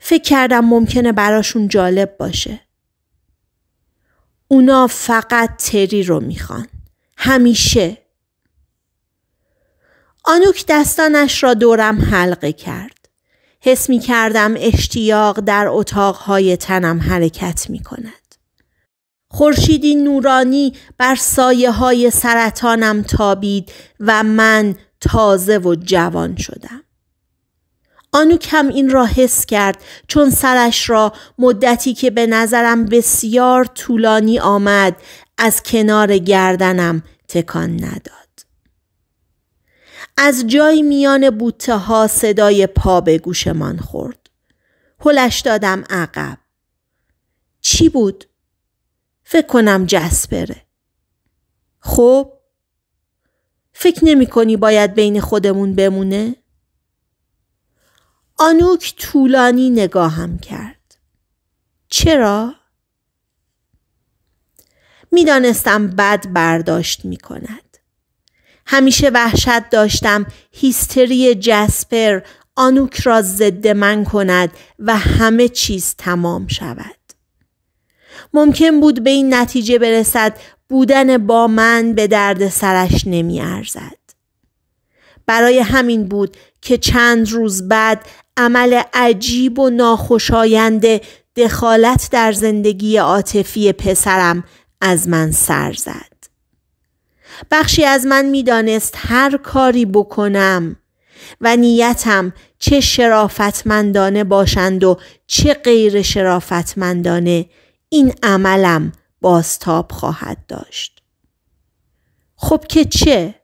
فکر کردم ممکنه براشون جالب باشه. اونا فقط تری رو میخوان. همیشه. آنوک دستانش را دورم حلقه کرد. حس می کردم اشتیاق در اتاقهای تنم حرکت می کند. خورشیدی نورانی بر سایه های سرطانم تابید و من تازه و جوان شدم. آنو کم این را حس کرد چون سرش را مدتی که به نظرم بسیار طولانی آمد از کنار گردنم تکان نداد. از جای میان بوته ها صدای پا به گوشمان خورد. هلش دادم عقب. چی بود؟ فکر کنم جسپره. خب؟ فکر نمی کنی باید بین خودمون بمونه؟ آنوک طولانی نگاهم کرد. چرا؟ میدانستم بد برداشت می کند. همیشه وحشت داشتم هیستری جسپر آنوک را ضد من کند و همه چیز تمام شود. ممکن بود به این نتیجه برسد بودن با من به درد سرش نمی ارزد. برای همین بود که چند روز بعد عمل عجیب و ناخوشایند دخالت در زندگی عاطفی پسرم از من سر زد. بخشی از من میدانست هر کاری بکنم و نیتم چه شرافتمندانه باشند و چه غیر شرافتمندانه این عملم بازتاب خواهد داشت. خب که چه؟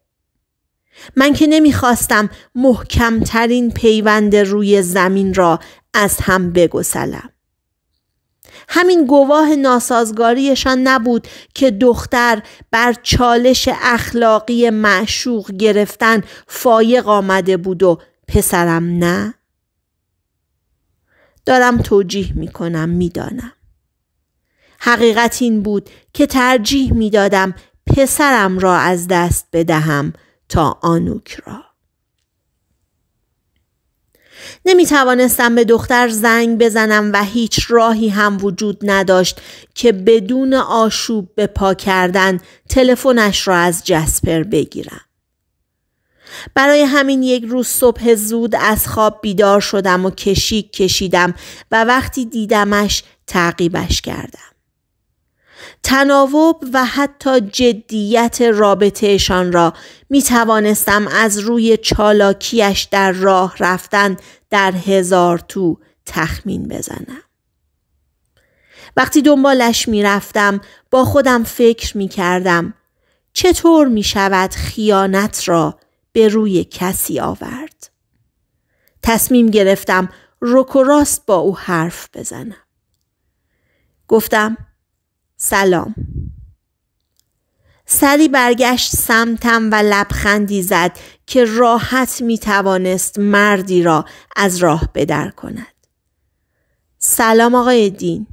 من که نمیخواستم محکمترین پیوند روی زمین را از هم بگسلم. همین گواه ناسازگاریشان نبود که دختر بر چالش اخلاقی معشوق گرفتن فایق آمده بود و پسرم نه؟ دارم توجیه می کنم می حقیقت این بود که ترجیح میدادم پسرم را از دست بدهم تا آنوک را نمی توانستم به دختر زنگ بزنم و هیچ راهی هم وجود نداشت که بدون آشوب به پا کردن تلفنش را از جسپر بگیرم. برای همین یک روز صبح زود از خواب بیدار شدم و کشیک کشیدم و وقتی دیدمش تعقیبش کردم. تناوب و حتی جدیت رابطهشان را می توانستم از روی چالاکیش در راه رفتن در هزار تو تخمین بزنم. وقتی دنبالش می رفتم با خودم فکر می کردم چطور می شود خیانت را به روی کسی آورد. تصمیم گرفتم رک و راست با او حرف بزنم. گفتم سلام سری برگشت سمتم و لبخندی زد که راحت می توانست مردی را از راه بدر کند. سلام آقای دین.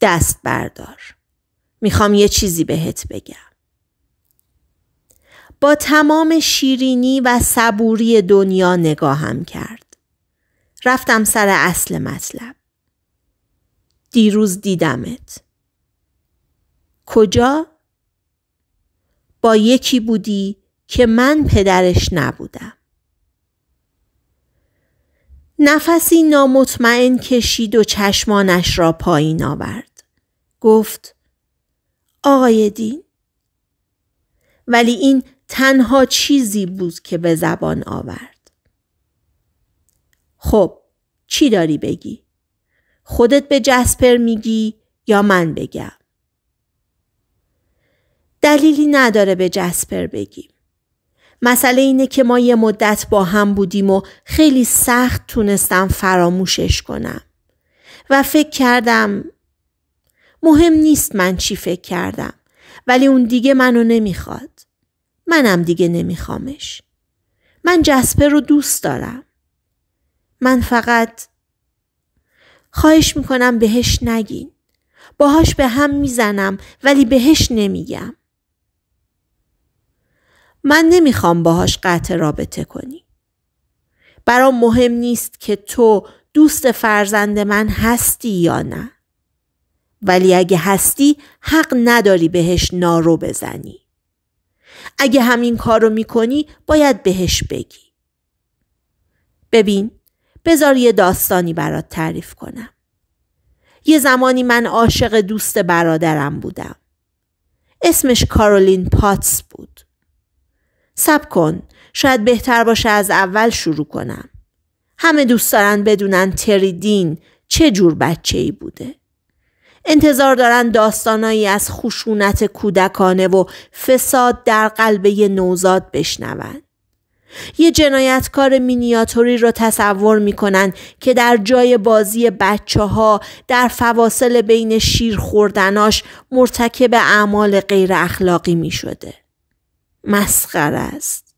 دست بردار. میخوام یه چیزی بهت بگم. با تمام شیرینی و صبوری دنیا نگاهم کرد. رفتم سر اصل مطلب. دیروز دیدمت. کجا؟ با یکی بودی که من پدرش نبودم. نفسی نامطمئن کشید و چشمانش را پایین آورد. گفت آقای دین ولی این تنها چیزی بود که به زبان آورد. خب چی داری بگی؟ خودت به جسپر میگی یا من بگم؟ دلیلی نداره به جسپر بگیم. مسئله اینه که ما یه مدت با هم بودیم و خیلی سخت تونستم فراموشش کنم. و فکر کردم مهم نیست من چی فکر کردم ولی اون دیگه منو نمیخواد. منم دیگه نمیخوامش. من جسپر رو دوست دارم. من فقط خواهش میکنم بهش نگین. باهاش به هم میزنم ولی بهش نمیگم. من نمیخوام باهاش قطع رابطه کنی. برام مهم نیست که تو دوست فرزند من هستی یا نه. ولی اگه هستی حق نداری بهش نارو بزنی. اگه همین کار رو میکنی باید بهش بگی. ببین بذار یه داستانی برات تعریف کنم. یه زمانی من عاشق دوست برادرم بودم. اسمش کارولین پاتس بود. سب کن شاید بهتر باشه از اول شروع کنم. همه دوست دارن بدونن تریدین چه جور بچه ای بوده. انتظار دارن داستانایی از خشونت کودکانه و فساد در قلبه نوزاد بشنوند. یه جنایتکار مینیاتوری را تصور میکنن که در جای بازی بچه ها در فواصل بین شیر خوردناش مرتکب اعمال غیر اخلاقی شده مسخره است.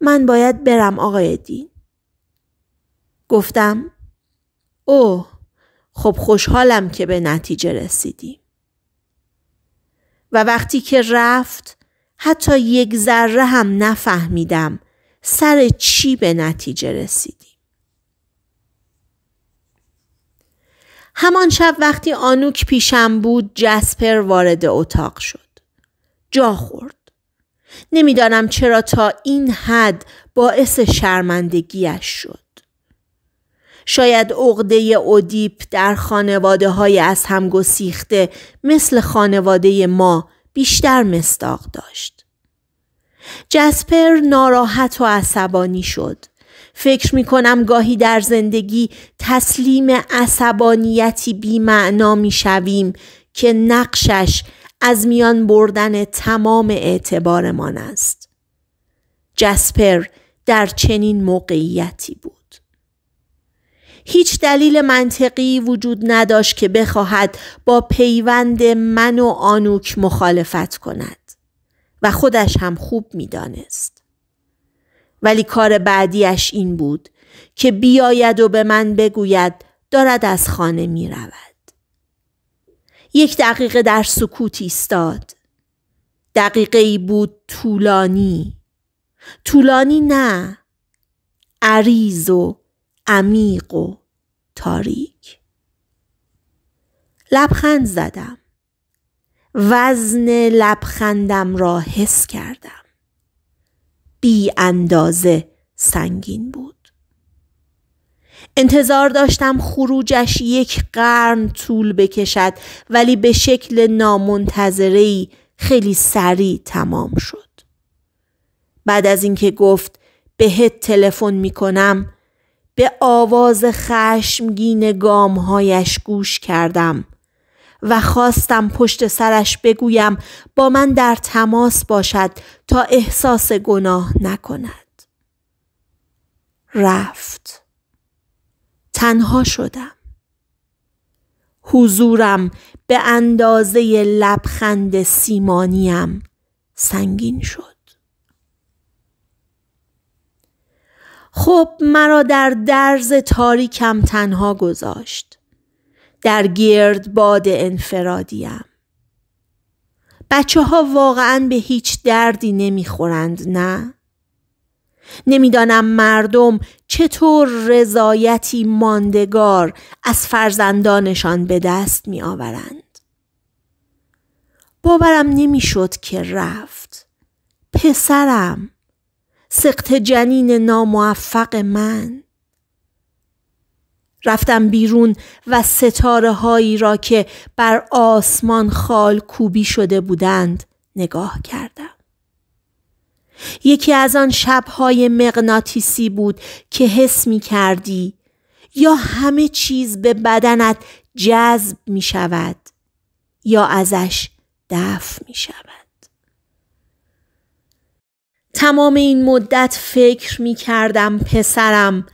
من باید برم آقای دین. گفتم او خب خوشحالم که به نتیجه رسیدیم. و وقتی که رفت حتی یک ذره هم نفهمیدم سر چی به نتیجه رسیدیم. همان شب وقتی آنوک پیشم بود جسپر وارد اتاق شد. جا خورد. نمیدانم چرا تا این حد باعث شرمندگیش شد. شاید عقده اودیپ در خانواده های از هم گسیخته مثل خانواده ما بیشتر مستاق داشت. جسپر ناراحت و عصبانی شد. فکر می کنم گاهی در زندگی تسلیم عصبانیتی بیمعنا می شویم که نقشش از میان بردن تمام اعتبارمان است. جسپر در چنین موقعیتی بود. هیچ دلیل منطقی وجود نداشت که بخواهد با پیوند من و آنوک مخالفت کند و خودش هم خوب میدانست. ولی کار بعدیش این بود که بیاید و به من بگوید دارد از خانه می رود. یک دقیقه در سکوت استاد. دقیقه ای بود طولانی. طولانی نه. عریض و عمیق و تاریک لبخند زدم وزن لبخندم را حس کردم بی اندازه سنگین بود انتظار داشتم خروجش یک قرن طول بکشد ولی به شکل نامنتظری خیلی سریع تمام شد بعد از اینکه گفت بهت تلفن میکنم به آواز خشمگین گامهایش گوش کردم و خواستم پشت سرش بگویم با من در تماس باشد تا احساس گناه نکند. رفت. تنها شدم. حضورم به اندازه لبخند سیمانیم سنگین شد. خب مرا در درز تاریکم تنها گذاشت در گرد باد انفرادیم بچه ها واقعا به هیچ دردی نمیخورند نه؟ نمیدانم مردم چطور رضایتی ماندگار از فرزندانشان به دست می آورند. باورم نمیشد که رفت. پسرم سقط جنین ناموفق من رفتم بیرون و ستاره هایی را که بر آسمان خال کوبی شده بودند نگاه کردم. یکی از آن شبهای مغناطیسی بود که حس می کردی یا همه چیز به بدنت جذب می شود یا ازش دفع می شود. تمام این مدت فکر می کردم پسرم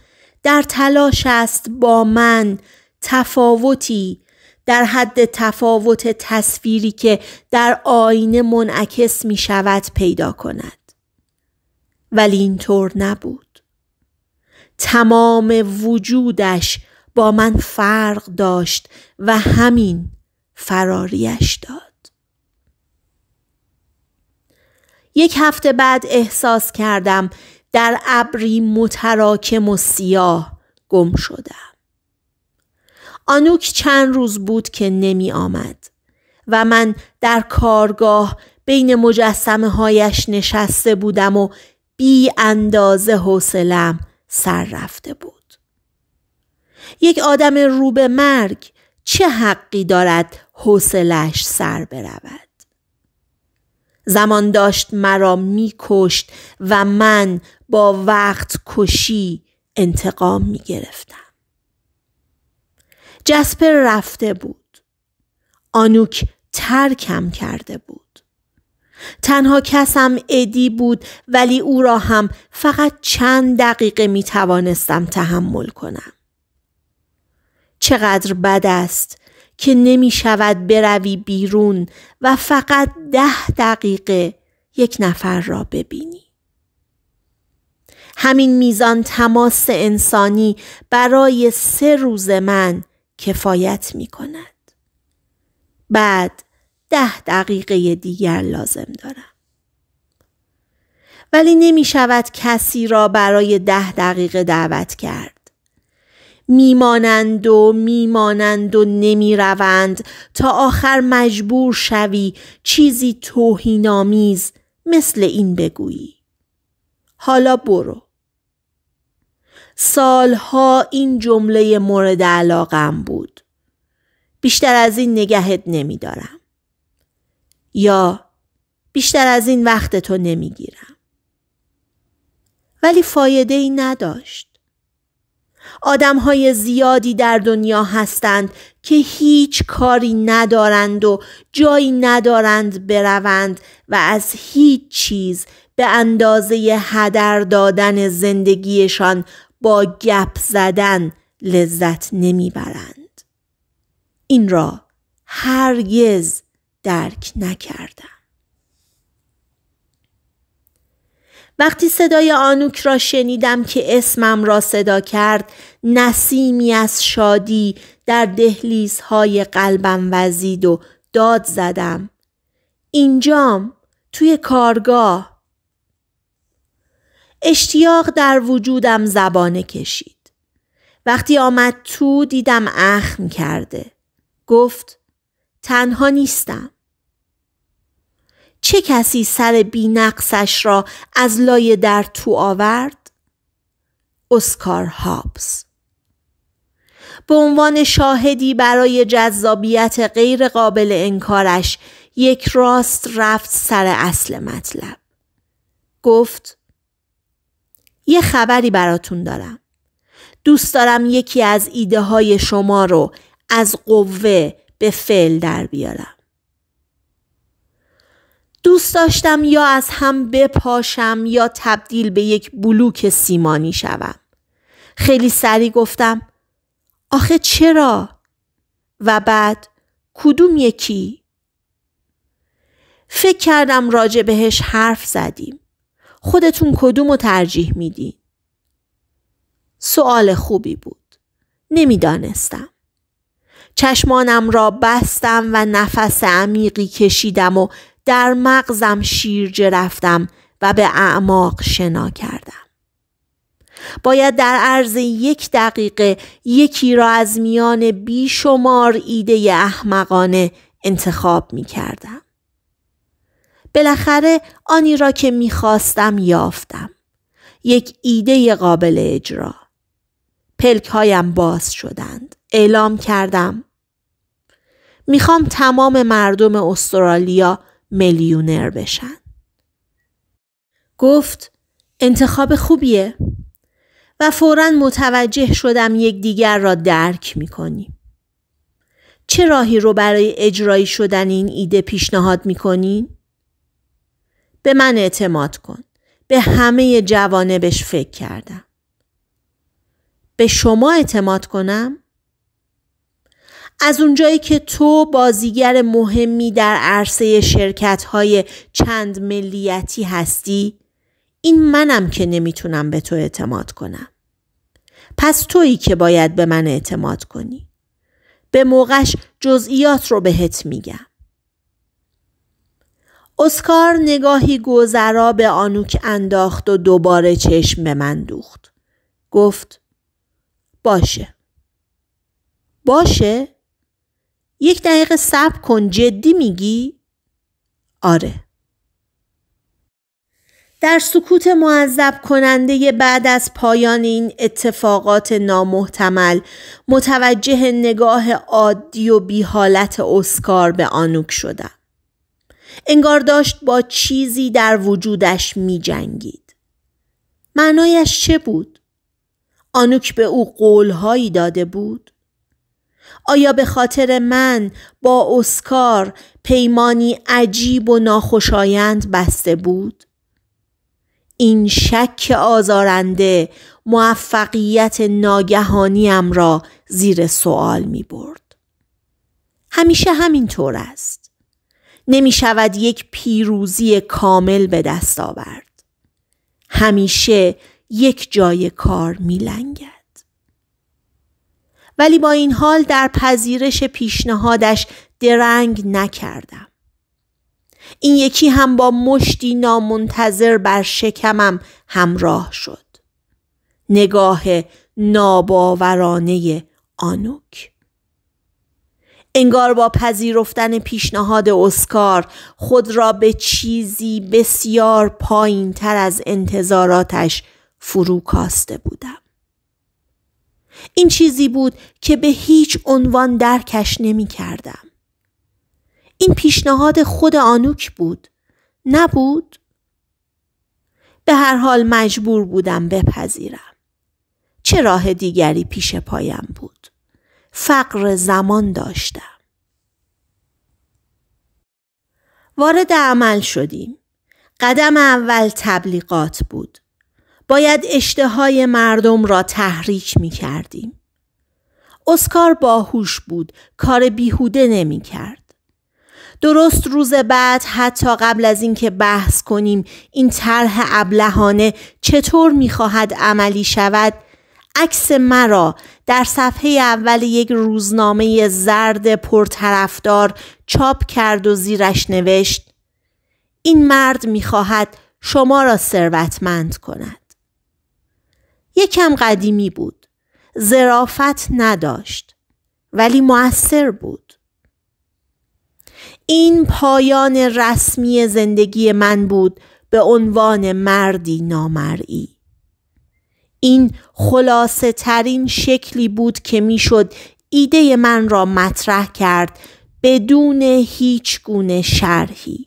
در تلاش است با من تفاوتی در حد تفاوت تصویری که در آینه منعکس می شود پیدا کند. ولی اینطور نبود. تمام وجودش با من فرق داشت و همین فراریش داد. یک هفته بعد احساس کردم در ابری متراکم و سیاه گم شدم. آنوک چند روز بود که نمی آمد و من در کارگاه بین مجسمه هایش نشسته بودم و بی اندازه حوصلم سر رفته بود. یک آدم رو به مرگ چه حقی دارد حوصلش سر برود؟ زمان داشت مرا میکشت و من با وقت کشی انتقام میگرفتم جسپر رفته بود آنوک ترکم کرده بود تنها کسم ادی بود ولی او را هم فقط چند دقیقه می توانستم تحمل کنم. چقدر بد است که نمی شود بروی بیرون و فقط ده دقیقه یک نفر را ببینی. همین میزان تماس انسانی برای سه روز من کفایت می کند. بعد ده دقیقه دیگر لازم دارم. ولی نمی شود کسی را برای ده دقیقه دعوت کرد. میمانند و میمانند و نمیروند تا آخر مجبور شوی چیزی توهینآمیز مثل این بگویی حالا برو سالها این جمله مورد علاقم بود بیشتر از این نگهت نمیدارم یا بیشتر از این وقت تو نمیگیرم ولی فایده ای نداشت آدم های زیادی در دنیا هستند که هیچ کاری ندارند و جایی ندارند بروند و از هیچ چیز به اندازه هدر دادن زندگیشان با گپ زدن لذت نمیبرند این را هرگز درک نکردم وقتی صدای آنوک را شنیدم که اسمم را صدا کرد نسیمی از شادی در دهلیزهای قلبم وزید و داد زدم اینجام توی کارگاه اشتیاق در وجودم زبانه کشید وقتی آمد تو دیدم اخم کرده گفت تنها نیستم چه کسی سر بینقصش را از لای در تو آورد؟ اسکار هابز به عنوان شاهدی برای جذابیت غیر قابل انکارش یک راست رفت سر اصل مطلب. گفت یه خبری براتون دارم. دوست دارم یکی از ایده های شما رو از قوه به فعل در بیارم. دوست داشتم یا از هم بپاشم یا تبدیل به یک بلوک سیمانی شوم. خیلی سریع گفتم آخه چرا؟ و بعد کدوم یکی؟ فکر کردم راجع بهش حرف زدیم. خودتون کدوم رو ترجیح میدی؟ سوال خوبی بود. نمیدانستم. چشمانم را بستم و نفس عمیقی کشیدم و در مغزم شیرجه رفتم و به اعماق شنا کردم باید در عرض یک دقیقه یکی را از میان بیشمار ایده احمقانه انتخاب می کردم. بالاخره آنی را که میخواستم یافتم. یک ایده قابل اجرا. پلک هایم باز شدند. اعلام کردم. میخوام تمام مردم استرالیا میلیونر بشن. گفت انتخاب خوبیه و فورا متوجه شدم دیگر را درک کنیم چه راهی رو برای اجرایی شدن این ایده پیشنهاد میکنین؟ به من اعتماد کن. به همه جوانبش فکر کردم. به شما اعتماد کنم؟ از اونجایی که تو بازیگر مهمی در عرصه شرکت های چند ملیتی هستی این منم که نمیتونم به تو اعتماد کنم. پس تویی که باید به من اعتماد کنی. به موقعش جزئیات رو بهت میگم. اسکار نگاهی گذرا به آنوک انداخت و دوباره چشم به من دوخت. گفت باشه. باشه؟ یک دقیقه صبر کن جدی میگی؟ آره. در سکوت معذب کننده بعد از پایان این اتفاقات نامحتمل متوجه نگاه عادی و بیحالت اسکار به آنوک شدم. انگار داشت با چیزی در وجودش می جنگید. معنایش چه بود؟ آنوک به او قولهایی داده بود؟ آیا به خاطر من با اسکار پیمانی عجیب و ناخوشایند بسته بود؟ این شک آزارنده موفقیت ناگهانیم را زیر سوال می برد. همیشه همینطور است. نمی شود یک پیروزی کامل به دست آورد. همیشه یک جای کار می لنگه. ولی با این حال در پذیرش پیشنهادش درنگ نکردم. این یکی هم با مشتی نامنتظر بر شکمم همراه شد. نگاه ناباورانه آنوک. انگار با پذیرفتن پیشنهاد اسکار خود را به چیزی بسیار پایین تر از انتظاراتش فرو کاسته بودم. این چیزی بود که به هیچ عنوان درکش نمی کردم. این پیشنهاد خود آنوک بود. نبود؟ به هر حال مجبور بودم بپذیرم. چه راه دیگری پیش پایم بود؟ فقر زمان داشتم. وارد عمل شدیم. قدم اول تبلیغات بود. باید اشتهای مردم را تحریک می کردیم. اسکار باهوش بود کار بیهوده نمی کرد. درست روز بعد حتی قبل از اینکه بحث کنیم این طرح ابلهانه چطور میخواهد عملی شود عکس مرا در صفحه اول یک روزنامه زرد پرطرفدار چاپ کرد و زیرش نوشت این مرد میخواهد شما را ثروتمند کند یکم قدیمی بود. زرافت نداشت. ولی موثر بود. این پایان رسمی زندگی من بود به عنوان مردی نامرئی. این خلاصه ترین شکلی بود که میشد ایده من را مطرح کرد بدون هیچ گونه شرحی.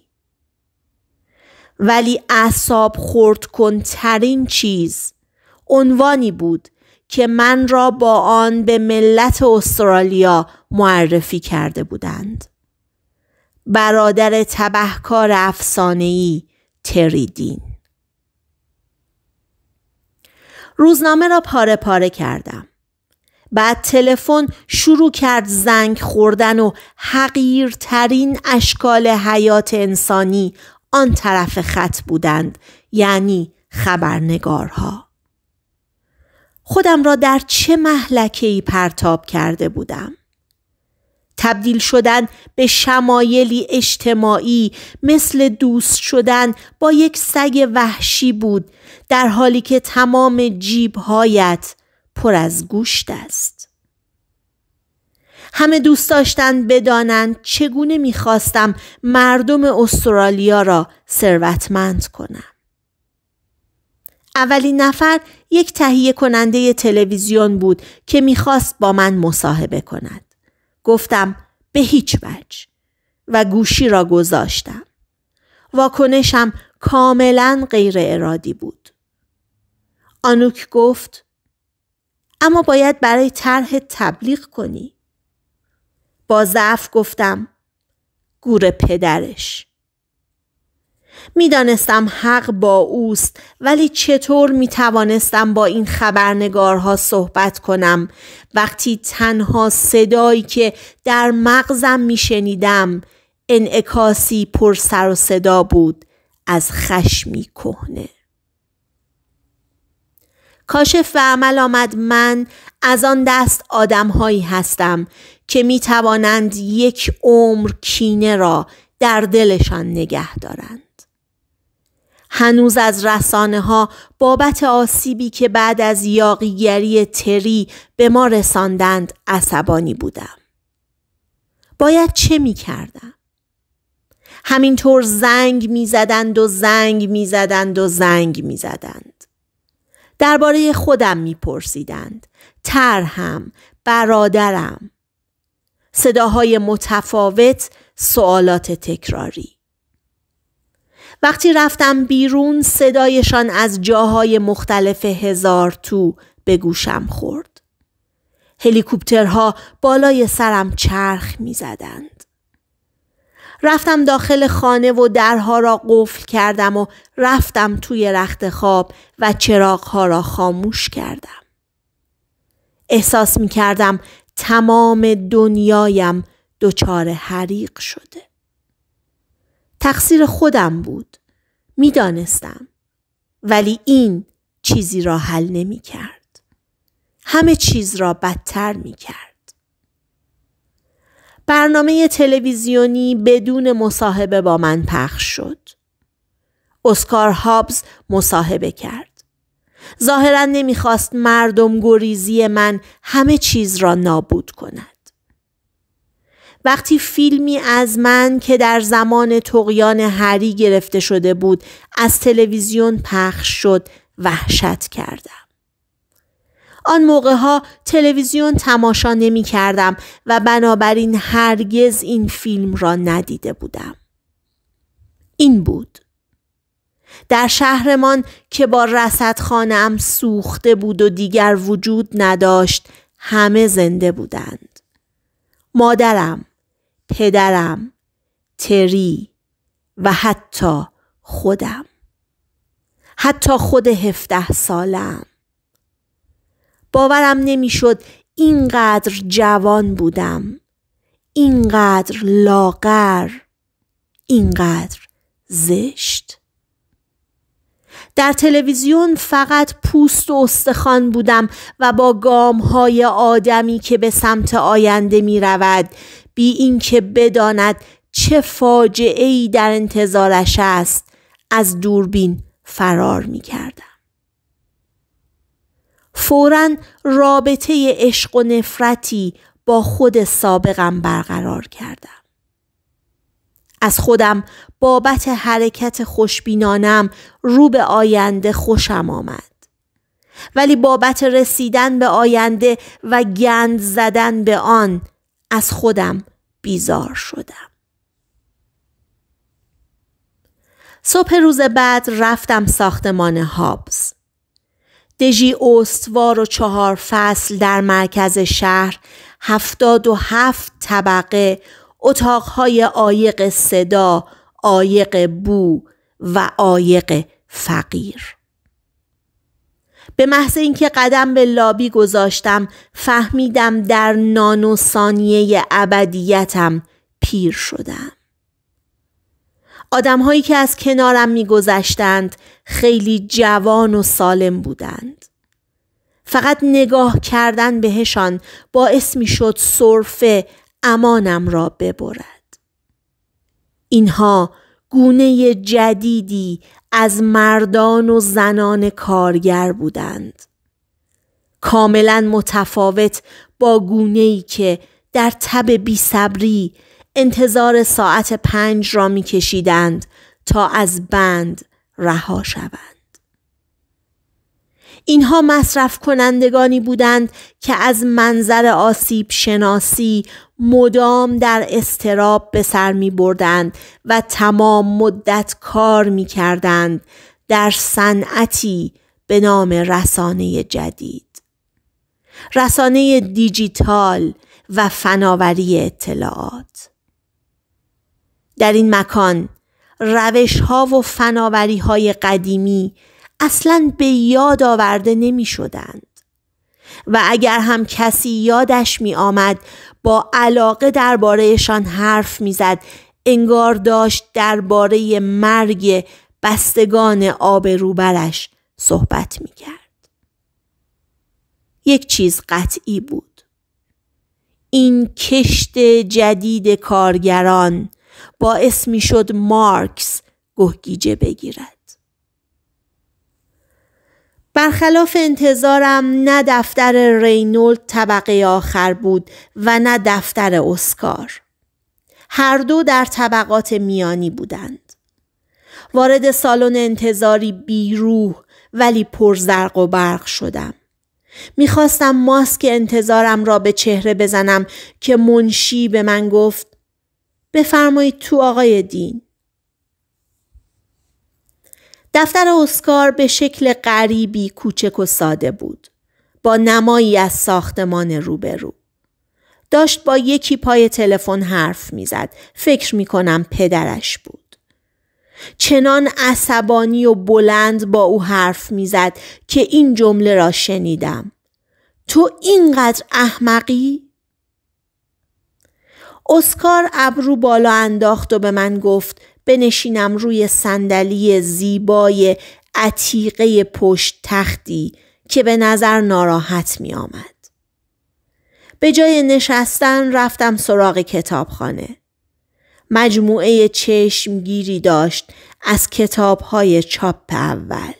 ولی اعصاب خورد کن ترین چیز عنوانی بود که من را با آن به ملت استرالیا معرفی کرده بودند. برادر تبهکار افسانه‌ای تریدین روزنامه را پاره پاره کردم. بعد تلفن شروع کرد زنگ خوردن و حقیرترین اشکال حیات انسانی آن طرف خط بودند یعنی خبرنگارها. خودم را در چه محلکه ای پرتاب کرده بودم تبدیل شدن به شمایلی اجتماعی مثل دوست شدن با یک سگ وحشی بود در حالی که تمام جیبهایت پر از گوشت است همه دوست داشتند بدانند چگونه میخواستم مردم استرالیا را ثروتمند کنم اولین نفر یک تهیه کننده تلویزیون بود که میخواست با من مصاحبه کند. گفتم به هیچ وجه و گوشی را گذاشتم. واکنشم کاملا غیر ارادی بود. آنوک گفت اما باید برای طرح تبلیغ کنی. با ضعف گفتم گور پدرش. میدانستم حق با اوست ولی چطور می توانستم با این خبرنگارها صحبت کنم وقتی تنها صدایی که در مغزم می شنیدم انعکاسی پر سر و صدا بود از خشمی کهنه کاشف و عمل آمد من از آن دست آدمهایی هستم که می توانند یک عمر کینه را در دلشان نگه دارند. هنوز از رسانه ها بابت آسیبی که بعد از یاقیگری تری به ما رساندند عصبانی بودم. باید چه می کردم؟ همینطور زنگ می زدند و زنگ می زدند و زنگ می زدند. درباره خودم می پرسیدند. ترهم، برادرم. صداهای متفاوت، سوالات تکراری. وقتی رفتم بیرون صدایشان از جاهای مختلف هزار تو به گوشم خورد. هلیکوپترها بالای سرم چرخ می زدند. رفتم داخل خانه و درها را قفل کردم و رفتم توی رخت خواب و چراغها را خاموش کردم. احساس می کردم تمام دنیایم دچار حریق شده. تقصیر خودم بود. میدانستم. ولی این چیزی را حل نمی کرد. همه چیز را بدتر می کرد. برنامه تلویزیونی بدون مصاحبه با من پخش شد. اسکار هابز مصاحبه کرد. ظاهرا نمیخواست مردم گریزی من همه چیز را نابود کند. وقتی فیلمی از من که در زمان تقیان هری گرفته شده بود از تلویزیون پخش شد وحشت کردم. آن موقع ها تلویزیون تماشا نمی کردم و بنابراین هرگز این فیلم را ندیده بودم. این بود. در شهرمان که با رصدخانهام سوخته بود و دیگر وجود نداشت همه زنده بودند. مادرم پدرم تری و حتی خودم حتی خود هفته سالم باورم نمیشد اینقدر جوان بودم اینقدر لاغر اینقدر زشت در تلویزیون فقط پوست و استخوان بودم و با گام های آدمی که به سمت آینده می رود بی اینکه بداند چه فاجعه ای در انتظارش است از دوربین فرار می کردم. فورا رابطه عشق و نفرتی با خود سابقم برقرار کردم. از خودم بابت حرکت خوشبینانم رو به آینده خوشم آمد. ولی بابت رسیدن به آینده و گند زدن به آن از خودم بیزار شدم. صبح روز بعد رفتم ساختمان هابز. دژی استوار و چهار فصل در مرکز شهر هفتاد و هفت طبقه اتاقهای عایق صدا، عایق بو و عایق فقیر. به محض اینکه قدم به لابی گذاشتم فهمیدم در نانو ثانیه ابدیتم پیر شدم آدمهایی که از کنارم میگذشتند خیلی جوان و سالم بودند فقط نگاه کردن بهشان باعث شد صرف امانم را ببرد اینها گونه جدیدی از مردان و زنان کارگر بودند. کاملا متفاوت با گونه که در تب بیصبری انتظار ساعت پنج را کشیدند تا از بند رها شوند. اینها مصرف کنندگانی بودند که از منظر آسیب شناسی مدام در استراب به سر می بردند و تمام مدت کار می کردند در صنعتی به نام رسانه جدید. رسانه دیجیتال و فناوری اطلاعات در این مکان روش ها و فناوری های قدیمی اصلا به یاد آورده نمی شدند. و اگر هم کسی یادش می آمد با علاقه دربارهشان حرف میزد انگار داشت درباره مرگ بستگان آب روبرش صحبت کرد. یک چیز قطعی بود این کشت جدید کارگران باعث شد مارکس گهگیجه بگیرد برخلاف انتظارم نه دفتر رینولد طبقه آخر بود و نه دفتر اسکار. هر دو در طبقات میانی بودند. وارد سالن انتظاری بیروح ولی پرزرق و برق شدم. میخواستم ماسک انتظارم را به چهره بزنم که منشی به من گفت بفرمایید تو آقای دین. دفتر اسکار به شکل غریبی کوچک و ساده بود با نمایی از ساختمان روبرو داشت با یکی پای تلفن حرف میزد فکر می پدرش بود چنان عصبانی و بلند با او حرف میزد که این جمله را شنیدم تو اینقدر احمقی اسکار ابرو بالا انداخت و به من گفت بنشینم روی صندلی زیبای عتیقه پشت تختی که به نظر ناراحت می آمد. به جای نشستن رفتم سراغ کتابخانه. مجموعه چشمگیری داشت از کتابهای چاپ اول.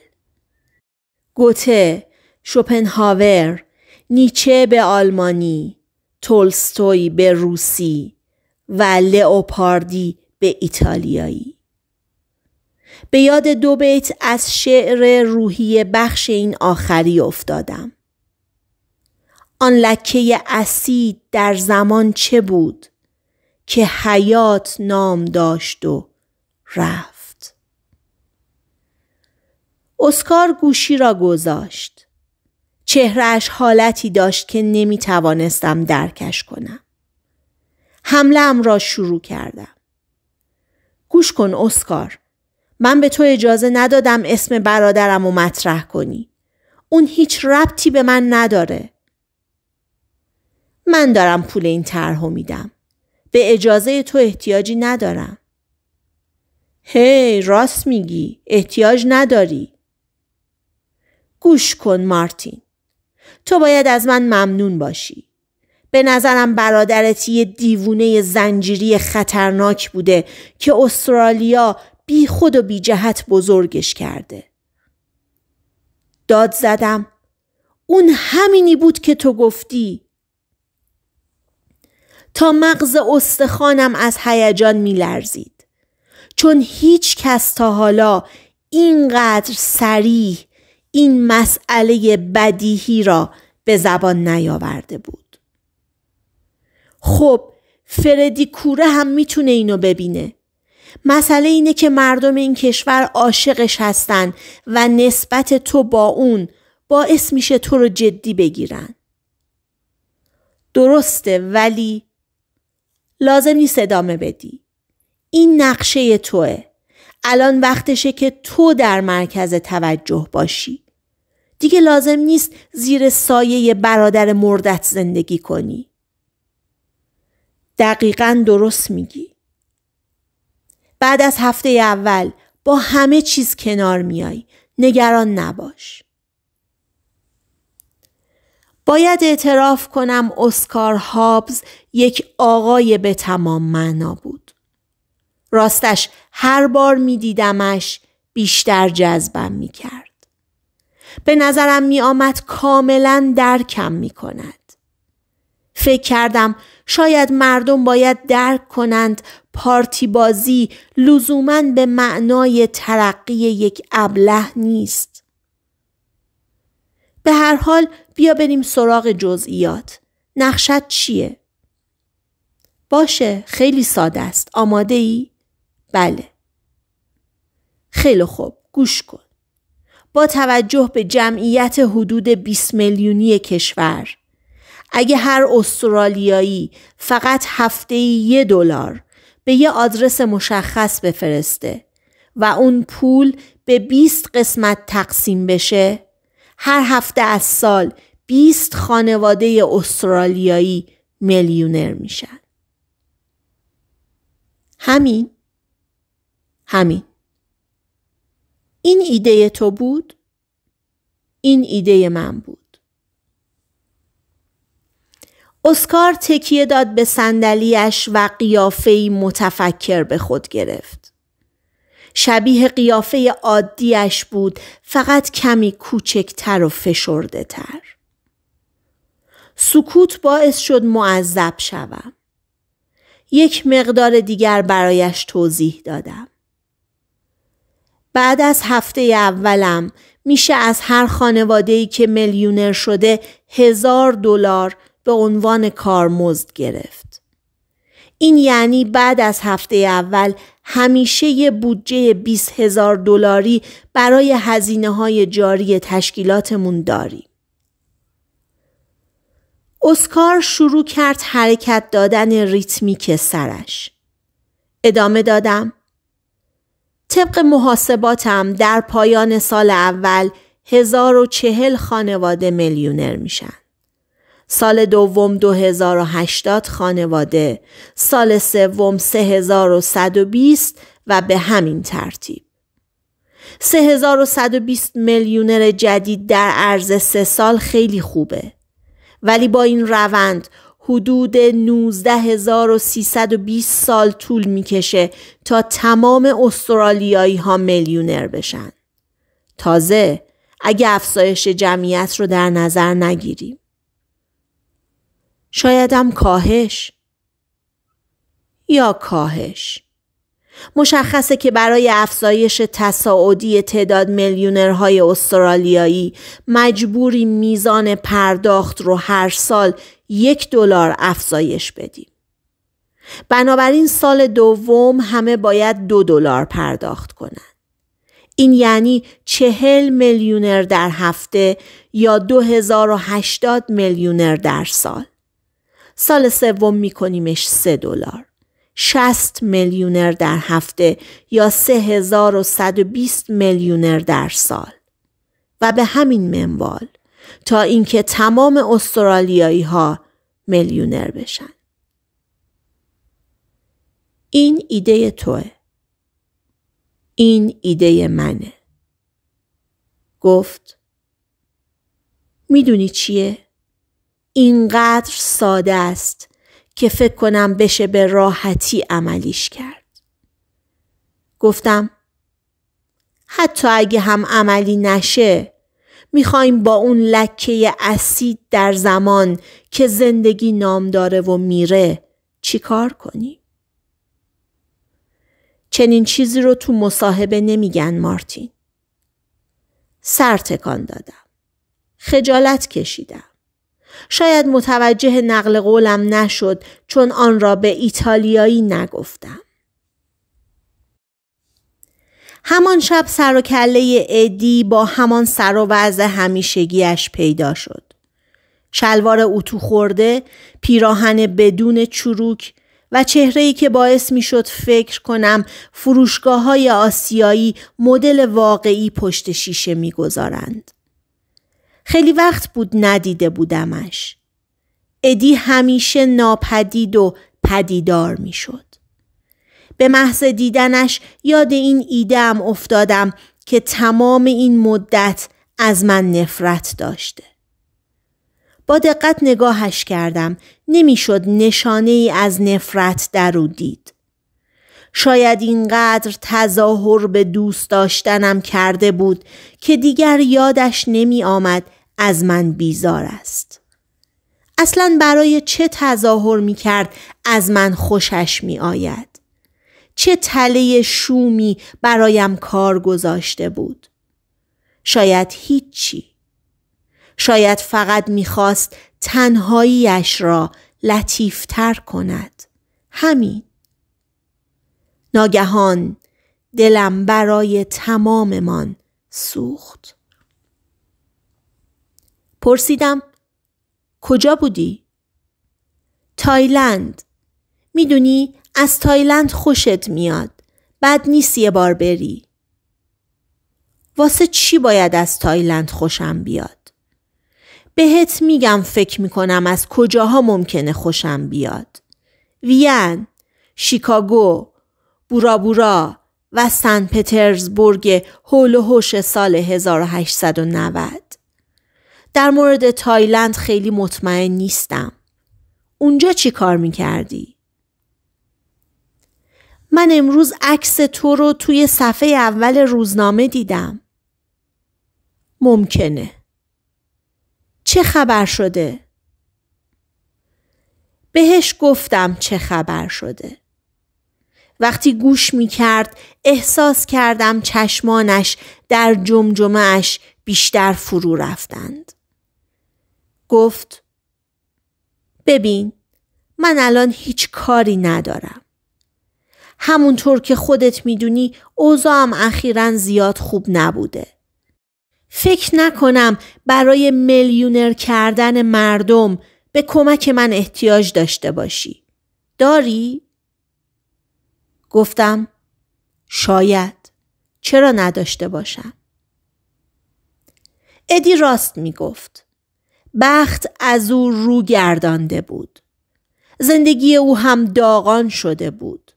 گوته، شوپنهاور، نیچه به آلمانی، تولستوی به روسی و لئوپاردی ایتالیایی به یاد دو بیت از شعر روحی بخش این آخری افتادم آن لکه اسید در زمان چه بود که حیات نام داشت و رفت اسکار گوشی را گذاشت چهرهش حالتی داشت که نمی توانستم درکش کنم حمله ام را شروع کردم گوش کن اسکار من به تو اجازه ندادم اسم برادرم و مطرح کنی اون هیچ ربطی به من نداره من دارم پول این طرح میدم به اجازه تو احتیاجی ندارم هی راست میگی احتیاج نداری گوش کن مارتین تو باید از من ممنون باشی به نظرم برادرت یه دیوونه زنجیری خطرناک بوده که استرالیا بی خود و بی جهت بزرگش کرده. داد زدم اون همینی بود که تو گفتی تا مغز استخوانم از هیجان میلرزید چون هیچ کس تا حالا اینقدر سریح این مسئله بدیهی را به زبان نیاورده بود خب فردی کوره هم میتونه اینو ببینه مسئله اینه که مردم این کشور عاشقش هستن و نسبت تو با اون باعث میشه تو رو جدی بگیرن درسته ولی لازم نیست ادامه بدی این نقشه توه الان وقتشه که تو در مرکز توجه باشی دیگه لازم نیست زیر سایه برادر مردت زندگی کنی دقیقا درست میگی بعد از هفته اول با همه چیز کنار میای نگران نباش باید اعتراف کنم اسکار هابز یک آقای به تمام معنا بود راستش هر بار میدیدمش بیشتر جذبم میکرد به نظرم می کاملا درکم می کند. فکر کردم شاید مردم باید درک کنند پارتی بازی لزوما به معنای ترقی یک ابله نیست. به هر حال بیا بریم سراغ جزئیات. نقشت چیه؟ باشه خیلی ساده است. آماده ای؟ بله. خیلی خوب گوش کن. با توجه به جمعیت حدود 20 میلیونی کشور اگه هر استرالیایی فقط هفته یه دلار به یه آدرس مشخص بفرسته و اون پول به 20 قسمت تقسیم بشه هر هفته از سال 20 خانواده استرالیایی میلیونر میشن همین همین این ایده تو بود این ایده من بود اسکار تکیه داد به صندلیاش و قیافهای متفکر به خود گرفت. شبیه قیافه عادیش بود فقط کمی کوچکتر و فشرده تر. سکوت باعث شد معذب شوم. یک مقدار دیگر برایش توضیح دادم. بعد از هفته اولم میشه از هر خانواده که میلیونر شده هزار دلار به عنوان کارمزد گرفت. این یعنی بعد از هفته اول همیشه یه بودجه 20 هزار دلاری برای هزینه های جاری تشکیلاتمون داریم. اسکار شروع کرد حرکت دادن ریتمیک سرش. ادامه دادم. طبق محاسباتم در پایان سال اول 1040 خانواده میلیونر میشن. سال دوم 2080 خانواده، سال سوم 3120 و به همین ترتیب. 3120 میلیونر جدید در عرض سه سال خیلی خوبه. ولی با این روند حدود 19320 سال طول میکشه تا تمام استرالیایی ها میلیونر بشن. تازه اگه افزایش جمعیت رو در نظر نگیریم. شایدم کاهش یا کاهش مشخصه که برای افزایش تصاعدی تعداد میلیونرهای استرالیایی مجبوری میزان پرداخت رو هر سال یک دلار افزایش بدیم. بنابراین سال دوم همه باید دو دلار پرداخت کنند. این یعنی چهل میلیونر در هفته یا هشتاد میلیونر در سال. سال سوم میکنیمش سه دلار 60 میلیونر در هفته یا 3120 میلیونر در سال و به همین منوال تا اینکه تمام استرالیایی ها میلیونر بشن این ایده توه این ایده منه گفت میدونی چیه اینقدر ساده است که فکر کنم بشه به راحتی عملیش کرد. گفتم حتی اگه هم عملی نشه میخوایم با اون لکه اسید در زمان که زندگی نام داره و میره چیکار کنیم؟ چنین چیزی رو تو مصاحبه نمیگن مارتین. سر تکان دادم. خجالت کشیدم. شاید متوجه نقل قولم نشد چون آن را به ایتالیایی نگفتم. همان شب سر و کله ادی با همان سر و وضع همیشگیش پیدا شد. شلوار اتو خورده، پیراهن بدون چروک و چهره‌ای که باعث میشد فکر کنم فروشگاه های آسیایی مدل واقعی پشت شیشه میگذارند. خیلی وقت بود ندیده بودمش. ادی همیشه ناپدید و پدیدار میشد. به محض دیدنش یاد این هم افتادم که تمام این مدت از من نفرت داشته. با دقت نگاهش کردم نمیشد نشانه ای از نفرت در او دید. شاید اینقدر تظاهر به دوست داشتنم کرده بود که دیگر یادش نمی آمد از من بیزار است. اصلا برای چه تظاهر می کرد از من خوشش می آید؟ چه تله شومی برایم کار گذاشته بود؟ شاید هیچی. شاید فقط میخواست تنهاییش را لطیفتر کند. همین. ناگهان دلم برای تماممان سوخت. پرسیدم کجا بودی؟ تایلند میدونی از تایلند خوشت میاد بد نیست یه بار بری واسه چی باید از تایلند خوشم بیاد؟ بهت میگم فکر میکنم از کجاها ممکنه خوشم بیاد وین، شیکاگو، بورا و سن پترزبورگ هول و هوش سال 1890 در مورد تایلند خیلی مطمئن نیستم. اونجا چی کار کردی؟ من امروز عکس تو رو توی صفحه اول روزنامه دیدم. ممکنه. چه خبر شده؟ بهش گفتم چه خبر شده. وقتی گوش می کرد احساس کردم چشمانش در جمجمهش بیشتر فرو رفتند. گفت ببین من الان هیچ کاری ندارم. همونطور که خودت میدونی هم اخیرا زیاد خوب نبوده. فکر نکنم برای میلیونر کردن مردم به کمک من احتیاج داشته باشی. داری؟ گفتم شاید چرا نداشته باشم؟ ادی راست می بخت از او رو گردانده بود. زندگی او هم داغان شده بود.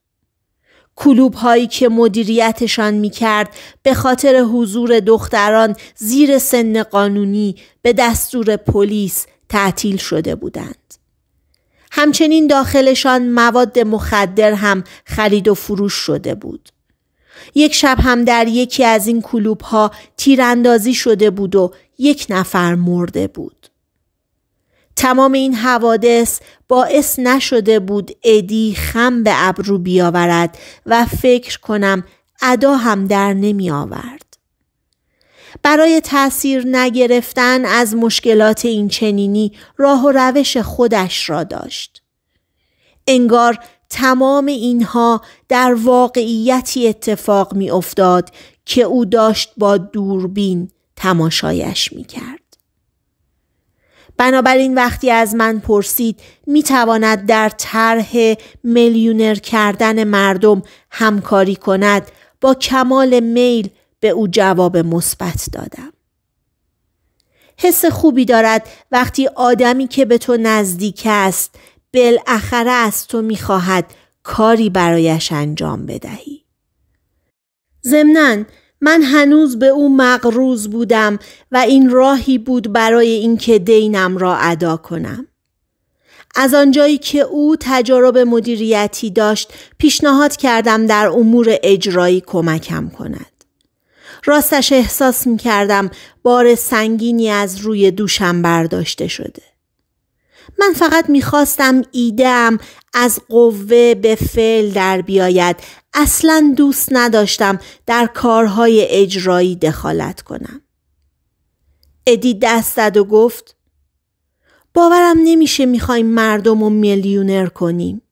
کلوب هایی که مدیریتشان می کرد به خاطر حضور دختران زیر سن قانونی به دستور پلیس تعطیل شده بودند. همچنین داخلشان مواد مخدر هم خرید و فروش شده بود. یک شب هم در یکی از این کلوب ها تیراندازی شده بود و یک نفر مرده بود. تمام این حوادث باعث نشده بود ادی خم به ابرو بیاورد و فکر کنم ادا هم در نمی آورد. برای تأثیر نگرفتن از مشکلات این چنینی راه و روش خودش را داشت. انگار تمام اینها در واقعیتی اتفاق می افتاد که او داشت با دوربین تماشایش می کرد. بنابراین وقتی از من پرسید میتواند در طرح میلیونر کردن مردم همکاری کند با کمال میل به او جواب مثبت دادم. حس خوبی دارد وقتی آدمی که به تو نزدیک است بالاخره از تو میخواهد کاری برایش انجام بدهی. ضمناً من هنوز به او مقروض بودم و این راهی بود برای اینکه دینم را ادا کنم. از آنجایی که او تجارب مدیریتی داشت پیشنهاد کردم در امور اجرایی کمکم کند. راستش احساس می کردم بار سنگینی از روی دوشم برداشته شده. من فقط میخواستم ایدم از قوه به فعل در بیاید اصلا دوست نداشتم در کارهای اجرایی دخالت کنم. ادی دست زد و گفت باورم نمیشه میخوایم مردم و میلیونر کنیم.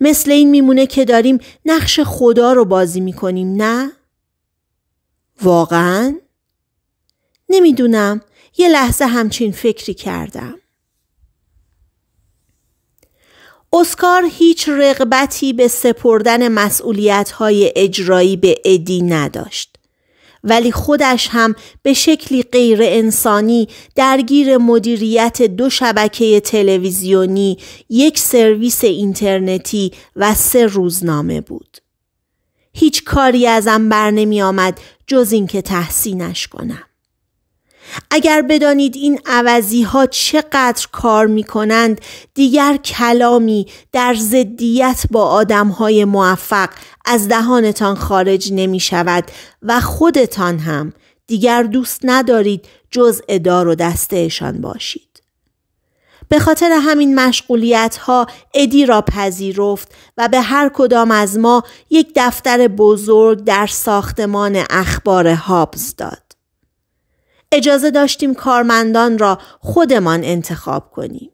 مثل این میمونه که داریم نقش خدا رو بازی میکنیم نه؟ واقعا؟ نمیدونم یه لحظه همچین فکری کردم. اسکار هیچ رغبتی به سپردن مسئولیت های اجرایی به ادی نداشت. ولی خودش هم به شکلی غیر انسانی درگیر مدیریت دو شبکه تلویزیونی، یک سرویس اینترنتی و سه روزنامه بود. هیچ کاری ازم بر نمی آمد جز اینکه تحسینش کنم. اگر بدانید این عوضی ها چقدر کار می کنند دیگر کلامی در زدیت با آدم های موفق از دهانتان خارج نمی شود و خودتان هم دیگر دوست ندارید جز ادار و دستهشان باشید. به خاطر همین مشغولیت ها ادی را پذیرفت و به هر کدام از ما یک دفتر بزرگ در ساختمان اخبار هابز داد. اجازه داشتیم کارمندان را خودمان انتخاب کنیم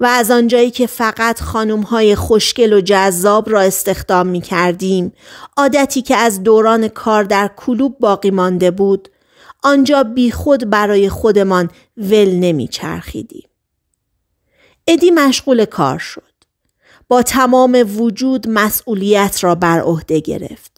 و از آنجایی که فقط خانمهای های خوشگل و جذاب را استخدام می کردیم عادتی که از دوران کار در کلوب باقی مانده بود آنجا بیخود برای خودمان ول نمی چرخیدیم. ادی مشغول کار شد. با تمام وجود مسئولیت را بر عهده گرفت.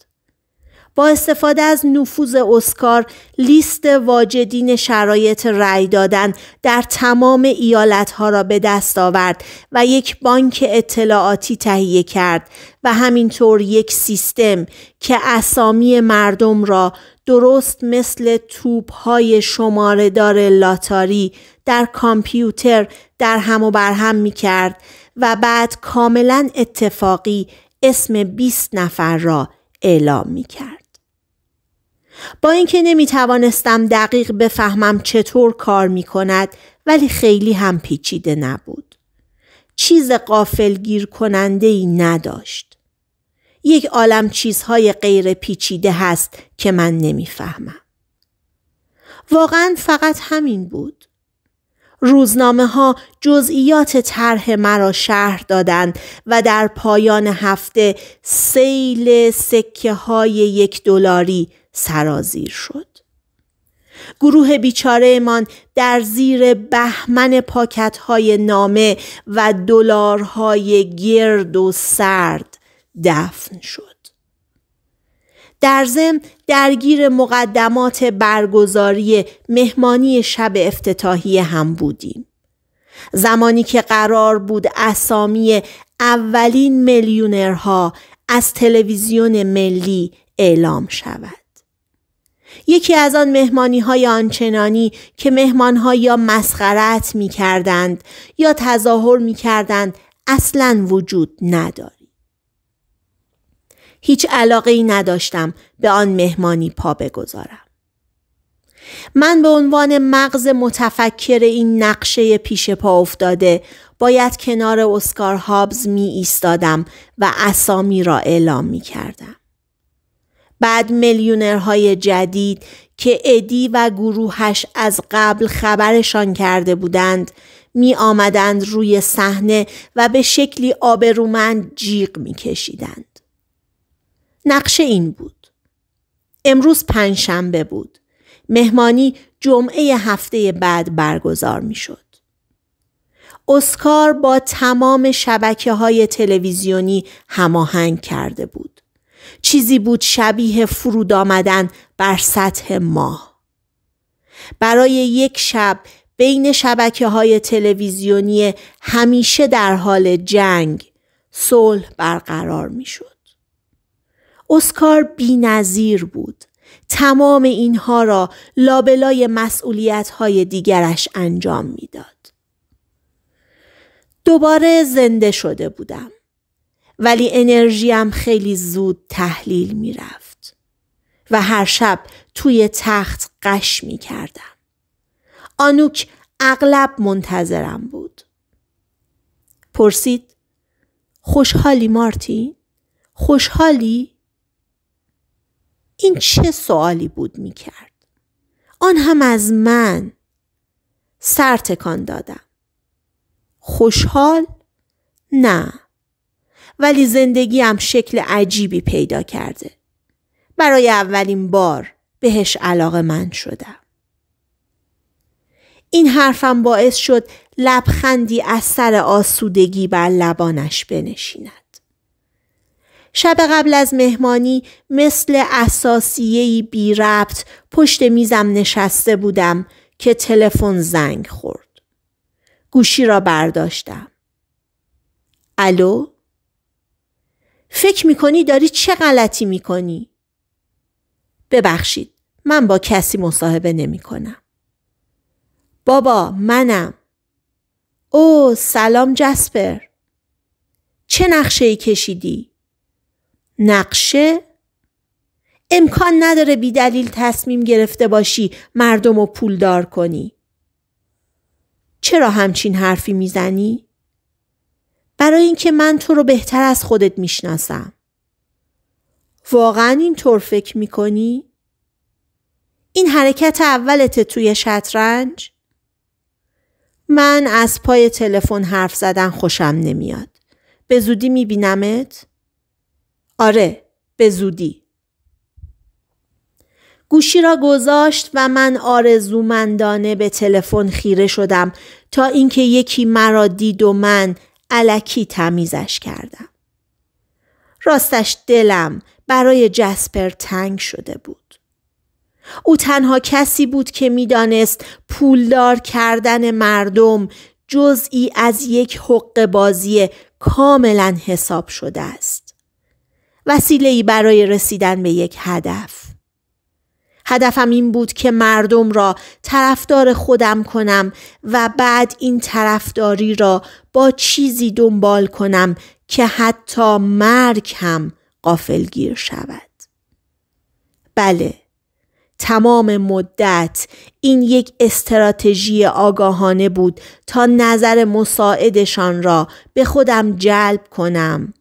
با استفاده از نفوذ اسکار لیست واجدین شرایط رأی دادن در تمام ایالتها را به دست آورد و یک بانک اطلاعاتی تهیه کرد و همینطور یک سیستم که اسامی مردم را درست مثل توپ های شماره دار لاتاری در کامپیوتر در هم و برهم می کرد و بعد کاملا اتفاقی اسم 20 نفر را اعلام می کرد. با اینکه نمی توانستم دقیق بفهمم چطور کار می کند ولی خیلی هم پیچیده نبود. چیز قافلگیر کننده ای نداشت. یک عالم چیزهای غیر پیچیده هست که من نمیفهمم. واقعا فقط همین بود. روزنامه ها جزئیات طرح مرا شهر دادند و در پایان هفته سیل سکه های یک دلاری سرازیر شد. گروه بیچاره من در زیر بهمن پاکت های نامه و دلارهای گرد و سرد دفن شد. در ضمن درگیر مقدمات برگزاری مهمانی شب افتتاحی هم بودیم. زمانی که قرار بود اسامی اولین میلیونرها از تلویزیون ملی اعلام شود. یکی از آن مهمانی های آنچنانی که مهمان یا مسخرت می کردند یا تظاهر می کردند اصلا وجود نداری. هیچ علاقه ای نداشتم به آن مهمانی پا بگذارم. من به عنوان مغز متفکر این نقشه پیش پا افتاده باید کنار اسکار هابز می ایستادم و اسامی را اعلام می کردم. بعد میلیونرهای جدید که ادی و گروهش از قبل خبرشان کرده بودند می آمدند روی صحنه و به شکلی آبرومند جیغ می کشیدند. نقشه این بود. امروز پنجشنبه بود. مهمانی جمعه هفته بعد برگزار می شد. اسکار با تمام شبکه های تلویزیونی هماهنگ کرده بود. چیزی بود شبیه فرود آمدن بر سطح ماه. برای یک شب بین شبکه های تلویزیونی همیشه در حال جنگ صلح برقرار می شد. اسکار بی نظیر بود. تمام اینها را لابلای مسئولیت های دیگرش انجام میداد. دوباره زنده شده بودم. ولی انرژیم خیلی زود تحلیل میرفت و هر شب توی تخت قش می کردم. آنوک اغلب منتظرم بود. پرسید خوشحالی مارتین؟ خوشحالی؟ این چه سوالی بود می کرد؟ آن هم از من سر تکان دادم. خوشحال؟ نه ولی زندگیم شکل عجیبی پیدا کرده. برای اولین بار بهش علاقه من شدم. این حرفم باعث شد لبخندی از سر آسودگی بر لبانش بنشیند. شب قبل از مهمانی مثل اساسیهی بی ربط پشت میزم نشسته بودم که تلفن زنگ خورد. گوشی را برداشتم. الو؟ فکر میکنی داری چه غلطی میکنی؟ ببخشید من با کسی مصاحبه کنم بابا منم. او سلام جسپر. چه نقشه ای کشیدی؟ نقشه؟ امکان نداره دلیل تصمیم گرفته باشی مردم و دار کنی. چرا همچین حرفی میزنی؟ برای اینکه من تو رو بهتر از خودت میشناسم. واقعا اینطور فکر میکنی؟ این حرکت اولت توی شطرنج؟ من از پای تلفن حرف زدن خوشم نمیاد. به زودی میبینمت؟ آره، به زودی. گوشی را گذاشت و من آرزومندانه به تلفن خیره شدم تا اینکه یکی مرا دید و من علکی تمیزش کردم. راستش دلم برای جسپر تنگ شده بود. او تنها کسی بود که میدانست پولدار کردن مردم جزئی از یک حق بازی کاملا حساب شده است. وسیله برای رسیدن به یک هدف. هدفم این بود که مردم را طرفدار خودم کنم و بعد این طرفداری را با چیزی دنبال کنم که حتی مرگ هم قافلگیر شود. بله، تمام مدت این یک استراتژی آگاهانه بود تا نظر مساعدشان را به خودم جلب کنم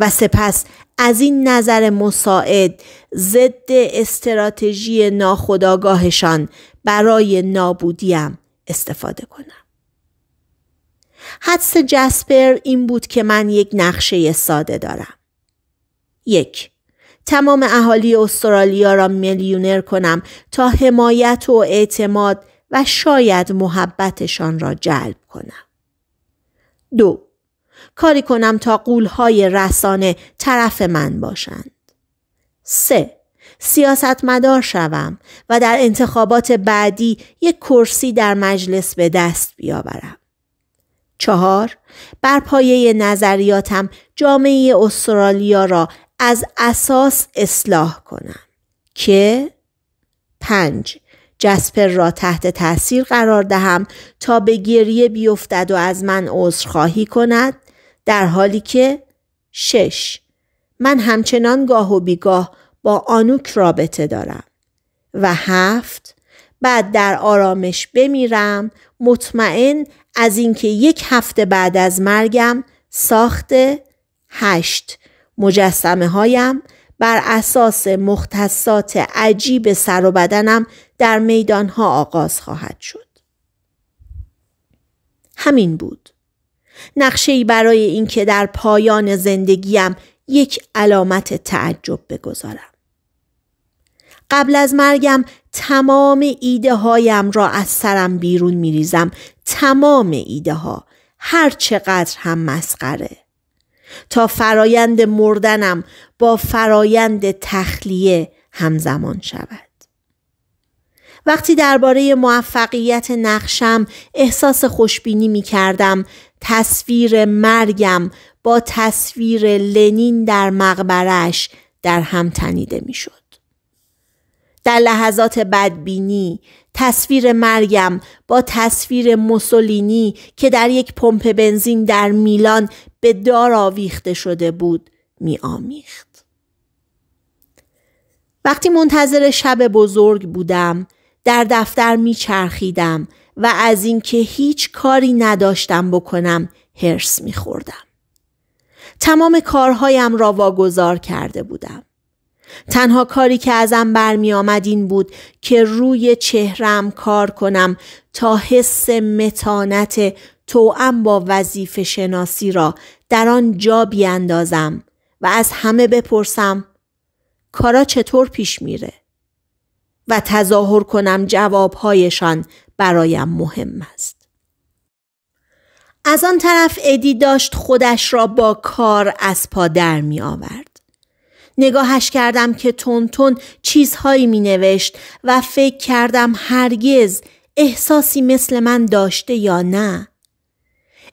و سپس از این نظر مساعد ضد استراتژی ناخودآگاهشان برای نابودیم استفاده کنم. حدس جسپر این بود که من یک نقشه ساده دارم. یک تمام اهالی استرالیا را میلیونر کنم تا حمایت و اعتماد و شاید محبتشان را جلب کنم. دو کاری کنم تا قولهای رسانه طرف من باشند. 3. سیاستمدار شوم و در انتخابات بعدی یک کرسی در مجلس به دست بیاورم. چهار بر پایه نظریاتم جامعه استرالیا را از اساس اصلاح کنم که پنج جسپر را تحت تاثیر قرار دهم تا به گریه بیفتد و از من عذرخواهی کند در حالی که شش من همچنان گاه و بیگاه با آنوک رابطه دارم و هفت بعد در آرامش بمیرم مطمئن از اینکه یک هفته بعد از مرگم ساخت هشت مجسمه هایم بر اساس مختصات عجیب سر و بدنم در میدانها آغاز خواهد شد. همین بود. نقشه برای اینکه در پایان زندگیم یک علامت تعجب بگذارم. قبل از مرگم تمام ایده هایم را از سرم بیرون میریزم تمام ایده ها هر چقدر هم مسخره. تا فرایند مردنم با فرایند تخلیه همزمان شود. وقتی درباره موفقیت نقشم احساس خوشبینی می کردم تصویر مرگم با تصویر لنین در مقبرش در هم تنیده میشد. در لحظات بدبینی تصویر مرگم با تصویر موسولینی که در یک پمپ بنزین در میلان به دار آویخته شده بود می آمیخت. وقتی منتظر شب بزرگ بودم در دفتر می چرخیدم و از اینکه هیچ کاری نداشتم بکنم هرس میخوردم. تمام کارهایم را واگذار کرده بودم. تنها کاری که ازم برمی آمد این بود که روی چهرم کار کنم تا حس متانت توأم با وظیف شناسی را در آن جا بیاندازم و از همه بپرسم کارا چطور پیش میره و تظاهر کنم جوابهایشان برایم مهم است. از آن طرف ادی داشت خودش را با کار از پا در می آورد. نگاهش کردم که تون چیزهایی می نوشت و فکر کردم هرگز احساسی مثل من داشته یا نه.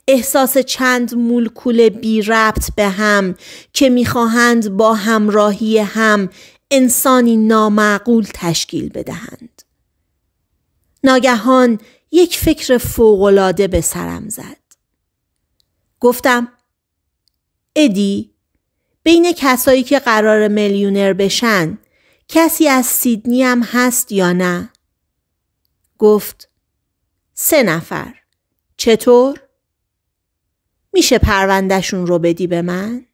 احساس چند مولکول بی ربط به هم که میخواهند با همراهی هم انسانی نامعقول تشکیل بدهند. ناگهان یک فکر فوقالعاده به سرم زد گفتم ادی بین کسایی که قرار میلیونر بشن کسی از سیدنی هم هست یا نه؟ گفت سه نفر چطور؟ میشه پروندهشون رو بدی به من؟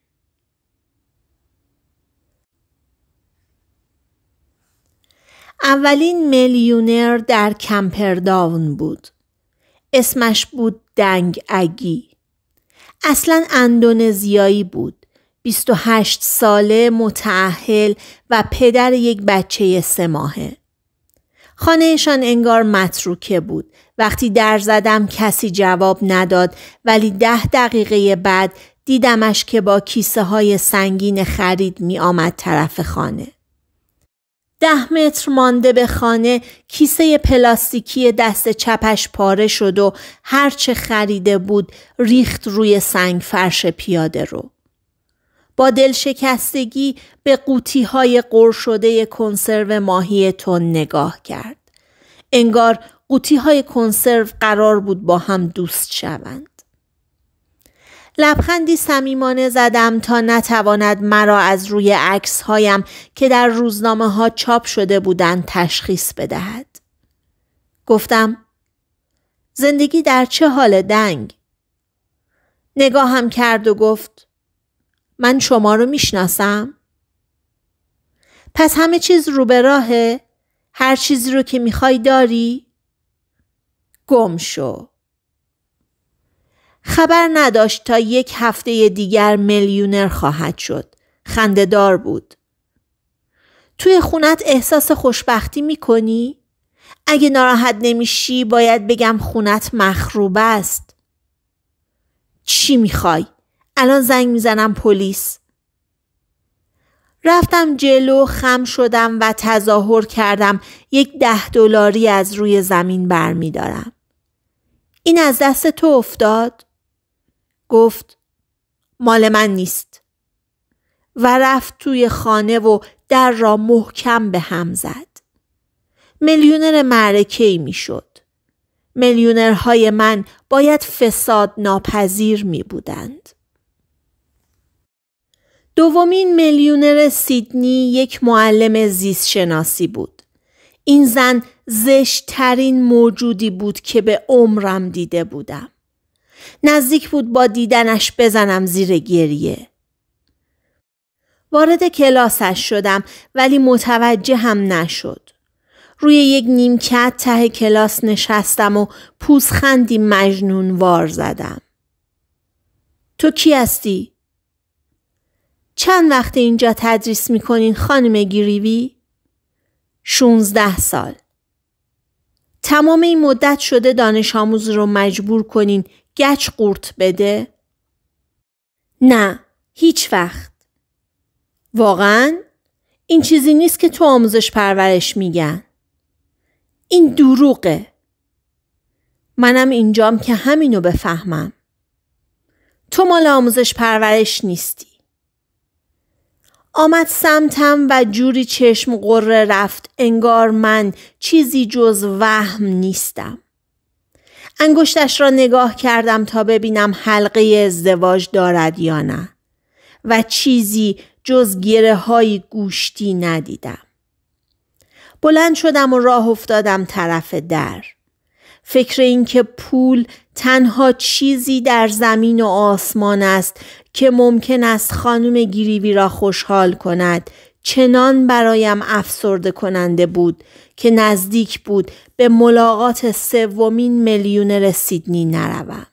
اولین میلیونر در کمپرداون بود. اسمش بود دنگ اگی. اصلا اندونزیایی بود. 28 ساله متعهل و پدر یک بچه سه ماهه. خانهشان انگار متروکه بود. وقتی در زدم کسی جواب نداد ولی ده دقیقه بعد دیدمش که با کیسه های سنگین خرید می آمد طرف خانه. ده متر مانده به خانه کیسه پلاستیکی دست چپش پاره شد و هرچه خریده بود ریخت روی سنگ فرش پیاده رو. با دلشکستگی به قوطی های قر شده کنسرو ماهی تون نگاه کرد. انگار قوطی های کنسرو قرار بود با هم دوست شوند. لبخندی صمیمانه زدم تا نتواند مرا از روی عکس هایم که در روزنامه ها چاپ شده بودند تشخیص بدهد. گفتم زندگی در چه حال دنگ؟ نگاهم کرد و گفت من شما رو میشناسم؟ پس همه چیز رو به راهه؟ هر چیزی رو که میخوای داری؟ گم شو. خبر نداشت تا یک هفته دیگر میلیونر خواهد شد. خندهدار بود. توی خونت احساس خوشبختی کنی؟ اگه ناراحت نمیشی باید بگم خونت مخروب است. چی میخوای؟ الان زنگ میزنم پلیس. رفتم جلو خم شدم و تظاهر کردم یک ده دلاری از روی زمین برمیدارم. این از دست تو افتاد؟ گفت مال من نیست و رفت توی خانه و در را محکم به هم زد. میلیونر معرکه ای می شد. میلیونرهای من باید فساد ناپذیر می بودند. دومین میلیونر سیدنی یک معلم زیست شناسی بود. این زن زشتترین موجودی بود که به عمرم دیده بودم. نزدیک بود با دیدنش بزنم زیر گریه. وارد کلاسش شدم ولی متوجه هم نشد. روی یک نیمکت ته کلاس نشستم و پوزخندی مجنون وار زدم. تو کی هستی؟ چند وقت اینجا تدریس میکنین خانم گیریوی؟ 16 سال. تمام این مدت شده دانش آموز رو مجبور کنین گچ قورت بده؟ نه هیچ وقت واقعا این چیزی نیست که تو آموزش پرورش میگن این دروغه منم اینجام که همینو بفهمم تو مال آموزش پرورش نیستی آمد سمتم و جوری چشم قره رفت انگار من چیزی جز وهم نیستم انگشتش را نگاه کردم تا ببینم حلقه ازدواج دارد یا نه و چیزی جز گیره های گوشتی ندیدم. بلند شدم و راه افتادم طرف در. فکر اینکه پول تنها چیزی در زمین و آسمان است که ممکن است خانم گیریوی را خوشحال کند چنان برایم افسرده کننده بود که نزدیک بود به ملاقات سومین میلیونر سیدنی نروم.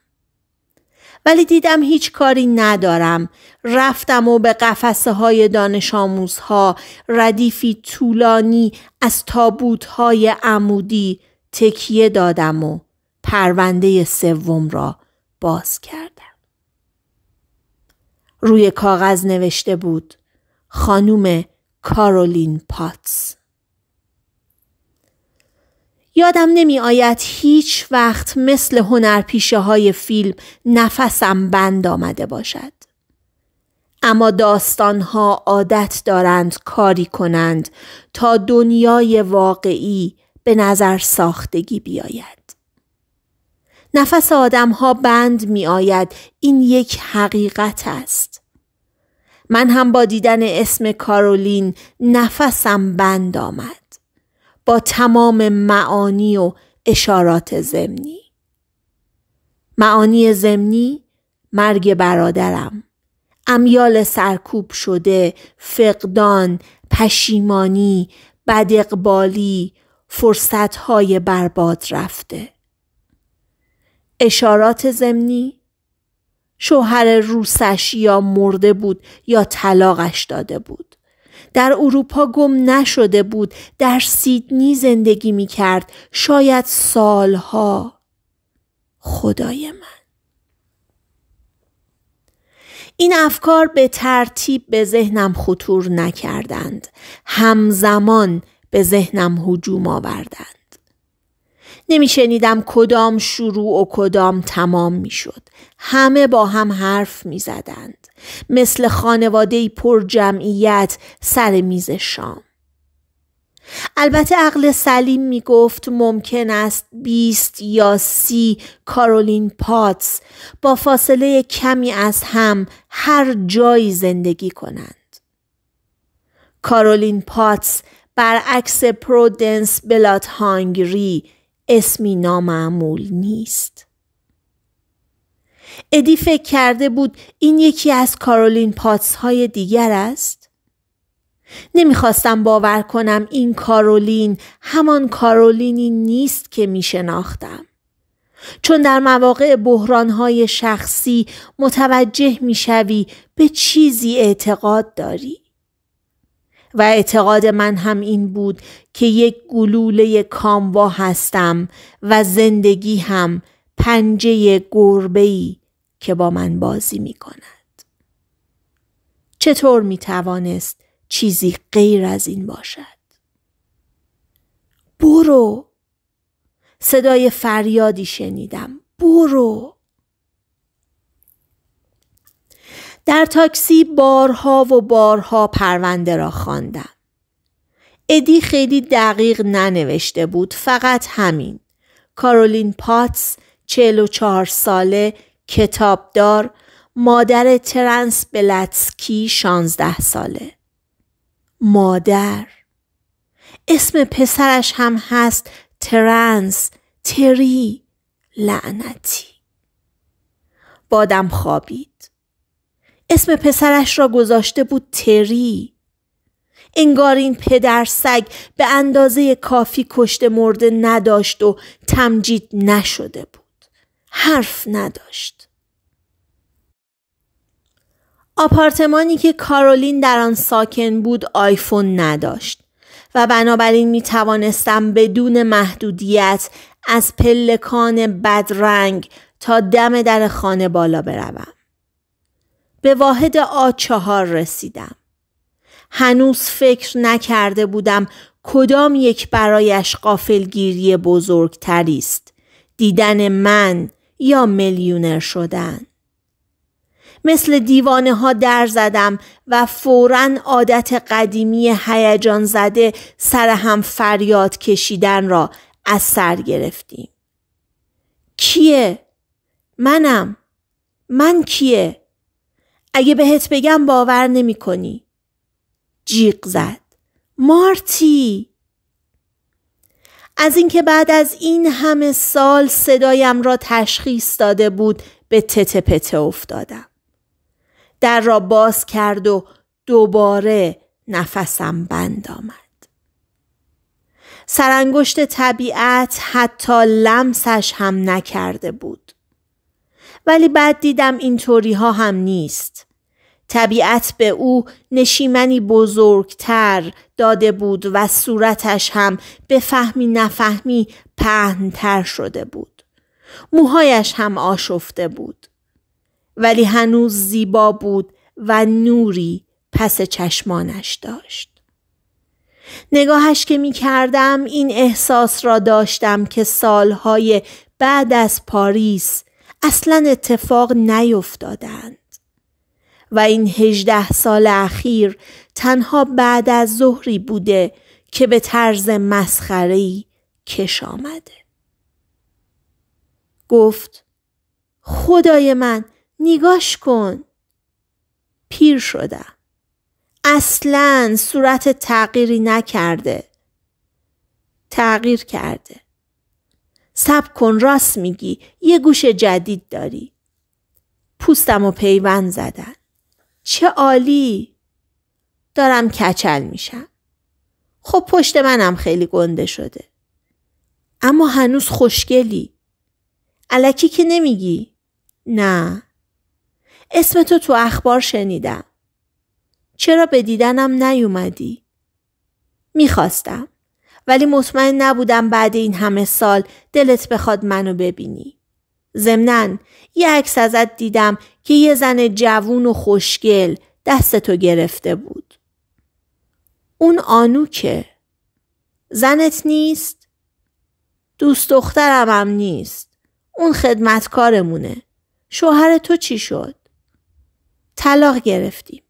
ولی دیدم هیچ کاری ندارم رفتم و به قفسه های دانش آموزها ردیفی طولانی از تابوت های عمودی تکیه دادم و پرونده سوم را باز کردم روی کاغذ نوشته بود خانوم کارولین پاتس یادم نمی آید هیچ وقت مثل پیشه های فیلم نفسم بند آمده باشد. اما داستانها عادت دارند کاری کنند تا دنیای واقعی به نظر ساختگی بیاید. نفس ها بند می آید این یک حقیقت است. من هم با دیدن اسم کارولین نفسم بند آمد با تمام معانی و اشارات زمینی معانی زمینی مرگ برادرم امیال سرکوب شده فقدان پشیمانی بدقبالی فرصتهای برباد رفته اشارات زمینی شوهر روسش یا مرده بود یا طلاقش داده بود. در اروپا گم نشده بود در سیدنی زندگی می کرد شاید سالها خدای من این افکار به ترتیب به ذهنم خطور نکردند همزمان به ذهنم هجوم آوردند نمیشنیدم کدام شروع و کدام تمام میشد همه با هم حرف میزدند مثل خانواده پر جمعیت سر میز شام البته عقل سلیم می گفت ممکن است 20 یا سی کارولین پاتس با فاصله کمی از هم هر جایی زندگی کنند. کارولین پاتس برعکس پرودنس بلات هانگری اسمی نامعمول نیست. ادی فکر کرده بود این یکی از کارولین پاتس های دیگر است. نمیخواستم باور کنم این کارولین همان کارولینی نیست که میشناختم. چون در مواقع های شخصی متوجه میشوی به چیزی اعتقاد داری. و اعتقاد من هم این بود که یک گلوله کاموا هستم و زندگی هم پنجه گربه‌ای که با من بازی می کند. چطور می توانست چیزی غیر از این باشد؟ برو صدای فریادی شنیدم برو در تاکسی بارها و بارها پرونده را خواندم. ادی خیلی دقیق ننوشته بود فقط همین. کارولین پاتس 44 ساله کتابدار مادر ترنس بلتسکی 16 ساله. مادر اسم پسرش هم هست ترنس تری لعنتی بادم خوابید اسم پسرش را گذاشته بود تری انگار این پدر سگ به اندازه کافی کشته مرده نداشت و تمجید نشده بود حرف نداشت آپارتمانی که کارولین در آن ساکن بود آیفون نداشت و بنابراین می توانستم بدون محدودیت از پلکان بدرنگ تا دم در خانه بالا بروم. به واحد آ چهار رسیدم. هنوز فکر نکرده بودم کدام یک برایش قافلگیری بزرگتری است. دیدن من یا میلیونر شدن. مثل دیوانه ها در زدم و فورا عادت قدیمی هیجان زده سر هم فریاد کشیدن را از سر گرفتیم. کیه؟ منم. من کیه؟ اگه بهت بگم باور نمی کنی. جیغ زد. مارتی! از اینکه بعد از این همه سال صدایم را تشخیص داده بود به تته پته افتادم. در را باز کرد و دوباره نفسم بند آمد. سرانگشت طبیعت حتی لمسش هم نکرده بود. ولی بعد دیدم این طوری ها هم نیست. طبیعت به او نشیمنی بزرگتر داده بود و صورتش هم به فهمی نفهمی پهنتر شده بود. موهایش هم آشفته بود. ولی هنوز زیبا بود و نوری پس چشمانش داشت. نگاهش که می کردم این احساس را داشتم که سالهای بعد از پاریس اصلا اتفاق نیفتادند و این هجده سال اخیر تنها بعد از ظهری بوده که به طرز مسخری کش آمده گفت خدای من نگاش کن پیر شده اصلا صورت تغییری نکرده تغییر کرده سب کن راست میگی یه گوش جدید داری پوستم و پیوند زدن چه عالی دارم کچل میشم خب پشت منم خیلی گنده شده اما هنوز خوشگلی علکی که نمیگی نه اسم تو تو اخبار شنیدم چرا به دیدنم نیومدی میخواستم ولی مطمئن نبودم بعد این همه سال دلت بخواد منو ببینی. زمنن یه عکس ازت دیدم که یه زن جوون و خوشگل دستتو گرفته بود. اون آنو که زنت نیست؟ دوست دخترم هم نیست. اون خدمتکارمونه. شوهر تو چی شد؟ طلاق گرفتیم.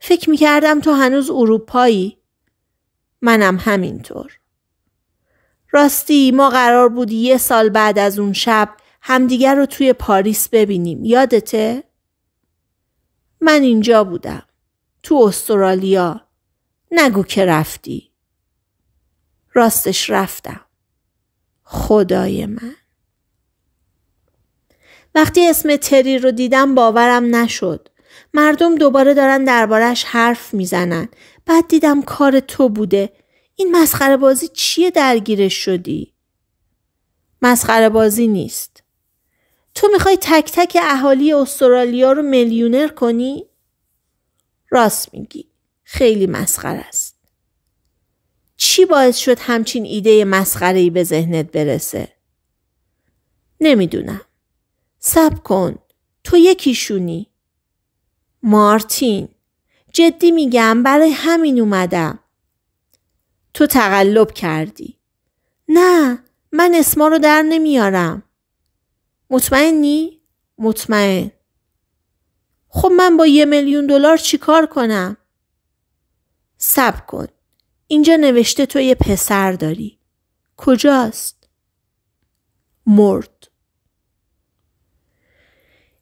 فکر میکردم تو هنوز اروپایی؟ منم همینطور. راستی ما قرار بود یه سال بعد از اون شب همدیگر رو توی پاریس ببینیم یادته؟ من اینجا بودم تو استرالیا نگو که رفتی راستش رفتم خدای من وقتی اسم تری رو دیدم باورم نشد مردم دوباره دارن دربارش حرف میزنن بعد دیدم کار تو بوده این مسخره بازی چیه درگیرش شدی؟ مسخره بازی نیست. تو میخوای تک تک اهالی استرالیا رو میلیونر کنی؟ راست میگی. خیلی مسخره است. چی باعث شد همچین ایده مسخره ای به ذهنت برسه؟ نمیدونم. سب کن. تو یکیشونی. مارتین. جدی میگم برای همین اومدم. تو تقلب کردی نه من اسما رو در نمیارم مطمئنی؟ مطمئن خب من با یه میلیون دلار چیکار کنم؟ سب کن اینجا نوشته تو یه پسر داری کجاست؟ مرد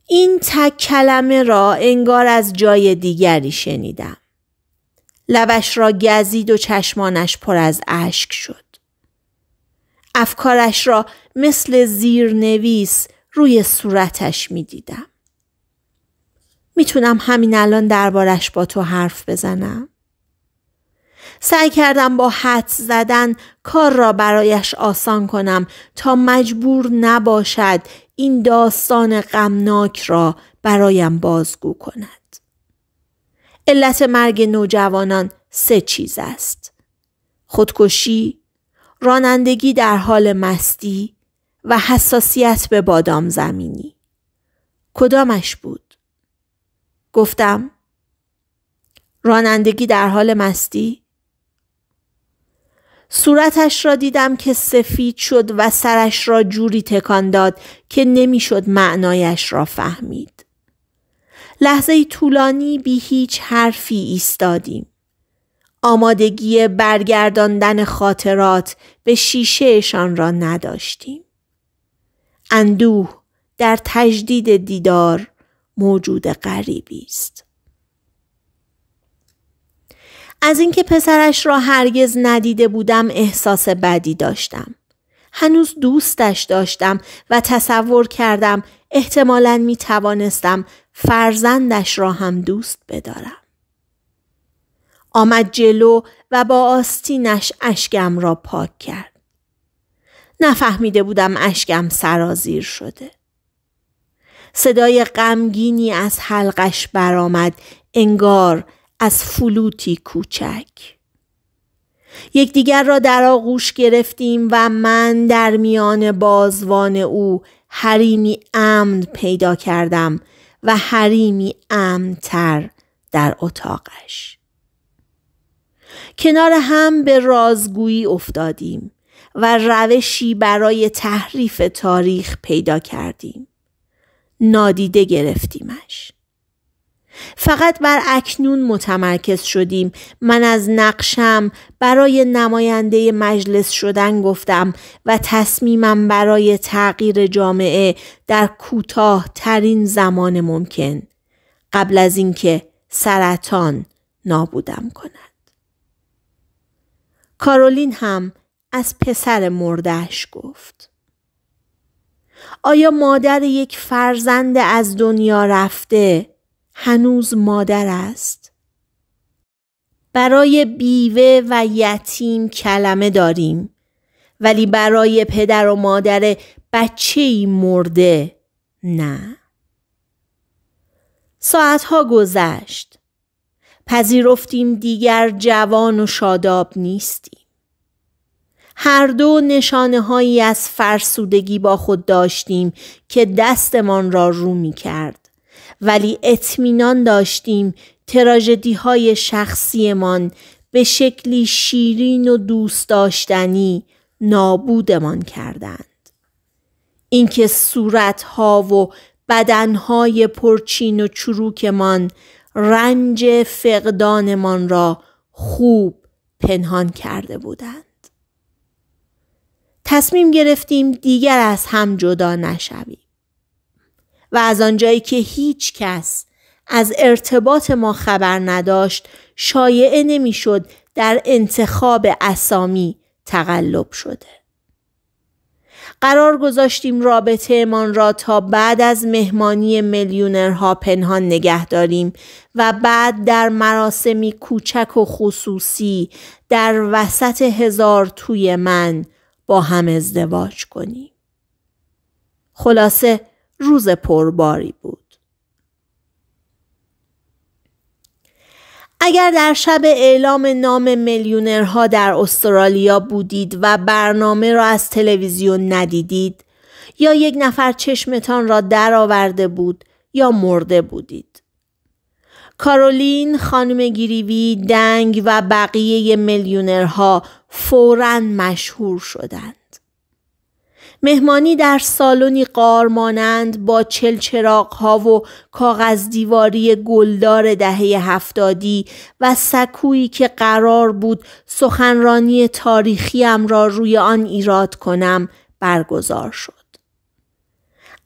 این تک کلمه را انگار از جای دیگری شنیدم لبش را گزید و چشمانش پر از اشک شد. افکارش را مثل زیرنویس روی صورتش می دیدم. تونم همین الان دربارش با تو حرف بزنم. سعی کردم با حد زدن کار را برایش آسان کنم تا مجبور نباشد این داستان غمناک را برایم بازگو کند. علت مرگ نوجوانان سه چیز است. خودکشی، رانندگی در حال مستی و حساسیت به بادام زمینی. کدامش بود؟ گفتم رانندگی در حال مستی؟ صورتش را دیدم که سفید شد و سرش را جوری تکان داد که نمیشد معنایش را فهمید. لحظه طولانی بی هیچ حرفی ایستادیم. آمادگی برگرداندن خاطرات به شیشهشان را نداشتیم. اندوه در تجدید دیدار موجود غریبی است. از اینکه پسرش را هرگز ندیده بودم احساس بدی داشتم. هنوز دوستش داشتم و تصور کردم احتمالا می توانستم فرزندش را هم دوست بدارم. آمد جلو و با آستینش اشکم را پاک کرد. نفهمیده بودم اشکم سرازیر شده. صدای غمگینی از حلقش برآمد انگار از فلوتی کوچک. یکدیگر را در آغوش گرفتیم و من در میان بازوان او حریمی امن پیدا کردم و حریمی امتر در اتاقش. کنار هم به رازگویی افتادیم و روشی برای تحریف تاریخ پیدا کردیم. نادیده گرفتیمش. فقط بر اکنون متمرکز شدیم من از نقشم برای نماینده مجلس شدن گفتم و تصمیمم برای تغییر جامعه در کوتاه ترین زمان ممکن قبل از اینکه سرطان نابودم کند کارولین هم از پسر مردش گفت آیا مادر یک فرزند از دنیا رفته هنوز مادر است برای بیوه و یتیم کلمه داریم ولی برای پدر و مادر بچه ای مرده نه ساعتها گذشت پذیرفتیم دیگر جوان و شاداب نیستیم هر دو نشانه هایی از فرسودگی با خود داشتیم که دستمان را رو می کرد ولی اطمینان داشتیم تراجدی های شخصیمان به شکلی شیرین و دوست داشتنی نابودمان کردند. اینکه ها و های پرچین و چروکمان رنج فقدانمان را خوب پنهان کرده بودند. تصمیم گرفتیم دیگر از هم جدا نشویم. و از آنجایی که هیچ کس از ارتباط ما خبر نداشت شایعه نمیشد در انتخاب اسامی تقلب شده قرار گذاشتیم رابطه را تا بعد از مهمانی میلیونرها پنهان نگه داریم و بعد در مراسمی کوچک و خصوصی در وسط هزار توی من با هم ازدواج کنیم. خلاصه روز پرباری بود. اگر در شب اعلام نام میلیونرها در استرالیا بودید و برنامه را از تلویزیون ندیدید یا یک نفر چشمتان را درآورده بود یا مرده بودید. کارولین، خانم گیریوی، دنگ و بقیه میلیونرها فوراً مشهور شدند. مهمانی در سالنی قارمانند با چل ها و کاغذ دیواری گلدار دهه هفتادی و سکویی که قرار بود سخنرانی تاریخیم را روی آن ایراد کنم برگزار شد.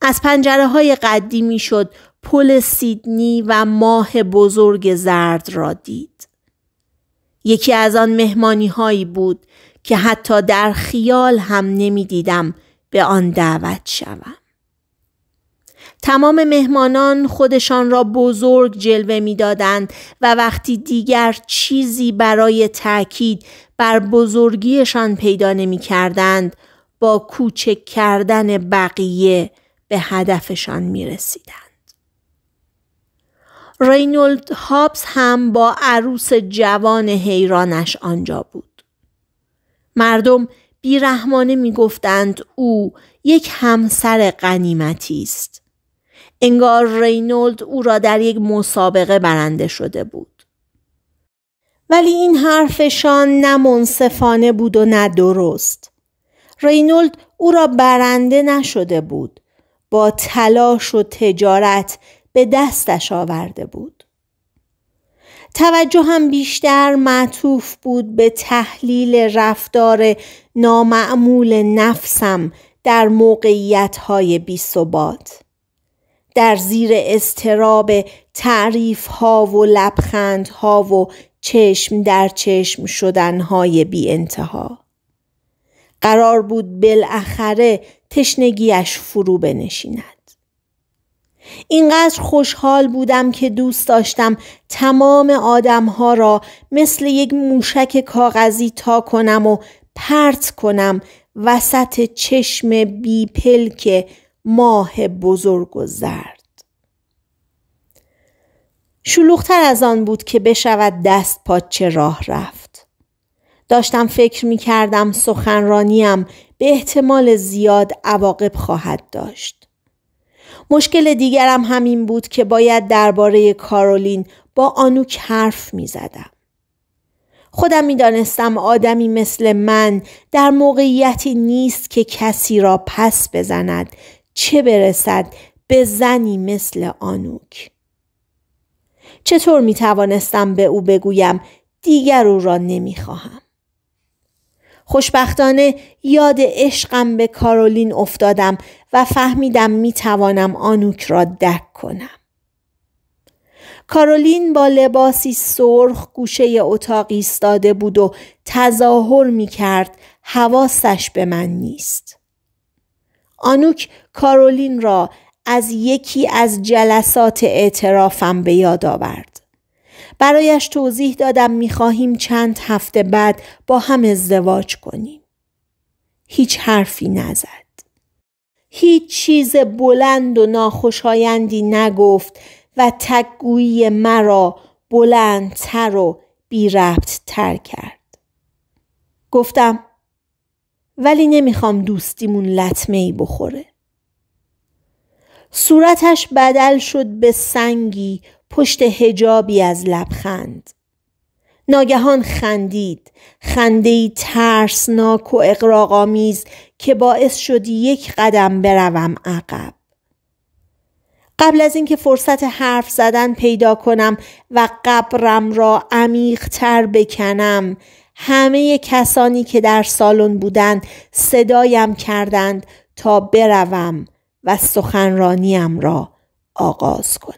از پنجره های قدیمی شد پل سیدنی و ماه بزرگ زرد را دید. یکی از آن مهمانی هایی بود که حتی در خیال هم نمی دیدم به آن دعوت شوم. تمام مهمانان خودشان را بزرگ جلوه میدادند و وقتی دیگر چیزی برای تأکید بر بزرگیشان پیدا نمیکردند با کوچک کردن بقیه به هدفشان می رسیدند. رینولد هابس هم با عروس جوان حیرانش آنجا بود. مردم بیرحمانه میگفتند او یک همسر قنیمتی است انگار رینولد او را در یک مسابقه برنده شده بود ولی این حرفشان نه منصفانه بود و نه درست رینولد او را برنده نشده بود با تلاش و تجارت به دستش آورده بود توجه هم بیشتر معطوف بود به تحلیل رفتار نامعمول نفسم در موقعیت های بی ثبات. در زیر استراب تعریف ها و لبخند ها و چشم در چشم شدن های بی انتها. قرار بود بالاخره تشنگیش فرو بنشیند. اینقدر خوشحال بودم که دوست داشتم تمام ها را مثل یک موشک کاغذی تا کنم و پرت کنم وسط چشم بی که ماه بزرگ و زرد شلوختر از آن بود که بشود دست پاچه راه رفت داشتم فکر می کردم سخنرانیم به احتمال زیاد عواقب خواهد داشت مشکل دیگرم همین بود که باید درباره کارولین با آنوک حرف می زدم. خودم می دانستم آدمی مثل من در موقعیتی نیست که کسی را پس بزند چه برسد به زنی مثل آنوک. چطور می توانستم به او بگویم دیگر او را نمی خواهم. خوشبختانه یاد عشقم به کارولین افتادم و فهمیدم می توانم آنوک را دک کنم. کارولین با لباسی سرخ گوشه اتاق ایستاده بود و تظاهر می کرد حواسش به من نیست. آنوک کارولین را از یکی از جلسات اعترافم به یاد آورد. برایش توضیح دادم میخواهیم چند هفته بعد با هم ازدواج کنیم. هیچ حرفی نزد. هیچ چیز بلند و ناخوشایندی نگفت و تکگویی مرا بلندتر و بی کرد. گفتم ولی نمیخوام دوستیمون لطمه ای بخوره. صورتش بدل شد به سنگی پشت هجابی از لبخند ناگهان خندید خنده ترسناک و اقراغامیز که باعث شد یک قدم بروم عقب قبل از اینکه فرصت حرف زدن پیدا کنم و قبرم را عمیق بکنم همه کسانی که در سالن بودند صدایم کردند تا بروم و سخنرانیم را آغاز کنم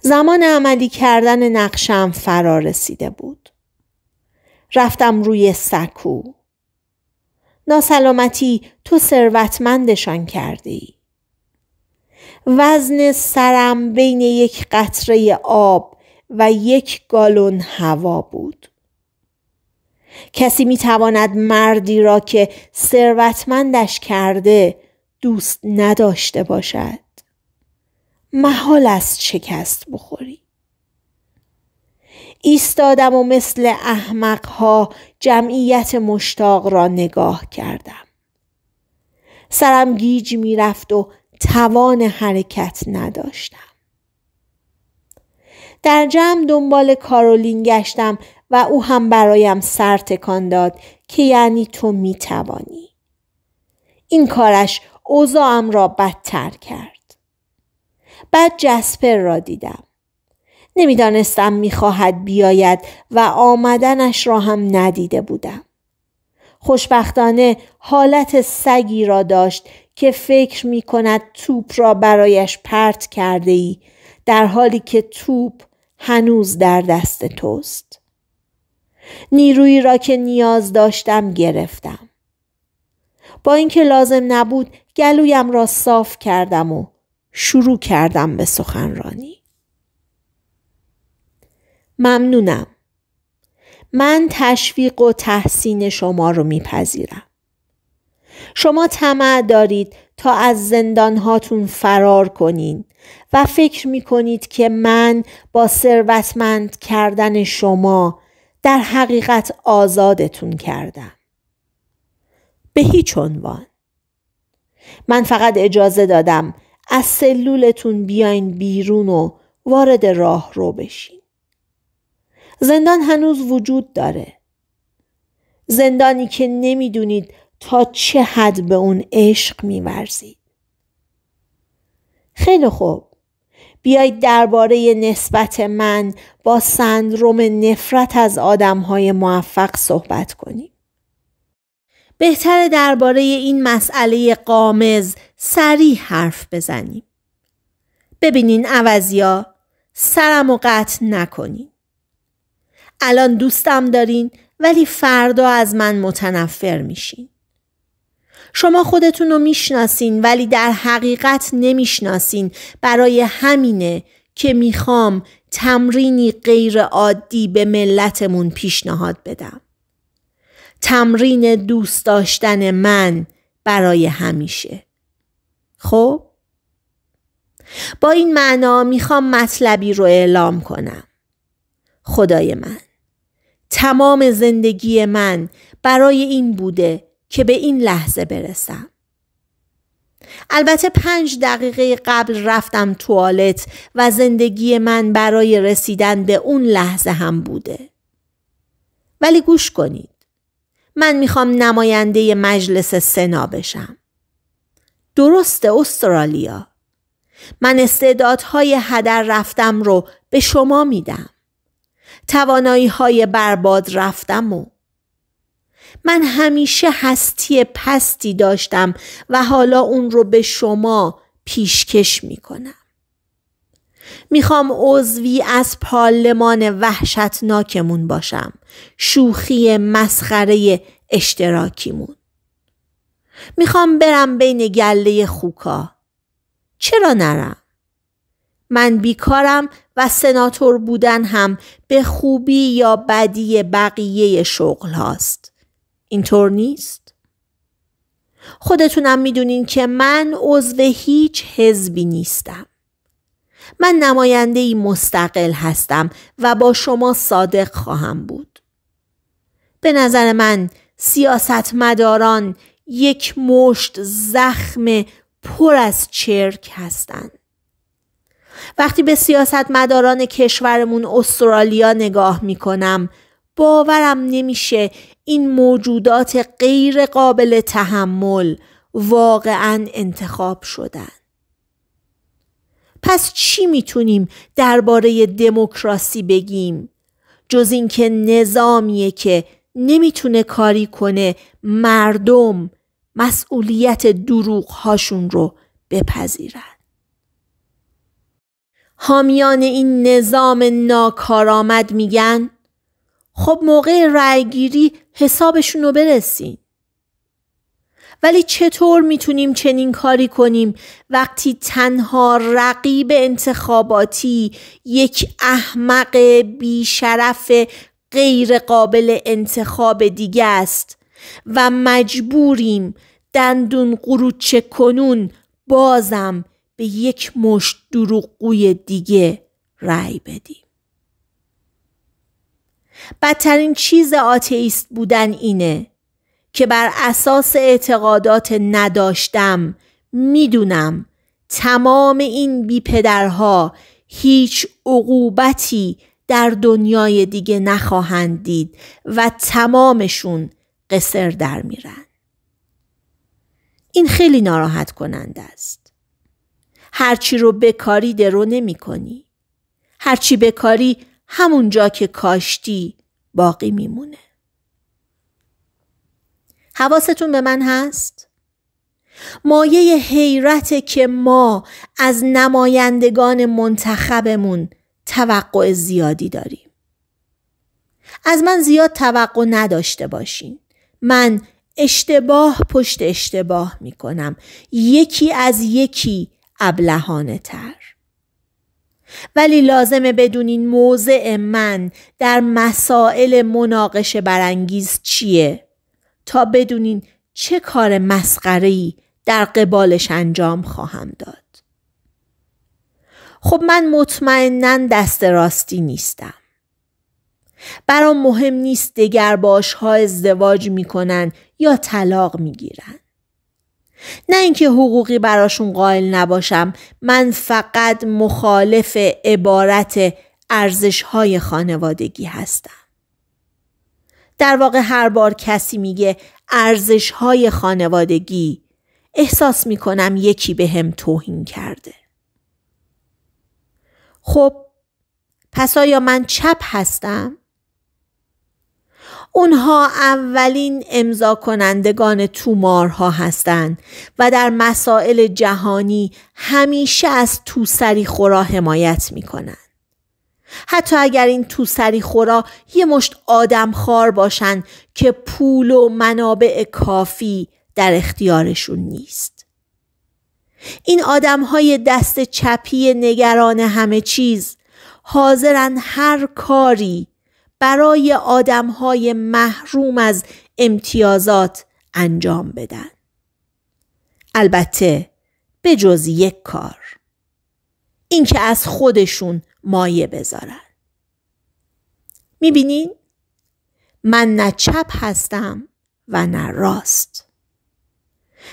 زمان عملی کردن نقشم فرا رسیده بود. رفتم روی سکو. ناسلامتی تو ثروتمندشان ای. وزن سرم بین یک قطره آب و یک گالون هوا بود. کسی می تواند مردی را که ثروتمندش کرده دوست نداشته باشد. محال است شکست بخوری ایستادم و مثل احمقها جمعیت مشتاق را نگاه کردم سرم گیج میرفت و توان حرکت نداشتم در جمع دنبال کارولین گشتم و او هم برایم سر تکان داد که یعنی تو میتوانی این کارش اوضاعم را بدتر کرد بعد جسپر را دیدم. نمیدانستم میخواهد بیاید و آمدنش را هم ندیده بودم. خوشبختانه حالت سگی را داشت که فکر می کند توپ را برایش پرت کرده ای در حالی که توپ هنوز در دست توست. نیرویی را که نیاز داشتم گرفتم. با اینکه لازم نبود گلویم را صاف کردم و شروع کردم به سخنرانی. ممنونم. من تشویق و تحسین شما رو میپذیرم. شما طمع دارید تا از زندان هاتون فرار کنین و فکر میکنید که من با ثروتمند کردن شما در حقیقت آزادتون کردم. به هیچ عنوان. من فقط اجازه دادم از سلولتون بیاین بیرون و وارد راه رو بشین. زندان هنوز وجود داره. زندانی که نمیدونید تا چه حد به اون عشق میورزید. خیلی خوب. بیایید درباره نسبت من با سندروم نفرت از های موفق صحبت کنیم. بهتر درباره این مسئله قامز سریع حرف بزنیم. ببینین عوضیا سرم و قطع نکنین. الان دوستم دارین ولی فردا از من متنفر میشین. شما خودتون رو میشناسین ولی در حقیقت نمیشناسین برای همینه که میخوام تمرینی غیر عادی به ملتمون پیشنهاد بدم. تمرین دوست داشتن من برای همیشه خب با این معنا میخوام مطلبی رو اعلام کنم خدای من تمام زندگی من برای این بوده که به این لحظه برسم البته پنج دقیقه قبل رفتم توالت و زندگی من برای رسیدن به اون لحظه هم بوده ولی گوش کنید من میخوام نماینده مجلس سنا بشم. درست استرالیا. من استعدادهای هدر رفتم رو به شما میدم. توانایی های برباد رفتم و من همیشه هستی پستی داشتم و حالا اون رو به شما پیشکش میکنم. میخوام عضوی از پارلمان وحشتناکمون باشم شوخی مسخره اشتراکیمون میخوام برم بین گله خوکا چرا نرم؟ من بیکارم و سناتور بودن هم به خوبی یا بدی بقیه شغل هاست. اینطور نیست؟ خودتونم میدونین که من عضو هیچ حزبی نیستم. من نماینده مستقل هستم و با شما صادق خواهم بود. به نظر من سیاستمداران یک مشت زخم پر از چرک هستند. وقتی به سیاستمداران کشورمون استرالیا نگاه می کنم باورم نمیشه این موجودات غیر قابل تحمل واقعا انتخاب شدن. پس چی میتونیم درباره دموکراسی بگیم جز اینکه نظامیه که نمیتونه کاری کنه مردم مسئولیت دروغ هاشون رو بپذیرن حامیان این نظام ناکارآمد میگن خب موقع رأیگیری حسابشون رو برسین ولی چطور میتونیم چنین کاری کنیم وقتی تنها رقیب انتخاباتی یک احمق بیشرف غیر قابل انتخاب دیگه است و مجبوریم دندون قروچه کنون بازم به یک مشت دروغگوی دیگه رأی بدیم بدترین چیز آتئیست بودن اینه که بر اساس اعتقادات نداشتم میدونم تمام این بیپدرها هیچ عقوبتی در دنیای دیگه نخواهند دید و تمامشون قصر در میرن این خیلی ناراحت کننده است هرچی رو بکاری درو نمی کنی هرچی بکاری همونجا که کاشتی باقی میمونه حواستون به من هست؟ مایه حیرت که ما از نمایندگان منتخبمون توقع زیادی داریم. از من زیاد توقع نداشته باشین. من اشتباه پشت اشتباه می کنم. یکی از یکی ابلهانه تر. ولی لازمه بدونین موضع من در مسائل مناقشه برانگیز چیه؟ تا بدونین چه کار ای در قبالش انجام خواهم داد. خب من مطمئنا دست راستی نیستم. برام مهم نیست دگر باش ها ازدواج میکنن یا طلاق میگیرن. نه اینکه حقوقی براشون قائل نباشم من فقط مخالف عبارت ارزش های خانوادگی هستم. در واقع هر بار کسی میگه ارزش های خانوادگی احساس میکنم یکی به هم توهین کرده. خب پس آیا من چپ هستم؟ اونها اولین امضا کنندگان تومارها هستند و در مسائل جهانی همیشه از توسری خورا حمایت میکنند حتی اگر این تو سری خورا یه مشت آدم خار باشن که پول و منابع کافی در اختیارشون نیست. این آدم های دست چپی نگران همه چیز حاضرن هر کاری برای آدم های محروم از امتیازات انجام بدن. البته به جز یک کار. اینکه از خودشون مایه بذارن میبینین؟ من نه چپ هستم و نه راست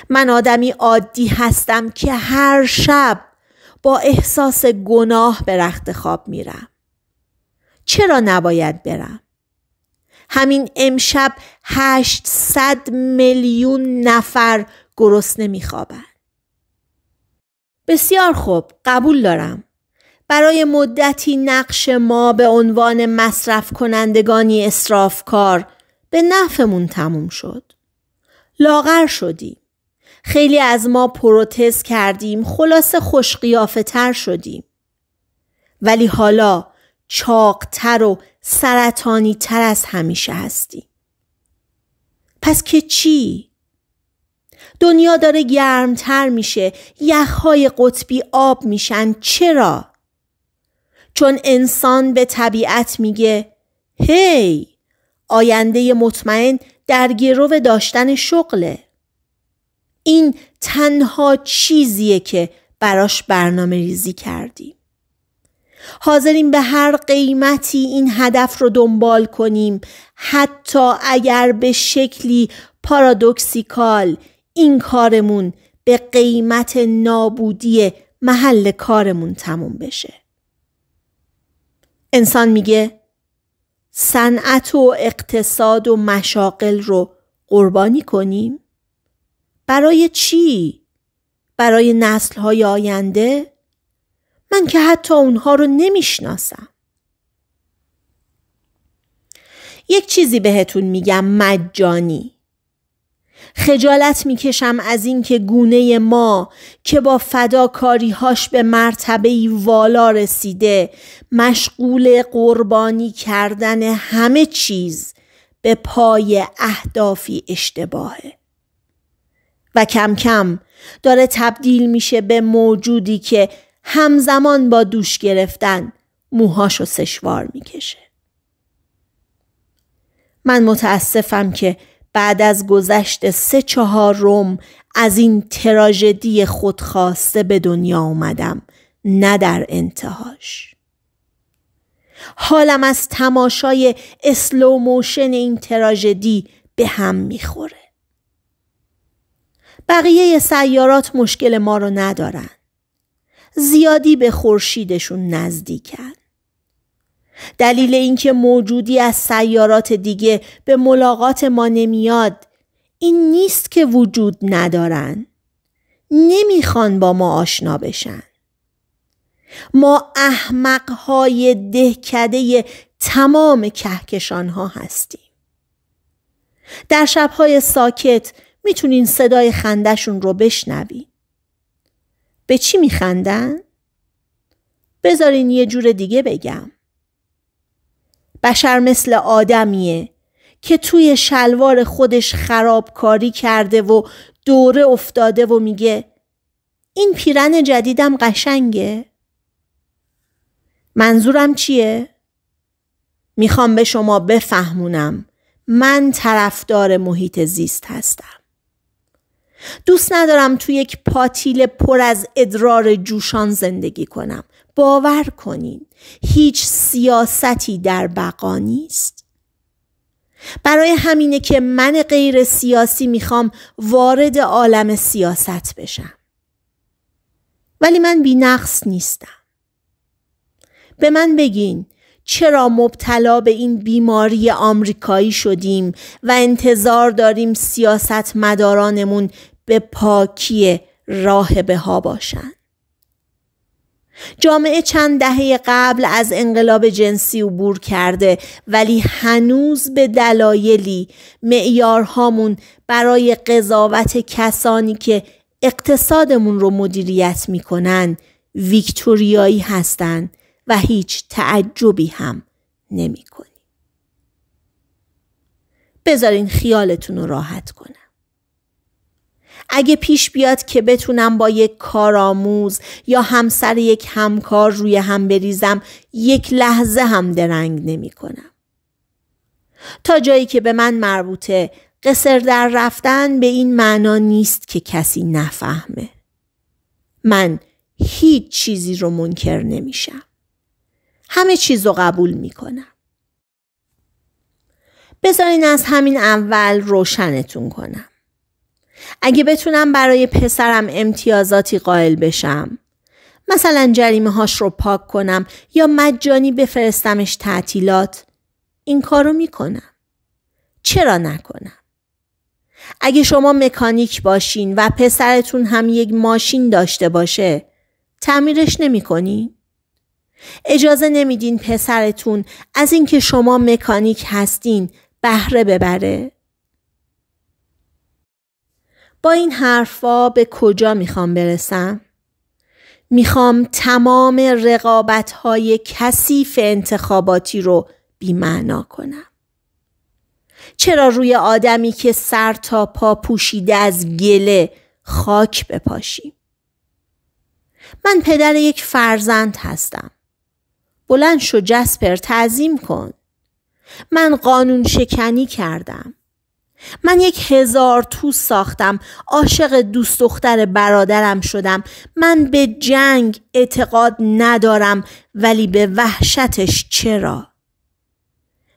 من آدمی عادی هستم که هر شب با احساس گناه به رخت خواب میرم چرا نباید برم؟ همین امشب 800 میلیون نفر گرسنه نمیخوابن بسیار خوب قبول دارم برای مدتی نقش ما به عنوان مصرف کنندگانی اصرافکار به نفمون تموم شد. لاغر شدیم. خیلی از ما پروتز کردیم خلاصه خوشقیافه تر شدیم. ولی حالا چاقتر و سرطانی تر از همیشه هستیم پس که چی؟ دنیا داره گرمتر میشه یخهای قطبی آب میشن چرا؟ چون انسان به طبیعت میگه هی آینده مطمئن در گرو داشتن شغله این تنها چیزیه که براش برنامه ریزی کردیم حاضریم به هر قیمتی این هدف رو دنبال کنیم حتی اگر به شکلی پارادوکسیکال این کارمون به قیمت نابودی محل کارمون تموم بشه انسان میگه صنعت و اقتصاد و مشاقل رو قربانی کنیم؟ برای چی؟ برای نسل های آینده؟ من که حتی اونها رو نمیشناسم. یک چیزی بهتون میگم مجانی. خجالت میکشم از اینکه گونه ما که با فداکاریهاش به مرتبه والا رسیده مشغول قربانی کردن همه چیز به پای اهدافی اشتباهه و کم کم داره تبدیل میشه به موجودی که همزمان با دوش گرفتن موهاشو سشوار میکشه من متاسفم که بعد از گذشت سه چهار روم از این تراژدی خودخواسته به دنیا آمدم، نه در انتهاش حالم از تماشای اسلو موشن این تراژدی به هم میخوره بقیه سیارات مشکل ما رو ندارن زیادی به خورشیدشون نزدیکن دلیل اینکه موجودی از سیارات دیگه به ملاقات ما نمیاد این نیست که وجود ندارن نمیخوان با ما آشنا بشن ما احمقهای دهکده تمام کهکشان ها هستیم در شبهای ساکت میتونین صدای خندهشون رو بشنوی به چی میخندن؟ بذارین یه جور دیگه بگم بشر مثل آدمیه که توی شلوار خودش خرابکاری کرده و دوره افتاده و میگه این پیرن جدیدم قشنگه منظورم چیه؟ میخوام به شما بفهمونم من طرفدار محیط زیست هستم دوست ندارم تو یک پاتیل پر از ادرار جوشان زندگی کنم باور کنین هیچ سیاستی در بقا نیست برای همینه که من غیر سیاسی میخوام وارد عالم سیاست بشم ولی من بی نقص نیستم به من بگین چرا مبتلا به این بیماری آمریکایی شدیم و انتظار داریم سیاست مدارانمون به پاکی به ها باشند جامعه چند دهه قبل از انقلاب جنسی عبور کرده ولی هنوز به دلایلی معیارهامون برای قضاوت کسانی که اقتصادمون رو مدیریت میکنن ویکتوریایی هستند و هیچ تعجبی هم نمیکنیم. بذارین خیالتون رو راحت کنم. اگه پیش بیاد که بتونم با یک کارآموز یا همسر یک همکار روی هم بریزم یک لحظه هم درنگ نمی کنم. تا جایی که به من مربوطه قصر در رفتن به این معنا نیست که کسی نفهمه. من هیچ چیزی رو منکر نمیشم. همه چیز رو قبول میکنم. بذارین از همین اول روشنتون کنم. اگه بتونم برای پسرم امتیازاتی قائل بشم مثلا جریمه هاش رو پاک کنم یا مجانی بفرستمش تعطیلات این کارو میکنم چرا نکنم اگه شما مکانیک باشین و پسرتون هم یک ماشین داشته باشه تعمیرش نمیکنین اجازه نمیدین پسرتون از اینکه شما مکانیک هستین بهره ببره با این حرفا به کجا میخوام برسم؟ میخوام تمام رقابت های کثیف انتخاباتی رو بیمعنا کنم. چرا روی آدمی که سر تا پا پوشیده از گله خاک بپاشیم؟ من پدر یک فرزند هستم. بلند شو جسپر تعظیم کن. من قانون شکنی کردم. من یک هزار تو ساختم عاشق دوست دختر برادرم شدم من به جنگ اعتقاد ندارم ولی به وحشتش چرا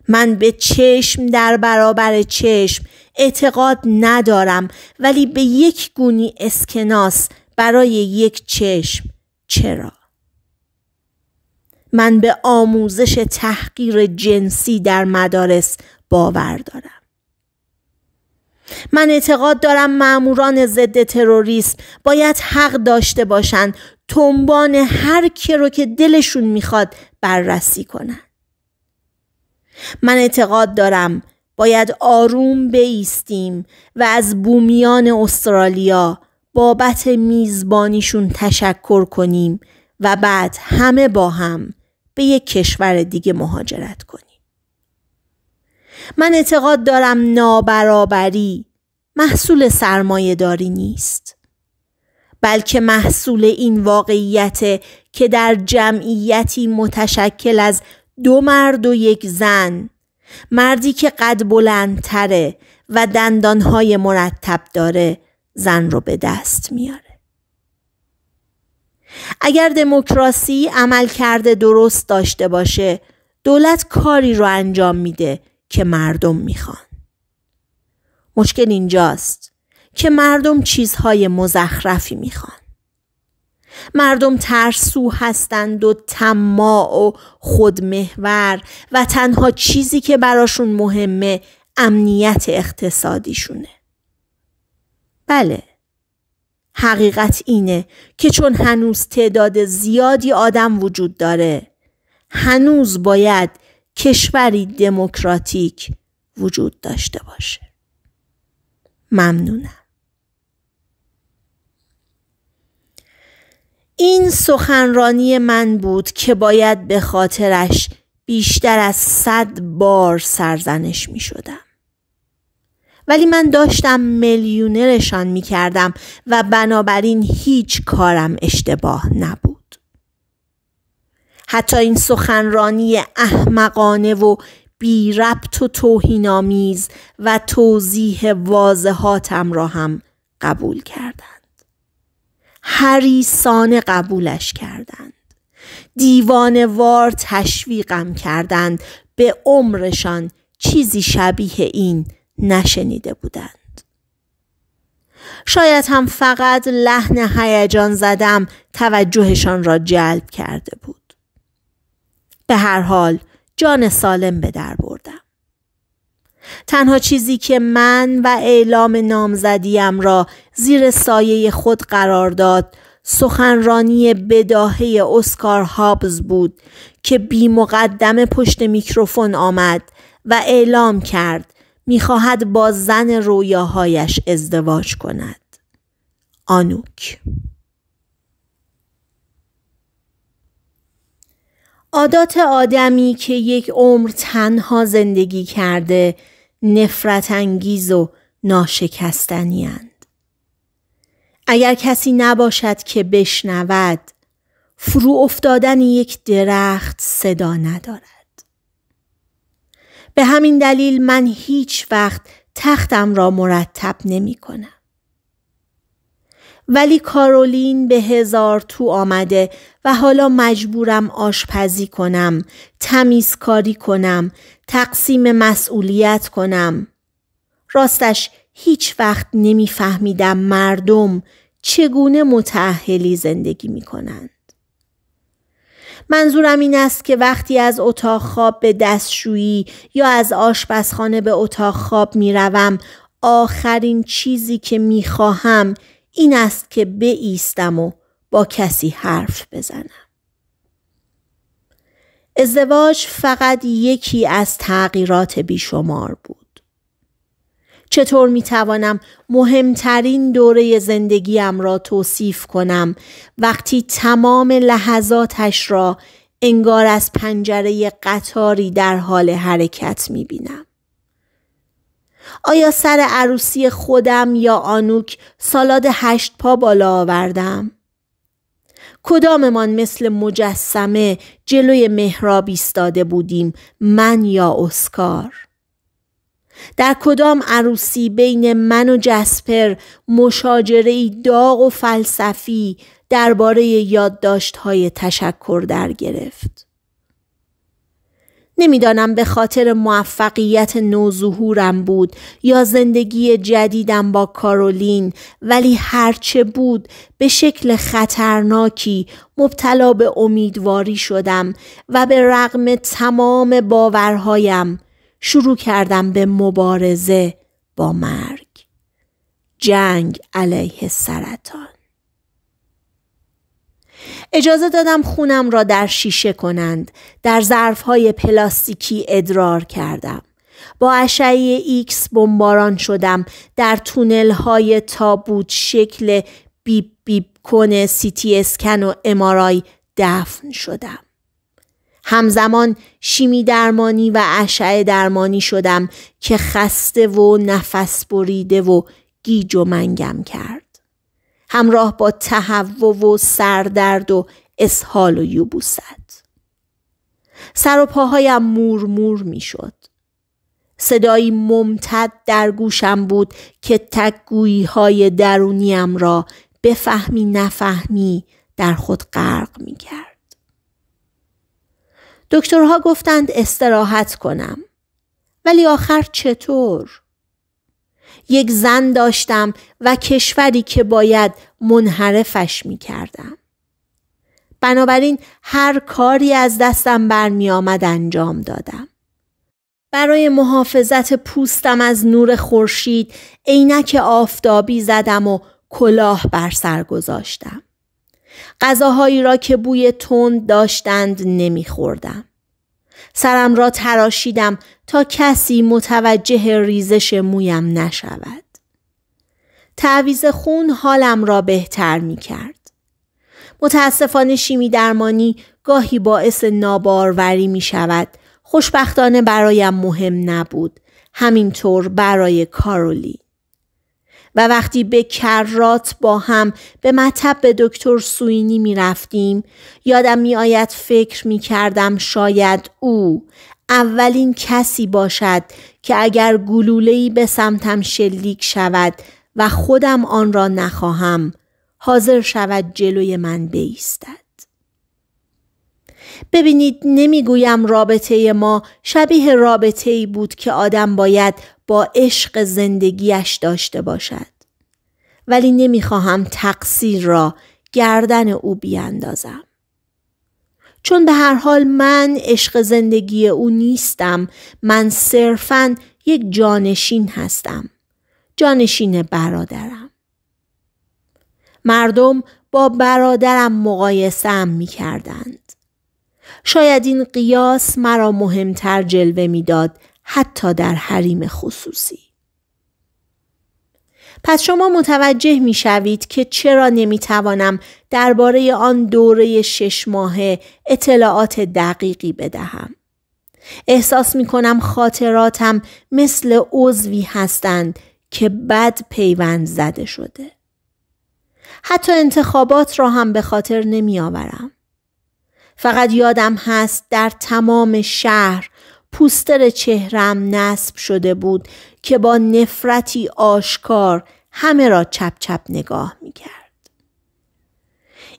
من به چشم در برابر چشم اعتقاد ندارم ولی به یک گونی اسکناس برای یک چشم چرا من به آموزش تحقیر جنسی در مدارس باور دارم من اعتقاد دارم ماموران ضد تروریست باید حق داشته باشند تنبان هر کی رو که دلشون میخواد بررسی کنن من اعتقاد دارم باید آروم بیستیم و از بومیان استرالیا بابت میزبانیشون تشکر کنیم و بعد همه با هم به یک کشور دیگه مهاجرت کنیم من اعتقاد دارم نابرابری محصول سرمایه داری نیست بلکه محصول این واقعیت که در جمعیتی متشکل از دو مرد و یک زن مردی که قد بلندتره و دندانهای مرتب داره زن رو به دست میاره اگر دموکراسی کرده درست داشته باشه دولت کاری رو انجام میده که مردم میخوان مشکل اینجاست که مردم چیزهای مزخرفی میخوان مردم ترسو هستند و تماع و خودمهور و تنها چیزی که براشون مهمه امنیت اقتصادیشونه بله حقیقت اینه که چون هنوز تعداد زیادی آدم وجود داره هنوز باید کشوری دموکراتیک وجود داشته باشه ممنونم این سخنرانی من بود که باید به خاطرش بیشتر از صد بار سرزنش می شدم. ولی من داشتم میلیونرشان می کردم و بنابراین هیچ کارم اشتباه نبود. حتی این سخنرانی احمقانه و بی ربط و توهینآمیز و توضیح واضحاتم را هم قبول کردند هریسانه قبولش کردند وار تشویقم کردند به عمرشان چیزی شبیه این نشنیده بودند شاید هم فقط لحن هیجان زدم توجهشان را جلب کرده بود به هر حال جان سالم به در بردم. تنها چیزی که من و اعلام نامزدیم را زیر سایه خود قرار داد سخنرانی بداهه اسکار هابز بود که بی مقدم پشت میکروفون آمد و اعلام کرد میخواهد با زن رویاهایش ازدواج کند. آنوک عادات آدمی که یک عمر تنها زندگی کرده نفرت انگیز و ناشکستنی اگر کسی نباشد که بشنود فرو افتادن یک درخت صدا ندارد. به همین دلیل من هیچ وقت تختم را مرتب نمی کنم. ولی کارولین به هزار تو آمده و حالا مجبورم آشپزی کنم، تمیزکاری کنم، تقسیم مسئولیت کنم. راستش هیچ وقت نمیفهمیدم مردم چگونه متعهلی زندگی می کنند. منظورم این است که وقتی از اتاق خواب به دستشویی یا از آشپزخانه به اتاق خواب می روم آخرین چیزی که می خواهم این است که بایستم و با کسی حرف بزنم. ازدواج فقط یکی از تغییرات بیشمار بود. چطور می توانم مهمترین دوره زندگیم را توصیف کنم وقتی تمام لحظاتش را انگار از پنجره قطاری در حال حرکت می بینم. آیا سر عروسی خودم یا آنوک سالاد هشت پا بالا آوردم؟ کداممان مثل مجسمه جلوی محراب ایستاده بودیم من یا اسکار در کدام عروسی بین من و جسپر مشاجره داغ و فلسفی درباره یادداشت‌های تشکر در گرفت نمیدانم به خاطر موفقیت نوظهورم بود یا زندگی جدیدم با کارولین ولی هرچه بود به شکل خطرناکی مبتلا به امیدواری شدم و به رغم تمام باورهایم شروع کردم به مبارزه با مرگ جنگ علیه سرطان اجازه دادم خونم را در شیشه کنند. در ظرفهای پلاستیکی ادرار کردم. با اشعه ایکس بمباران شدم در تونل های تابوت شکل بیب بیب کن تی اسکن و امارای دفن شدم. همزمان شیمی درمانی و اشعه درمانی شدم که خسته و نفس بریده و گیج و منگم کرد. همراه با تهوع و سردرد و اسهال و یوبوست سر و پاهایم می میشد صدایی ممتد در گوشم بود که تکگویی های درونیم را بفهمی نفهمی در خود غرق می کرد. دکترها گفتند استراحت کنم. ولی آخر چطور؟ یک زن داشتم و کشوری که باید منحرفش می کردم. بنابراین هر کاری از دستم برمی آمد انجام دادم. برای محافظت پوستم از نور خورشید عینک آفتابی زدم و کلاه بر سر گذاشتم. غذاهایی را که بوی تند داشتند نمیخوردم. سرم را تراشیدم تا کسی متوجه ریزش مویم نشود. تعویز خون حالم را بهتر می کرد. متاسفانه شیمی درمانی گاهی باعث ناباروری می شود. خوشبختانه برایم مهم نبود. همینطور برای کارولی. و وقتی به کررات با هم به مطب به دکتر سوینی می رفتیم یادم می آید فکر می کردم شاید او اولین کسی باشد که اگر گلولهی به سمتم شلیک شود و خودم آن را نخواهم حاضر شود جلوی من بیستد. ببینید نمیگویم رابطه ما شبیه رابطه ای بود که آدم باید با عشق زندگیش داشته باشد. ولی نمیخواهم تقصیر را گردن او بیاندازم. چون به هر حال من عشق زندگی او نیستم من صرفا یک جانشین هستم جانشین برادرم مردم با برادرم مقایسه میکردند شاید این قیاس مرا مهمتر جلوه میداد حتی در حریم خصوصی پس شما متوجه می شوید که چرا نمی توانم درباره آن دوره شش ماهه اطلاعات دقیقی بدهم. احساس می کنم خاطراتم مثل عضوی هستند که بد پیوند زده شده. حتی انتخابات را هم به خاطر نمی آورم. فقط یادم هست در تمام شهر پوستر چهرم نصب شده بود که با نفرتی آشکار همه را چپ چپ نگاه می کرد.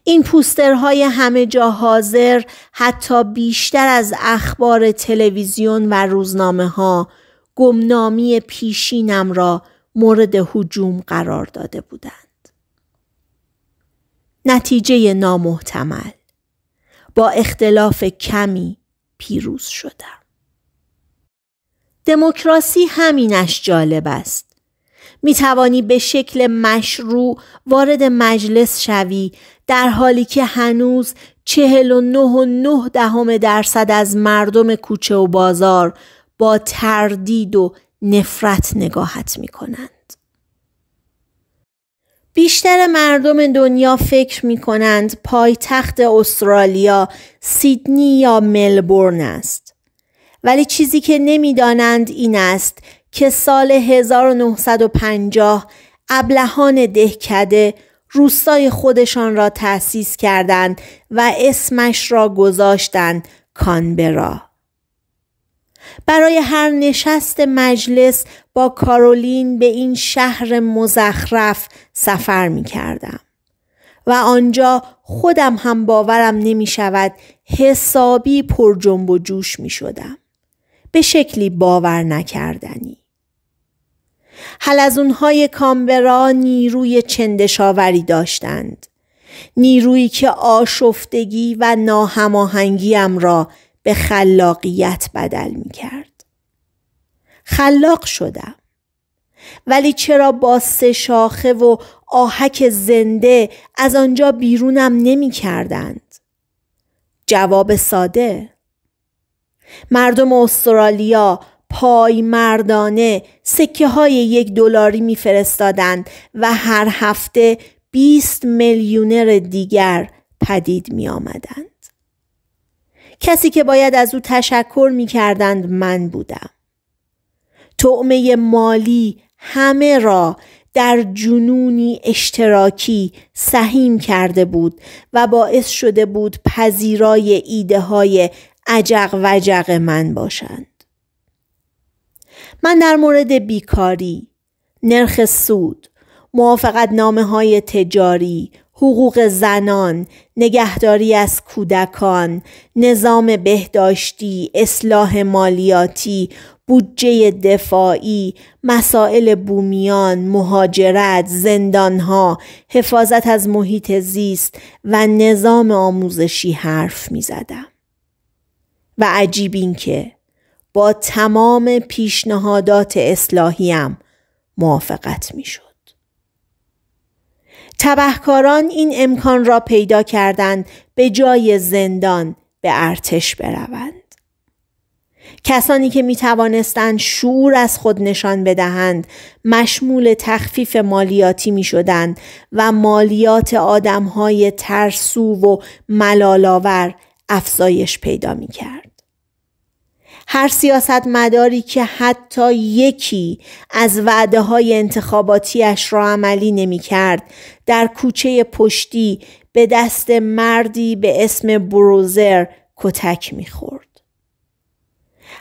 این پوسترهای همه جا حاضر حتی بیشتر از اخبار تلویزیون و روزنامه ها گمنامی پیشینم را مورد حجوم قرار داده بودند. نتیجه نامحتمل با اختلاف کمی پیروز شدم. دموکراسی همینش جالب است. می توانی به شکل مشروع وارد مجلس شوی در حالی که هنوز چهل و نه و نه دهم درصد از مردم کوچه و بازار با تردید و نفرت نگاهت می کنند. بیشتر مردم دنیا فکر می کنند پایتخت استرالیا سیدنی یا ملبورن است. ولی چیزی که نمیدانند این است که سال 1950 ابلهان دهکده روستای خودشان را تأسیس کردند و اسمش را گذاشتند کانبرا برای هر نشست مجلس با کارولین به این شهر مزخرف سفر می کردم و آنجا خودم هم باورم نمی شود حسابی پر جنب و جوش می شدم. به شکلی باور نکردنی. اونهای کامبرا نیروی چندشاوری داشتند. نیرویی که آشفتگی و ناهماهنگیم را به خلاقیت بدل می کرد. خلاق شدم. ولی چرا با سه شاخه و آهک زنده از آنجا بیرونم نمی کردند؟ جواب ساده مردم استرالیا پای مردانه سکه های یک دلاری میفرستادند و هر هفته 20 میلیونر دیگر پدید می آمدند. کسی که باید از او تشکر می کردند من بودم. تعمه مالی همه را در جنونی اشتراکی سهیم کرده بود و باعث شده بود پذیرای ایده های عجق وجق من باشند. من در مورد بیکاری، نرخ سود، موافقت نامه های تجاری، حقوق زنان، نگهداری از کودکان، نظام بهداشتی، اصلاح مالیاتی، بودجه دفاعی، مسائل بومیان، مهاجرت، زندانها، حفاظت از محیط زیست و نظام آموزشی حرف می زدم. و عجیب این که با تمام پیشنهادات اصلاحیم موافقت میشد. تبهکاران این امکان را پیدا کردند به جای زندان به ارتش بروند. کسانی که می توانستند شعور از خود نشان بدهند مشمول تخفیف مالیاتی می شدند و مالیات آدمهای ترسو و ملالاور افزایش پیدا می کرد. هر سیاست مداری که حتی یکی از وعده های انتخاباتیش را عملی نمی کرد در کوچه پشتی به دست مردی به اسم بروزر کتک می خورد.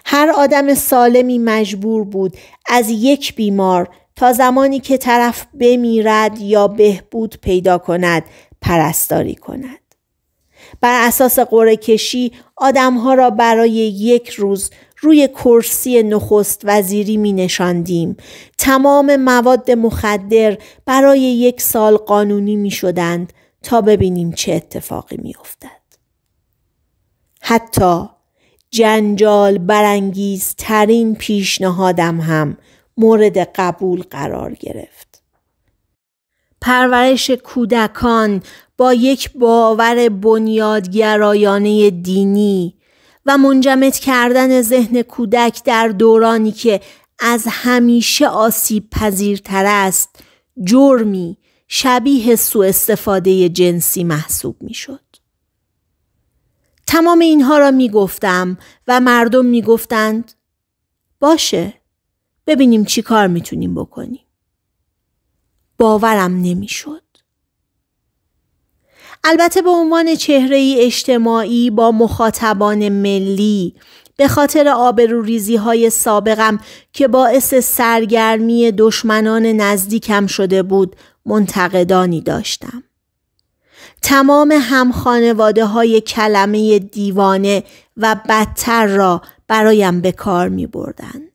هر آدم سالمی مجبور بود از یک بیمار تا زمانی که طرف بمیرد یا بهبود پیدا کند پرستاری کند. بر اساس قرعه کشی آدمها را برای یک روز روی کرسی نخست وزیری می نشاندیم. تمام مواد مخدر برای یک سال قانونی می شدند تا ببینیم چه اتفاقی می افتد. حتی جنجال برانگیز ترین پیشنهادم هم مورد قبول قرار گرفت. پرورش کودکان با یک باور بنیادگرایانه دینی و منجمد کردن ذهن کودک در دورانی که از همیشه آسیب پذیرتر است جرمی شبیه سوء استفاده جنسی محسوب می شد. تمام اینها را می گفتم و مردم می گفتند باشه ببینیم چی کار می بکنیم. باورم نمی شد. البته به عنوان چهره اجتماعی با مخاطبان ملی به خاطر ریزی های سابقم که باعث سرگرمی دشمنان نزدیکم شده بود منتقدانی داشتم. تمام هم خانواده های کلمه دیوانه و بدتر را برایم به کار می بردن.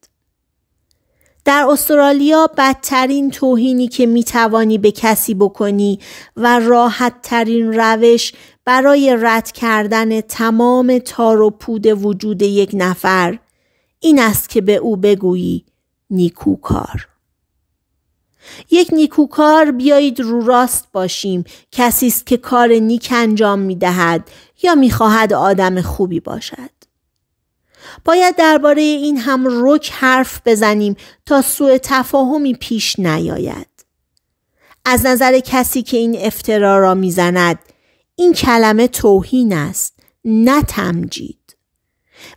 در استرالیا بدترین توهینی که می توانی به کسی بکنی و راحت ترین روش برای رد کردن تمام تار و پود وجود یک نفر این است که به او بگویی نیکوکار. یک نیکوکار بیایید رو راست باشیم کسی است که کار نیک انجام می دهد یا می خواهد آدم خوبی باشد. باید درباره این هم رک حرف بزنیم تا سوء تفاهمی پیش نیاید. از نظر کسی که این افترا را میزند این کلمه توهین است نه تمجید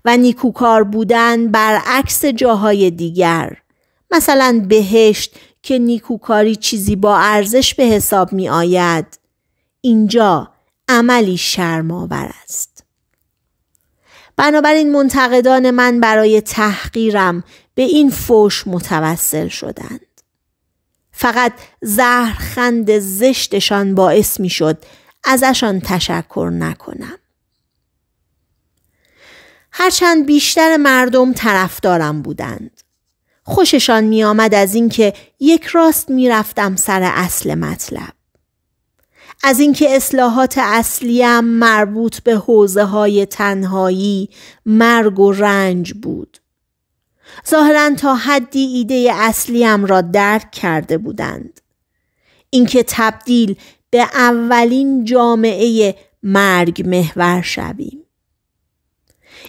و نیکوکار بودن برعکس جاهای دیگر مثلا بهشت که نیکوکاری چیزی با ارزش به حساب می آید اینجا عملی شرمآور است بنابراین منتقدان من برای تحقیرم به این فوش متوسل شدند. فقط زهرخند زشتشان باعث می شد ازشان تشکر نکنم. هرچند بیشتر مردم طرفدارم بودند. خوششان می آمد از اینکه یک راست می رفتم سر اصل مطلب. از اینکه اصلاحات اصلیم مربوط به حوزه های تنهایی، مرگ و رنج بود. ظاهرا تا حدی ایده اصلیم را درک کرده بودند. اینکه تبدیل به اولین جامعه مرگ محور شویم.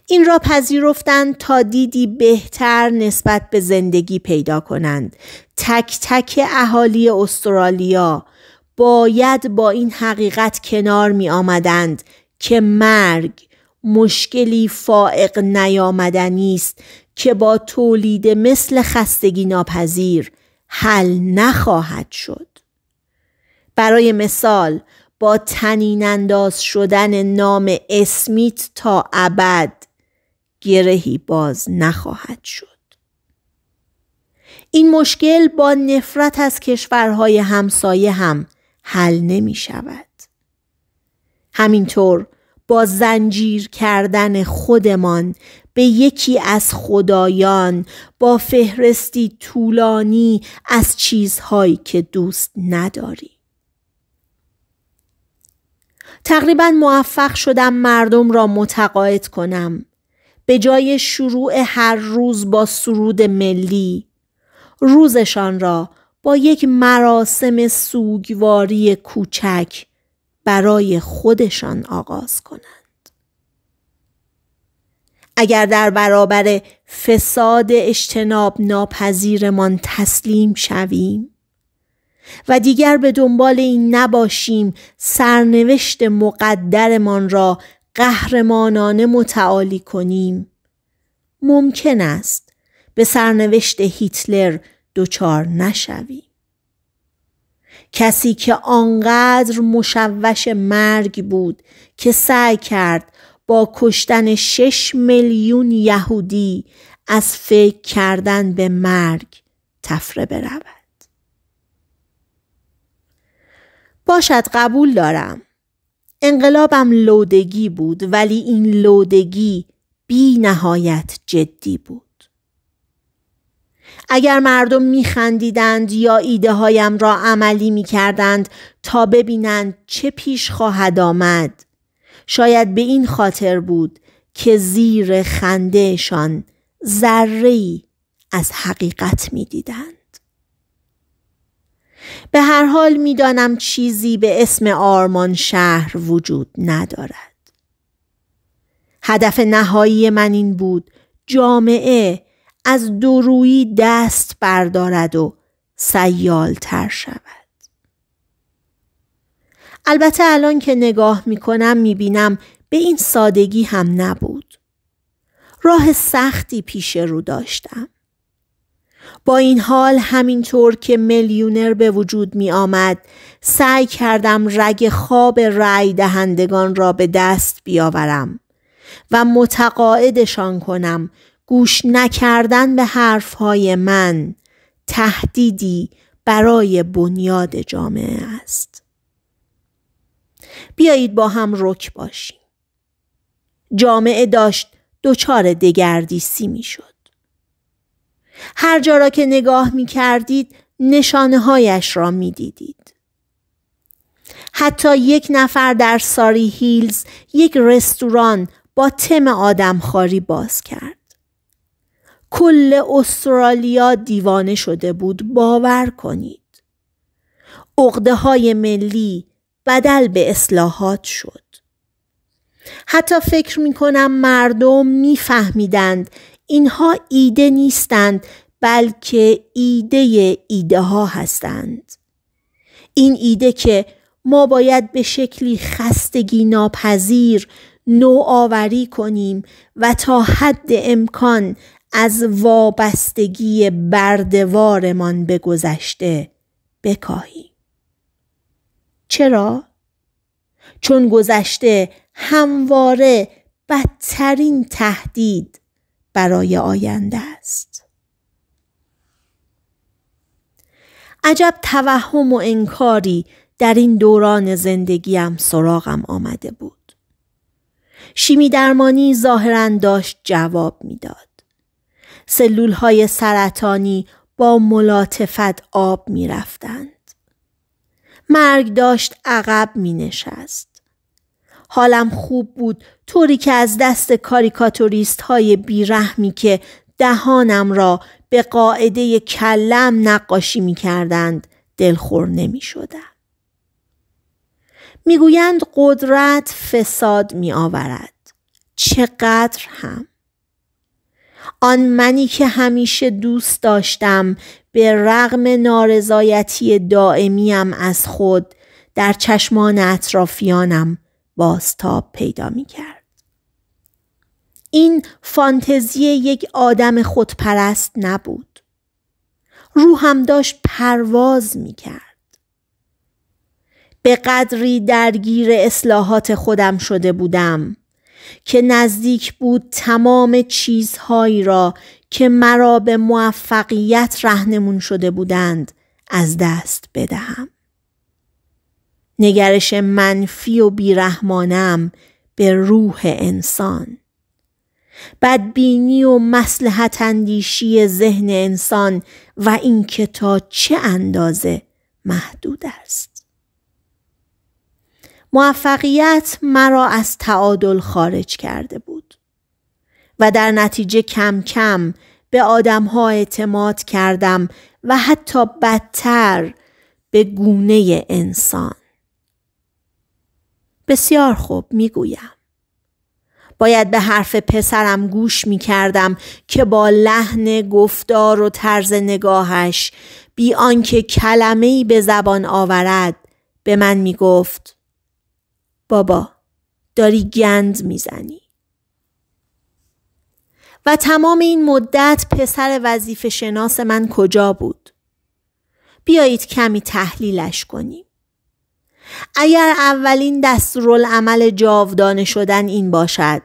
این را پذیرفتند تا دیدی بهتر نسبت به زندگی پیدا کنند تک تک اهالی استرالیا باید با این حقیقت کنار می آمدند که مرگ مشکلی فائق نیامدنی است که با تولید مثل خستگی ناپذیر حل نخواهد شد برای مثال با تنین انداز شدن نام اسمیت تا ابد گرهی باز نخواهد شد این مشکل با نفرت از کشورهای همسایه هم حل نمی شود. همینطور با زنجیر کردن خودمان به یکی از خدایان با فهرستی طولانی از چیزهایی که دوست نداری. تقریبا موفق شدم مردم را متقاعد کنم به جای شروع هر روز با سرود ملی روزشان را با یک مراسم سوگواری کوچک برای خودشان آغاز کنند. اگر در برابر فساد اجتناب ناپذیرمان تسلیم شویم و دیگر به دنبال این نباشیم سرنوشت مقدرمان را قهرمانانه متعالی کنیم ممکن است به سرنوشت هیتلر دچار نشویم کسی که آنقدر مشوش مرگ بود که سعی کرد با کشتن شش میلیون یهودی از فکر کردن به مرگ تفره برود. باشد قبول دارم. انقلابم لودگی بود ولی این لودگی بی نهایت جدی بود. اگر مردم میخندیدند یا ایده هایم را عملی میکردند تا ببینند چه پیش خواهد آمد شاید به این خاطر بود که زیر خندهشان ذره از حقیقت میدیدند به هر حال میدانم چیزی به اسم آرمان شهر وجود ندارد هدف نهایی من این بود جامعه از درویی دست بردارد و سیالتر شود. البته الان که نگاه میکنم بینم به این سادگی هم نبود. راه سختی پیش رو داشتم. با این حال همینطور که میلیونر به وجود می آمد سعی کردم رگ خواب رای دهندگان را به دست بیاورم و متقاعدشان کنم گوش نکردن به حرفهای من تهدیدی برای بنیاد جامعه است. بیایید با هم رک باشیم. جامعه داشت دچار دگردیسی می شد. هر جا را که نگاه می کردید نشانه هایش را می دیدید. حتی یک نفر در ساری هیلز یک رستوران با تم آدمخواری باز کرد. کل استرالیا دیوانه شده بود باور کنید عقده های ملی بدل به اصلاحات شد حتی فکر می کنم مردم میفهمیدند اینها ایده نیستند بلکه ایده ایده ها هستند این ایده که ما باید به شکلی خستگی ناپذیر نوآوری کنیم و تا حد امکان از وابستگی بردوارمان به گذشته بکاهیم چرا چون گذشته همواره بدترین تهدید برای آینده است عجب توهم و انکاری در این دوران زندگیم سراغم آمده بود شیمی درمانی ظاهرا داشت جواب میداد سلول های سرطانی با ملاتفت آب می رفتند. مرگ داشت عقب می نشست. حالم خوب بود طوری که از دست کاریکاتوریست های بیرحمی که دهانم را به قاعده کلم نقاشی می کردند دلخور نمی میگویند قدرت فساد می آورد. چقدر هم. آن منی که همیشه دوست داشتم به رغم نارضایتی دائمیم از خود در چشمان اطرافیانم بازتاب پیدا می کرد. این فانتزی یک آدم خودپرست نبود. روحم داشت پرواز می کرد. به قدری درگیر اصلاحات خودم شده بودم که نزدیک بود تمام چیزهایی را که مرا به موفقیت رهنمون شده بودند از دست بدهم. نگرش منفی و بیرحمانم به روح انسان بدبینی و مسلحت اندیشی ذهن انسان و اینکه تا چه اندازه محدود است موفقیت مرا از تعادل خارج کرده بود و در نتیجه کم کم به آدم ها اعتماد کردم و حتی بدتر به گونه انسان. بسیار خوب میگویم. باید به حرف پسرم گوش می کردم که با لحن گفتار و طرز نگاهش بی آنکه کلمه ای به زبان آورد به من می گفت بابا داری گند میزنی و تمام این مدت پسر وظیف شناس من کجا بود؟ بیایید کمی تحلیلش کنیم. اگر اولین دستورالعمل جاودانه شدن این باشد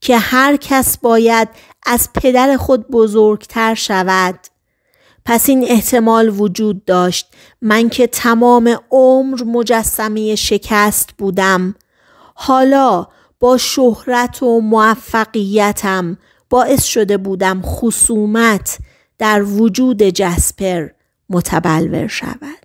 که هر کس باید از پدر خود بزرگتر شود پس این احتمال وجود داشت من که تمام عمر مجسمه شکست بودم حالا با شهرت و موفقیتم باعث شده بودم خصومت در وجود جسپر متبلور شود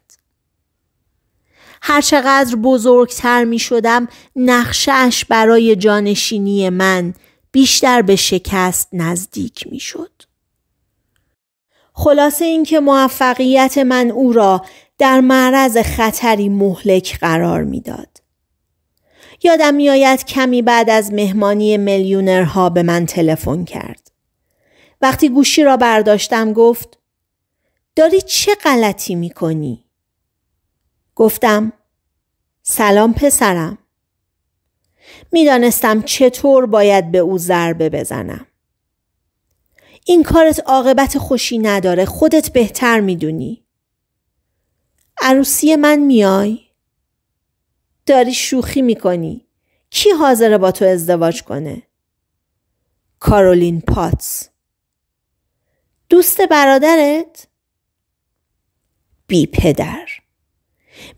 هرچقدر بزرگتر می شدم نقشش برای جانشینی من بیشتر به شکست نزدیک می شد. خلاصه اینکه موفقیت من او را در معرض خطری مهلک قرار میداد. یادم میآید کمی بعد از مهمانی میلیونرها به من تلفن کرد. وقتی گوشی را برداشتم گفت داری چه غلطی می کنی؟ گفتم سلام پسرم. میدانستم چطور باید به او ضربه بزنم. این کارت عاقبت خوشی نداره خودت بهتر میدونی عروسی من میای داری شوخی میکنی کی حاضره با تو ازدواج کنه کارولین پاتس دوست برادرت بی پدر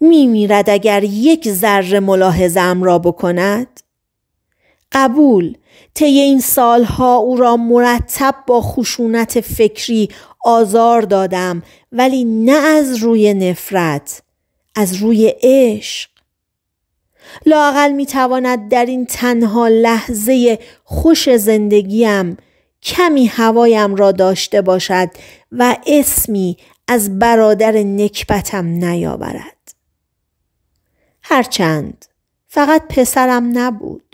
میمیرد اگر یک ذره ملاحظم را بکند قبول طی این سالها او را مرتب با خشونت فکری آزار دادم ولی نه از روی نفرت از روی عشق لاقل می تواند در این تنها لحظه خوش زندگیم کمی هوایم را داشته باشد و اسمی از برادر نکبتم نیاورد هرچند فقط پسرم نبود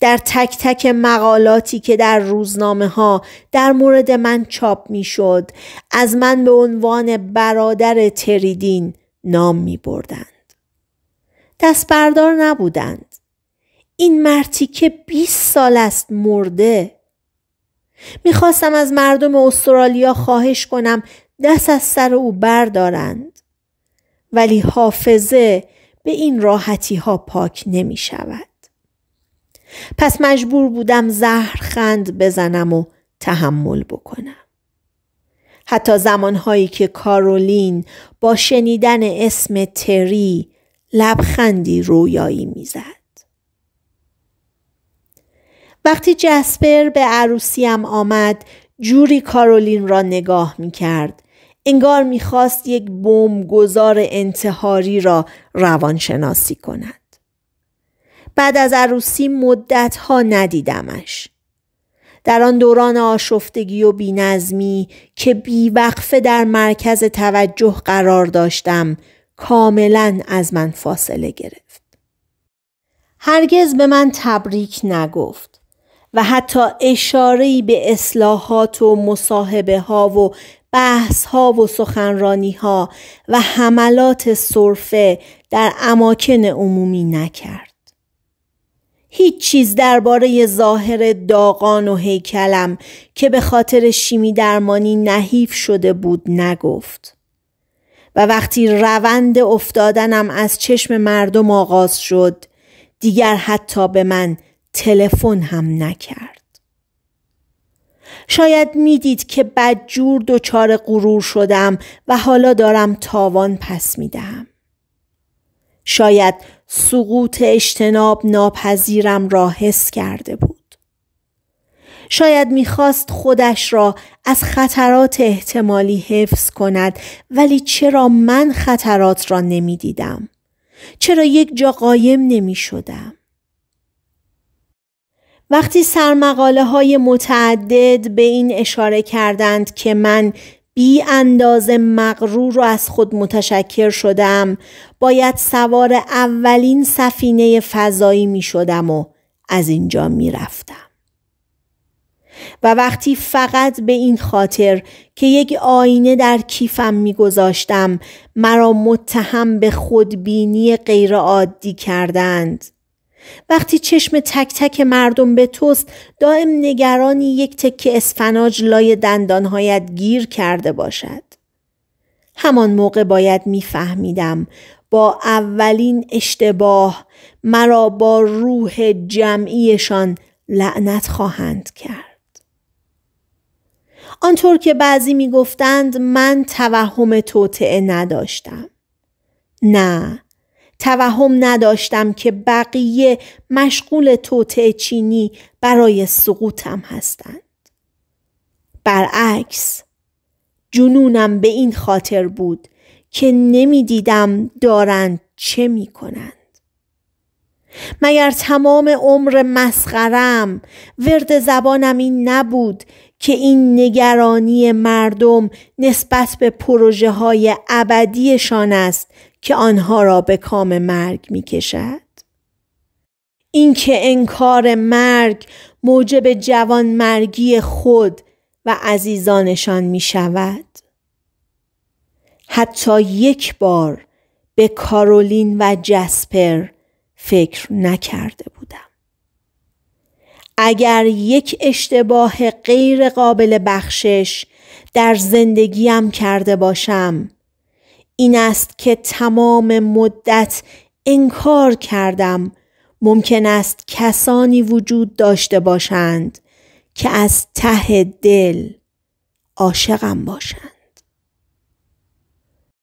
در تک تک مقالاتی که در روزنامه ها در مورد من چاپ می شد از من به عنوان برادر تریدین نام می بردند. دست بردار نبودند. این مرتی که 20 سال است مرده. میخواستم از مردم استرالیا خواهش کنم دست از سر او بردارند. ولی حافظه به این راحتی ها پاک نمی شود. پس مجبور بودم زهر خند بزنم و تحمل بکنم. حتی زمانهایی که کارولین با شنیدن اسم تری لبخندی رویایی میزد. وقتی جسپر به عروسیم آمد جوری کارولین را نگاه می انگار میخواست یک بمب گذار انتحاری را روانشناسی کند. بعد از عروسی مدت ها ندیدمش. در آن دوران آشفتگی و بینظمی که بیوقفه در مرکز توجه قرار داشتم کاملا از من فاصله گرفت. هرگز به من تبریک نگفت و حتی اشارهی به اصلاحات و مصاحبه ها و بحث ها و سخنرانی ها و حملات صرفه در اماکن عمومی نکرد. هیچ چیز درباره ظاهر داغان و هیکلم که به خاطر شیمی درمانی نحیف شده بود نگفت. و وقتی روند افتادنم از چشم مردم آغاز شد دیگر حتی به من تلفن هم نکرد. شاید میدید که بدجور دوچار غرور شدم و حالا دارم تاوان پس میدهم. شاید سقوط اجتناب ناپذیرم را حس کرده بود. شاید میخواست خودش را از خطرات احتمالی حفظ کند ولی چرا من خطرات را نمیدیدم؟ چرا یک جا قایم نمی شدم؟ وقتی سرمقاله های متعدد به این اشاره کردند که من بی اندازه مغرور و از خود متشکر شدم باید سوار اولین سفینه فضایی می شدم و از اینجا می رفتم. و وقتی فقط به این خاطر که یک آینه در کیفم گذاشتم مرا متهم به خودبینی غیرعادی کردند وقتی چشم تک تک مردم به توست دائم نگرانی یک تکه اسفناج لای دندانهایت گیر کرده باشد همان موقع باید میفهمیدم با اولین اشتباه مرا با روح جمعیشان لعنت خواهند کرد. آنطور که بعضی می گفتند من توهم توطعه نداشتم. نه، توهم نداشتم که بقیه مشغول توطعه چینی برای سقوطم هستند. برعکس، جنونم به این خاطر بود که نمیدیدم دارند چه می کنند. مگر تمام عمر مسخرم ورد زبانم این نبود که این نگرانی مردم نسبت به پروژه های ابدیشان است که آنها را به کام مرگ می کشد. که انکار مرگ موجب جوان مرگی خود و عزیزانشان می شود. حتی یک بار به کارولین و جسپر فکر نکرده بودم. اگر یک اشتباه غیر قابل بخشش در زندگیم کرده باشم این است که تمام مدت انکار کردم ممکن است کسانی وجود داشته باشند که از ته دل عاشقم باشند